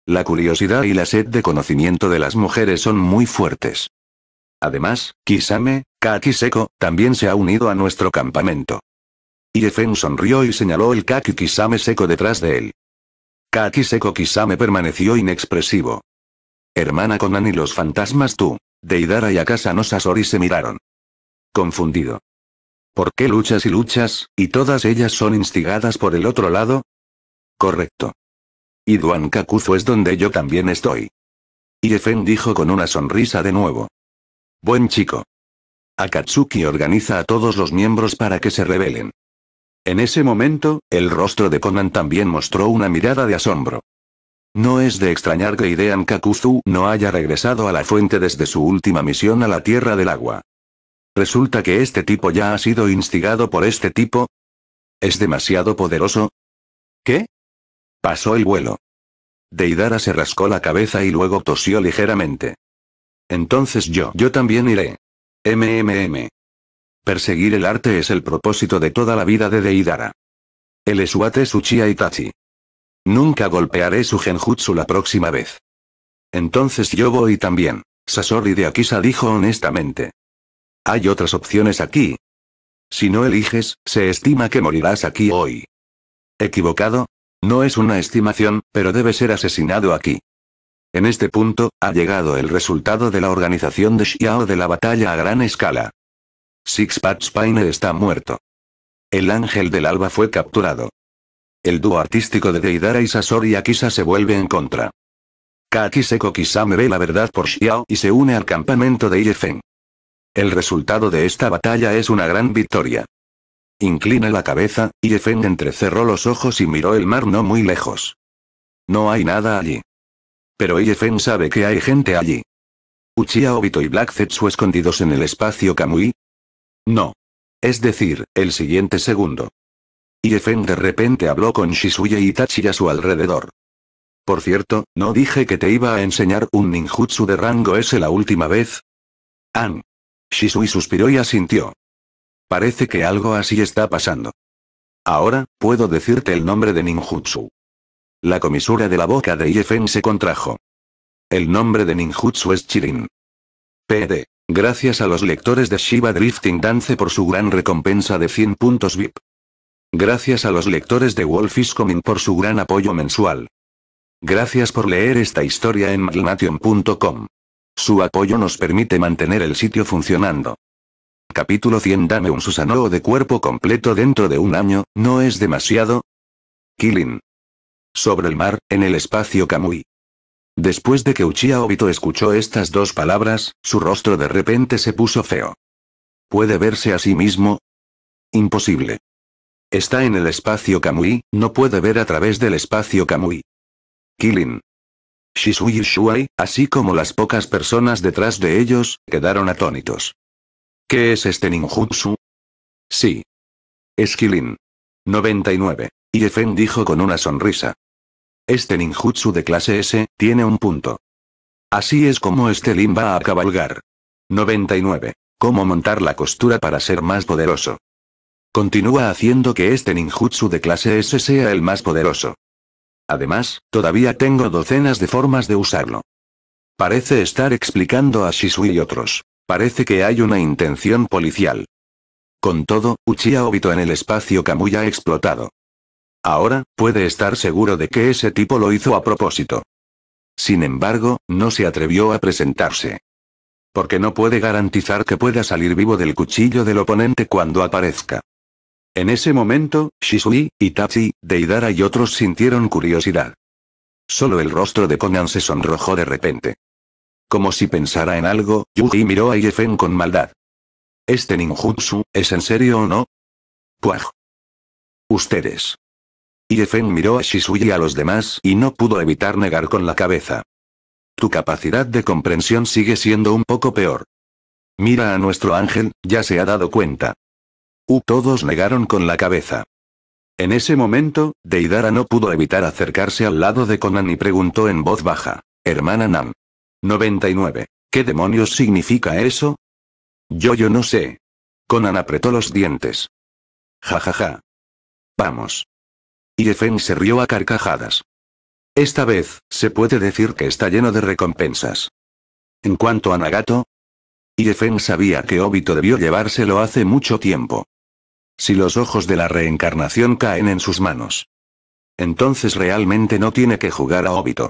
La curiosidad y la sed de conocimiento de las mujeres son muy fuertes. Además, Kisame, Kaki Seco, también se ha unido a nuestro campamento. Iefen sonrió y señaló el Kaki Kisame Seco detrás de él. Kaki Seco Kisame permaneció inexpresivo. Hermana Conan y los fantasmas tú, Deidara y Akasa no Sasori se miraron. Confundido. ¿Por qué luchas y luchas, y todas ellas son instigadas por el otro lado? Correcto. Y Duan Kakuzu es donde yo también estoy. Idefen dijo con una sonrisa de nuevo. Buen chico. Akatsuki organiza a todos los miembros para que se rebelen. En ese momento, el rostro de Conan también mostró una mirada de asombro. No es de extrañar que Idean Kakuzu no haya regresado a la fuente desde su última misión a la Tierra del Agua. Resulta que este tipo ya ha sido instigado por este tipo. ¿Es demasiado poderoso? ¿Qué? Pasó el vuelo. Deidara se rascó la cabeza y luego tosió ligeramente. Entonces yo, yo también iré. MMM. Perseguir el arte es el propósito de toda la vida de Deidara. El Esuate suchia Itachi. Nunca golpearé su genjutsu la próxima vez. Entonces yo voy también. Sasori de Akisa dijo honestamente. Hay otras opciones aquí. Si no eliges, se estima que morirás aquí hoy. ¿Equivocado? No es una estimación, pero debe ser asesinado aquí. En este punto, ha llegado el resultado de la organización de Xiao de la batalla a gran escala. Sixpack Paine está muerto. El ángel del alba fue capturado. El dúo artístico de Deidara y Sasori Akisa se vuelve en contra. Kakiseko me ve la verdad por Xiao y se une al campamento de Yefen. El resultado de esta batalla es una gran victoria. Inclina la cabeza, y entrecerró los ojos y miró el mar no muy lejos. No hay nada allí. Pero Yefen sabe que hay gente allí. ¿Uchiha Obito y Black Zetsu escondidos en el espacio Kamui? No. Es decir, el siguiente segundo. Efen de repente habló con Shizuya y Itachi a su alrededor. Por cierto, ¿no dije que te iba a enseñar un ninjutsu de rango ese la última vez? An. Shisui suspiró y asintió. Parece que algo así está pasando. Ahora, puedo decirte el nombre de ninjutsu. La comisura de la boca de Yefen se contrajo. El nombre de ninjutsu es Chirin. PD. Gracias a los lectores de Shiva Drifting Dance por su gran recompensa de 100 puntos VIP. Gracias a los lectores de Wolf is Coming por su gran apoyo mensual. Gracias por leer esta historia en Malnation.com. Su apoyo nos permite mantener el sitio funcionando. Capítulo 100 Dame un Susanoo de cuerpo completo dentro de un año, ¿no es demasiado? Killing. Sobre el mar, en el espacio Kamui. Después de que Uchiha Obito escuchó estas dos palabras, su rostro de repente se puso feo. ¿Puede verse a sí mismo? Imposible. Está en el espacio Kamui, no puede ver a través del espacio Kamui. Killing. Shisui y Shuai, así como las pocas personas detrás de ellos, quedaron atónitos. ¿Qué es este ninjutsu? Sí. Es Kilin. 99. Iefen dijo con una sonrisa. Este ninjutsu de clase S, tiene un punto. Así es como este Lin va a cabalgar. 99. Cómo montar la costura para ser más poderoso. Continúa haciendo que este ninjutsu de clase S sea el más poderoso. Además, todavía tengo docenas de formas de usarlo. Parece estar explicando a Shisui y otros. Parece que hay una intención policial. Con todo, Uchiha Obito en el espacio Kamui ha explotado. Ahora, puede estar seguro de que ese tipo lo hizo a propósito. Sin embargo, no se atrevió a presentarse. Porque no puede garantizar que pueda salir vivo del cuchillo del oponente cuando aparezca. En ese momento, Shisui, Itachi, Deidara y otros sintieron curiosidad. Solo el rostro de Conan se sonrojó de repente. Como si pensara en algo, Yugi miró a Yefen con maldad. ¿Este ninjutsu, es en serio o no? ¡Puaj! Ustedes. Yefen miró a Shisui y a los demás y no pudo evitar negar con la cabeza. Tu capacidad de comprensión sigue siendo un poco peor. Mira a nuestro ángel, ya se ha dado cuenta. U todos negaron con la cabeza. En ese momento, Deidara no pudo evitar acercarse al lado de Conan y preguntó en voz baja, hermana Nam. 99. ¿Qué demonios significa eso? Yo yo no sé. Conan apretó los dientes. Ja ja ja. Vamos. Y se rió a carcajadas. Esta vez, se puede decir que está lleno de recompensas. En cuanto a Nagato, Yefen sabía que Obito debió llevárselo hace mucho tiempo. Si los ojos de la reencarnación caen en sus manos. Entonces realmente no tiene que jugar a Obito.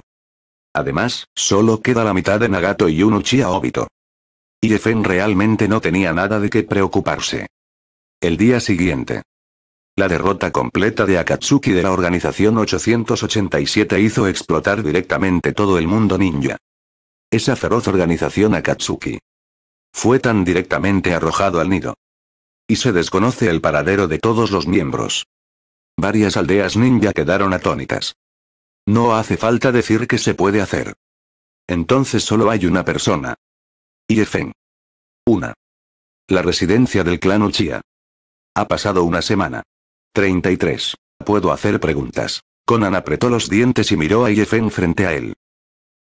Además, solo queda la mitad de Nagato y un a Obito. Y Efen realmente no tenía nada de qué preocuparse. El día siguiente. La derrota completa de Akatsuki de la organización 887 hizo explotar directamente todo el mundo ninja. Esa feroz organización Akatsuki. Fue tan directamente arrojado al nido y se desconoce el paradero de todos los miembros. Varias aldeas ninja quedaron atónitas. No hace falta decir que se puede hacer. Entonces solo hay una persona. Yefen. Una. La residencia del clan Uchiha. Ha pasado una semana. 33. Puedo hacer preguntas. Conan apretó los dientes y miró a Yefen frente a él.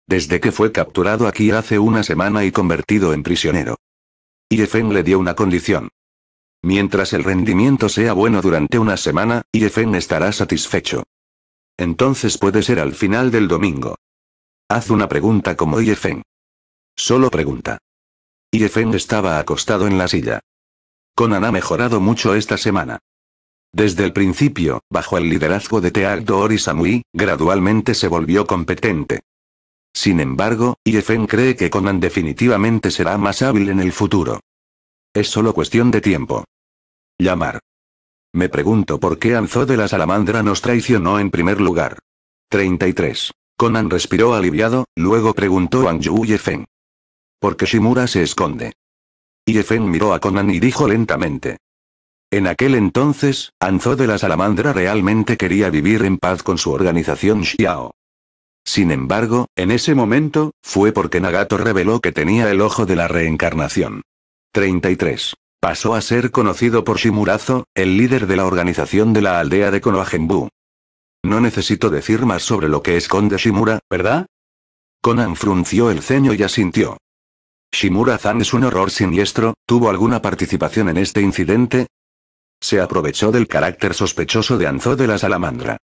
Desde que fue capturado aquí hace una semana y convertido en prisionero. Yefen le dio una condición. Mientras el rendimiento sea bueno durante una semana, Yefen estará satisfecho. Entonces puede ser al final del domingo. Haz una pregunta como Yefen. Solo pregunta. Yefen estaba acostado en la silla. Conan ha mejorado mucho esta semana. Desde el principio, bajo el liderazgo de Teagdor y Samui, gradualmente se volvió competente. Sin embargo, Yefen cree que Conan definitivamente será más hábil en el futuro. Es solo cuestión de tiempo. Llamar. Me pregunto por qué Anzo de la Salamandra nos traicionó en primer lugar. 33. Conan respiró aliviado, luego preguntó a Anju ¿Por qué Shimura se esconde? Y Yefeng miró a Conan y dijo lentamente. En aquel entonces, Anzo de la Salamandra realmente quería vivir en paz con su organización Xiao. Sin embargo, en ese momento, fue porque Nagato reveló que tenía el ojo de la reencarnación. 33. Pasó a ser conocido por Shimurazo, el líder de la organización de la aldea de Konohagenbu. No necesito decir más sobre lo que esconde Shimura, ¿verdad? Conan frunció el ceño y asintió. shimura zan es un horror siniestro, ¿tuvo alguna participación en este incidente? Se aprovechó del carácter sospechoso de Anzo de la Salamandra.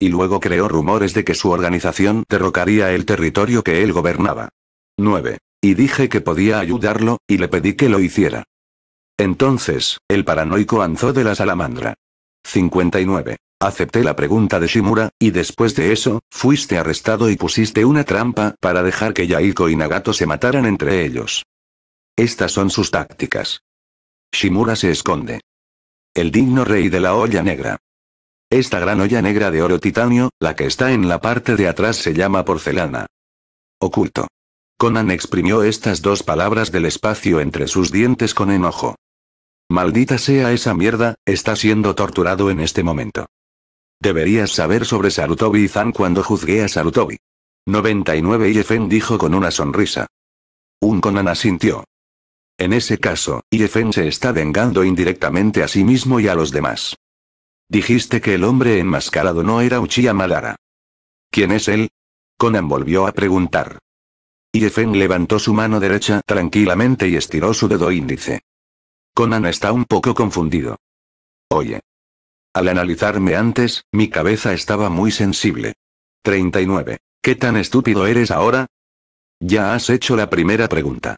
Y luego creó rumores de que su organización derrocaría el territorio que él gobernaba. 9. Y dije que podía ayudarlo, y le pedí que lo hiciera. Entonces, el paranoico Anzó de la salamandra. 59. Acepté la pregunta de Shimura, y después de eso, fuiste arrestado y pusiste una trampa para dejar que Yaiko y Nagato se mataran entre ellos. Estas son sus tácticas. Shimura se esconde. El digno rey de la olla negra. Esta gran olla negra de oro titanio, la que está en la parte de atrás se llama porcelana. Oculto. Conan exprimió estas dos palabras del espacio entre sus dientes con enojo. Maldita sea esa mierda, está siendo torturado en este momento. Deberías saber sobre Sarutobi y Zan cuando juzgué a Sarutobi. 99 Yefen dijo con una sonrisa. Un Conan asintió. En ese caso, Yefen se está vengando indirectamente a sí mismo y a los demás. Dijiste que el hombre enmascarado no era Uchiha Madara. ¿Quién es él? Conan volvió a preguntar. Feng levantó su mano derecha tranquilamente y estiró su dedo índice. Conan está un poco confundido. Oye. Al analizarme antes, mi cabeza estaba muy sensible. 39. ¿Qué tan estúpido eres ahora? Ya has hecho la primera pregunta.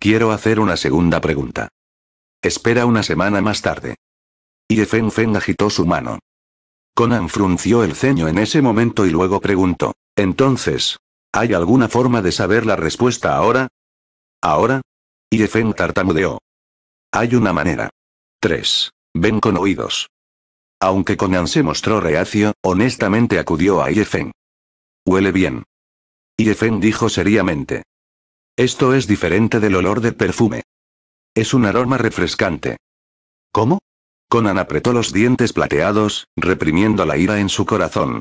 Quiero hacer una segunda pregunta. Espera una semana más tarde. Feng Feng agitó su mano. Conan frunció el ceño en ese momento y luego preguntó. Entonces, ¿Hay alguna forma de saber la respuesta ahora? ¿Ahora? Feng tartamudeó. Hay una manera. 3. Ven con oídos. Aunque Conan se mostró reacio, honestamente acudió a Yefen. Huele bien. Yefen dijo seriamente. Esto es diferente del olor de perfume. Es un aroma refrescante. ¿Cómo? Conan apretó los dientes plateados, reprimiendo la ira en su corazón.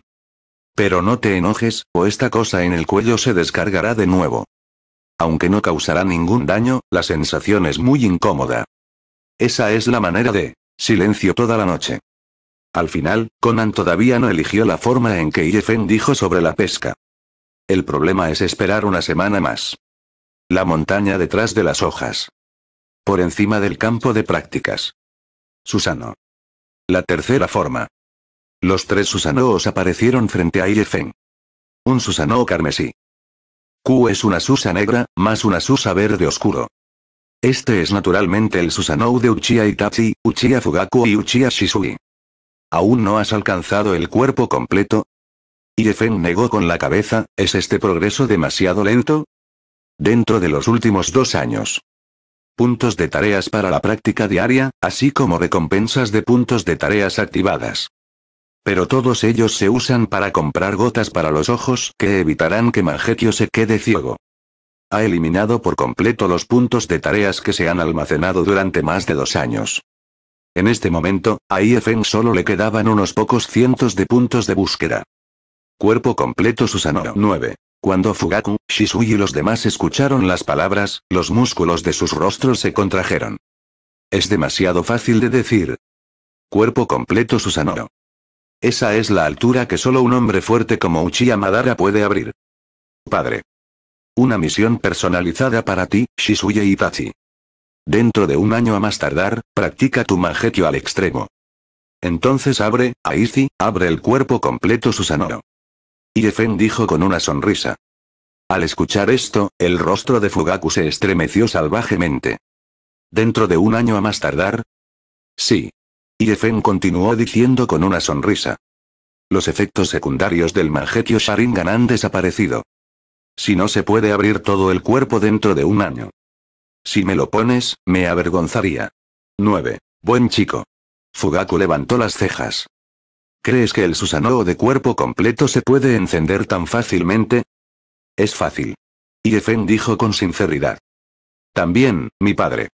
Pero no te enojes, o esta cosa en el cuello se descargará de nuevo. Aunque no causará ningún daño, la sensación es muy incómoda. Esa es la manera de silencio toda la noche. Al final, Conan todavía no eligió la forma en que Yefen dijo sobre la pesca. El problema es esperar una semana más. La montaña detrás de las hojas. Por encima del campo de prácticas. Susano. La tercera forma. Los tres Susanoos aparecieron frente a Iefen. Un Susanoo carmesí. Q es una Susa negra, más una Susa verde oscuro. Este es naturalmente el Susanoo de Uchiha Itachi, Uchiha Fugaku y Uchiha Shisui. ¿Aún no has alcanzado el cuerpo completo? Iefen negó con la cabeza, ¿es este progreso demasiado lento? Dentro de los últimos dos años. Puntos de tareas para la práctica diaria, así como recompensas de puntos de tareas activadas. Pero todos ellos se usan para comprar gotas para los ojos que evitarán que Mangetio se quede ciego. Ha eliminado por completo los puntos de tareas que se han almacenado durante más de dos años. En este momento, a IFN solo le quedaban unos pocos cientos de puntos de búsqueda. Cuerpo completo Susanoo. 9. Cuando Fugaku, Shisui y los demás escucharon las palabras, los músculos de sus rostros se contrajeron. Es demasiado fácil de decir. Cuerpo completo Susanoo. Esa es la altura que solo un hombre fuerte como Uchiha Madara puede abrir. Padre. Una misión personalizada para ti, Shisuya Itachi. Dentro de un año a más tardar, practica tu magetio al extremo. Entonces abre, Aizi, abre el cuerpo completo Susanoo. Iefen dijo con una sonrisa. Al escuchar esto, el rostro de Fugaku se estremeció salvajemente. ¿Dentro de un año a más tardar? Sí, Efen continuó diciendo con una sonrisa. Los efectos secundarios del Mangetio Sharingan han desaparecido. Si no se puede abrir todo el cuerpo dentro de un año. Si me lo pones, me avergonzaría. 9. Buen chico. Fugaku levantó las cejas. ¿Crees que el Susanoo de cuerpo completo se puede encender tan fácilmente? Es fácil. Y Efen dijo con sinceridad. También, mi padre.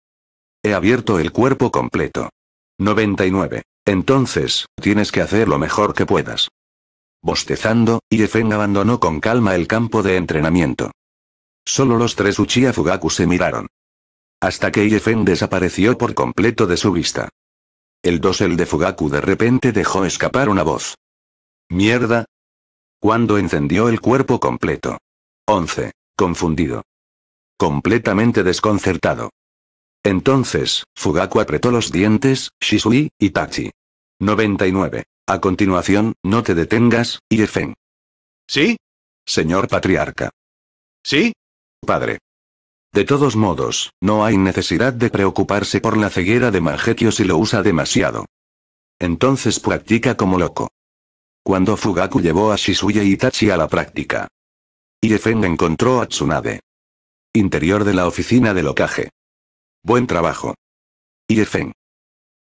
He abierto el cuerpo completo. 99. Entonces, tienes que hacer lo mejor que puedas. Bostezando, Iefen abandonó con calma el campo de entrenamiento. Solo los tres Uchiha Fugaku se miraron. Hasta que Iefen desapareció por completo de su vista. El dosel de Fugaku de repente dejó escapar una voz. ¡Mierda! Cuando encendió el cuerpo completo. 11. Confundido. Completamente desconcertado. Entonces, Fugaku apretó los dientes, Shisui, Itachi. 99. A continuación, no te detengas, Iefen. ¿Sí? Señor patriarca. ¿Sí? Padre. De todos modos, no hay necesidad de preocuparse por la ceguera de Mangekyo si lo usa demasiado. Entonces practica como loco. Cuando Fugaku llevó a Shisui y Itachi a la práctica. Iefen encontró a Tsunade. Interior de la oficina de locaje. Buen trabajo. Iefen.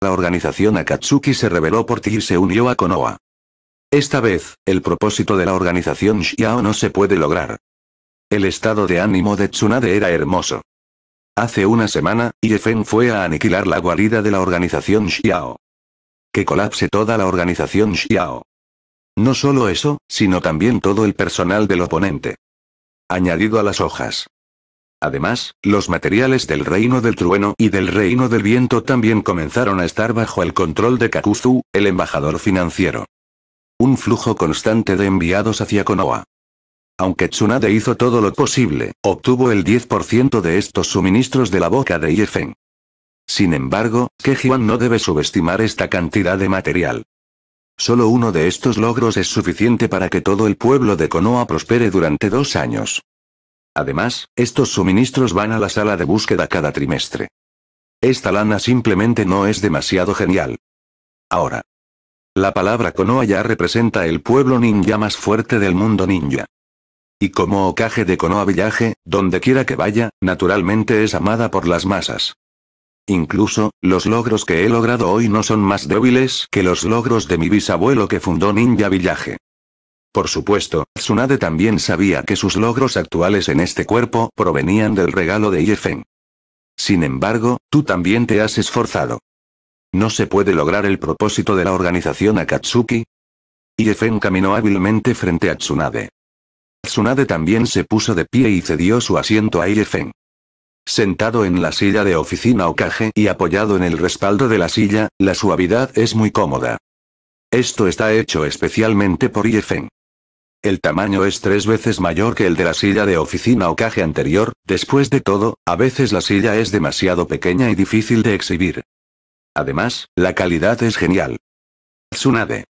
La organización Akatsuki se rebeló por ti y se unió a Konoha. Esta vez, el propósito de la organización Xiao no se puede lograr. El estado de ánimo de Tsunade era hermoso. Hace una semana, Iefen fue a aniquilar la guarida de la organización Xiao. Que colapse toda la organización Xiao. No solo eso, sino también todo el personal del oponente. Añadido a las hojas. Además, los materiales del reino del trueno y del reino del viento también comenzaron a estar bajo el control de Kakuzu, el embajador financiero. Un flujo constante de enviados hacia Konoha. Aunque Tsunade hizo todo lo posible, obtuvo el 10% de estos suministros de la boca de Yefen. Sin embargo, Kejiwan no debe subestimar esta cantidad de material. Solo uno de estos logros es suficiente para que todo el pueblo de Konoha prospere durante dos años. Además, estos suministros van a la sala de búsqueda cada trimestre. Esta lana simplemente no es demasiado genial. Ahora. La palabra Konoha ya representa el pueblo ninja más fuerte del mundo ninja. Y como ocaje de Konoha Villaje, donde quiera que vaya, naturalmente es amada por las masas. Incluso, los logros que he logrado hoy no son más débiles que los logros de mi bisabuelo que fundó Ninja Villaje. Por supuesto, Tsunade también sabía que sus logros actuales en este cuerpo provenían del regalo de Iefen. Sin embargo, tú también te has esforzado. ¿No se puede lograr el propósito de la organización Akatsuki? Iefen caminó hábilmente frente a Tsunade. Tsunade también se puso de pie y cedió su asiento a Iefen. Sentado en la silla de oficina Okage y apoyado en el respaldo de la silla, la suavidad es muy cómoda. Esto está hecho especialmente por Iefen. El tamaño es tres veces mayor que el de la silla de oficina o caje anterior, después de todo, a veces la silla es demasiado pequeña y difícil de exhibir. Además, la calidad es genial. Tsunade.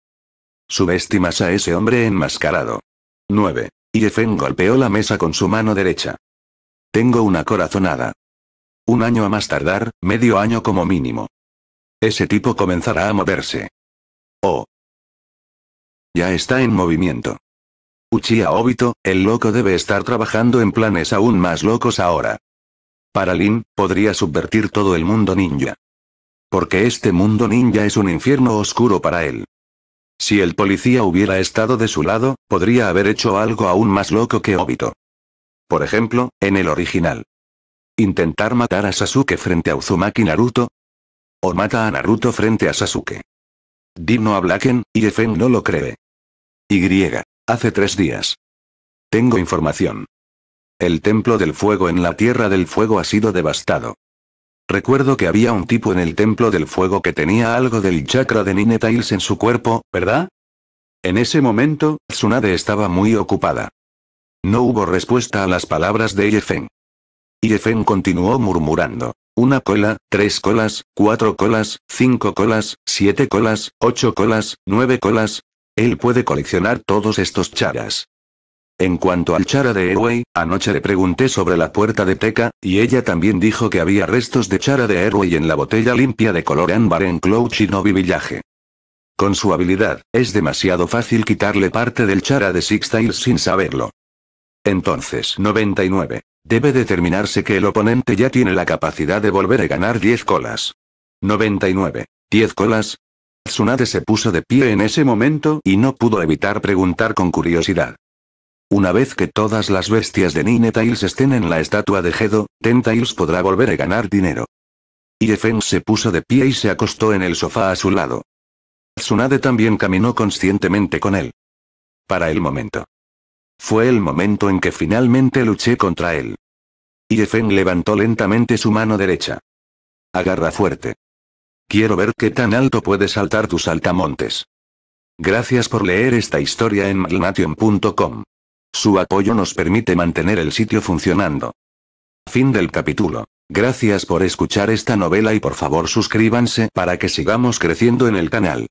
Subestimas a ese hombre enmascarado. 9. Yefen golpeó la mesa con su mano derecha. Tengo una corazonada. Un año a más tardar, medio año como mínimo. Ese tipo comenzará a moverse. Oh. Ya está en movimiento. Uchiha Obito, el loco debe estar trabajando en planes aún más locos ahora. Para Lin, podría subvertir todo el mundo ninja. Porque este mundo ninja es un infierno oscuro para él. Si el policía hubiera estado de su lado, podría haber hecho algo aún más loco que Obito. Por ejemplo, en el original. Intentar matar a Sasuke frente a Uzumaki Naruto. O mata a Naruto frente a Sasuke. Dino a Blacken, y Efen no lo cree. Y hace tres días. Tengo información. El templo del fuego en la Tierra del Fuego ha sido devastado. Recuerdo que había un tipo en el templo del fuego que tenía algo del chakra de Ninetails en su cuerpo, ¿verdad? En ese momento, Tsunade estaba muy ocupada. No hubo respuesta a las palabras de Yefen. Yefen continuó murmurando. Una cola, tres colas, cuatro colas, cinco colas, siete colas, ocho colas, nueve colas, él puede coleccionar todos estos charas. En cuanto al chara de Airway, anoche le pregunté sobre la puerta de Teca, y ella también dijo que había restos de chara de Airway en la botella limpia de color ámbar en Clouch y no Con su habilidad, es demasiado fácil quitarle parte del chara de Sixtails sin saberlo. Entonces, 99. Debe determinarse que el oponente ya tiene la capacidad de volver a ganar 10 colas. 99. 10 colas, Tsunade se puso de pie en ese momento y no pudo evitar preguntar con curiosidad. Una vez que todas las bestias de Tails estén en la estatua de Gedo, Tentails podrá volver a ganar dinero. Iefen se puso de pie y se acostó en el sofá a su lado. Tsunade también caminó conscientemente con él. Para el momento. Fue el momento en que finalmente luché contra él. Iefen levantó lentamente su mano derecha. Agarra fuerte. Quiero ver qué tan alto puede saltar tus saltamontes. Gracias por leer esta historia en malnation.com. Su apoyo nos permite mantener el sitio funcionando. Fin del capítulo. Gracias por escuchar esta novela y por favor suscríbanse para que sigamos creciendo en el canal.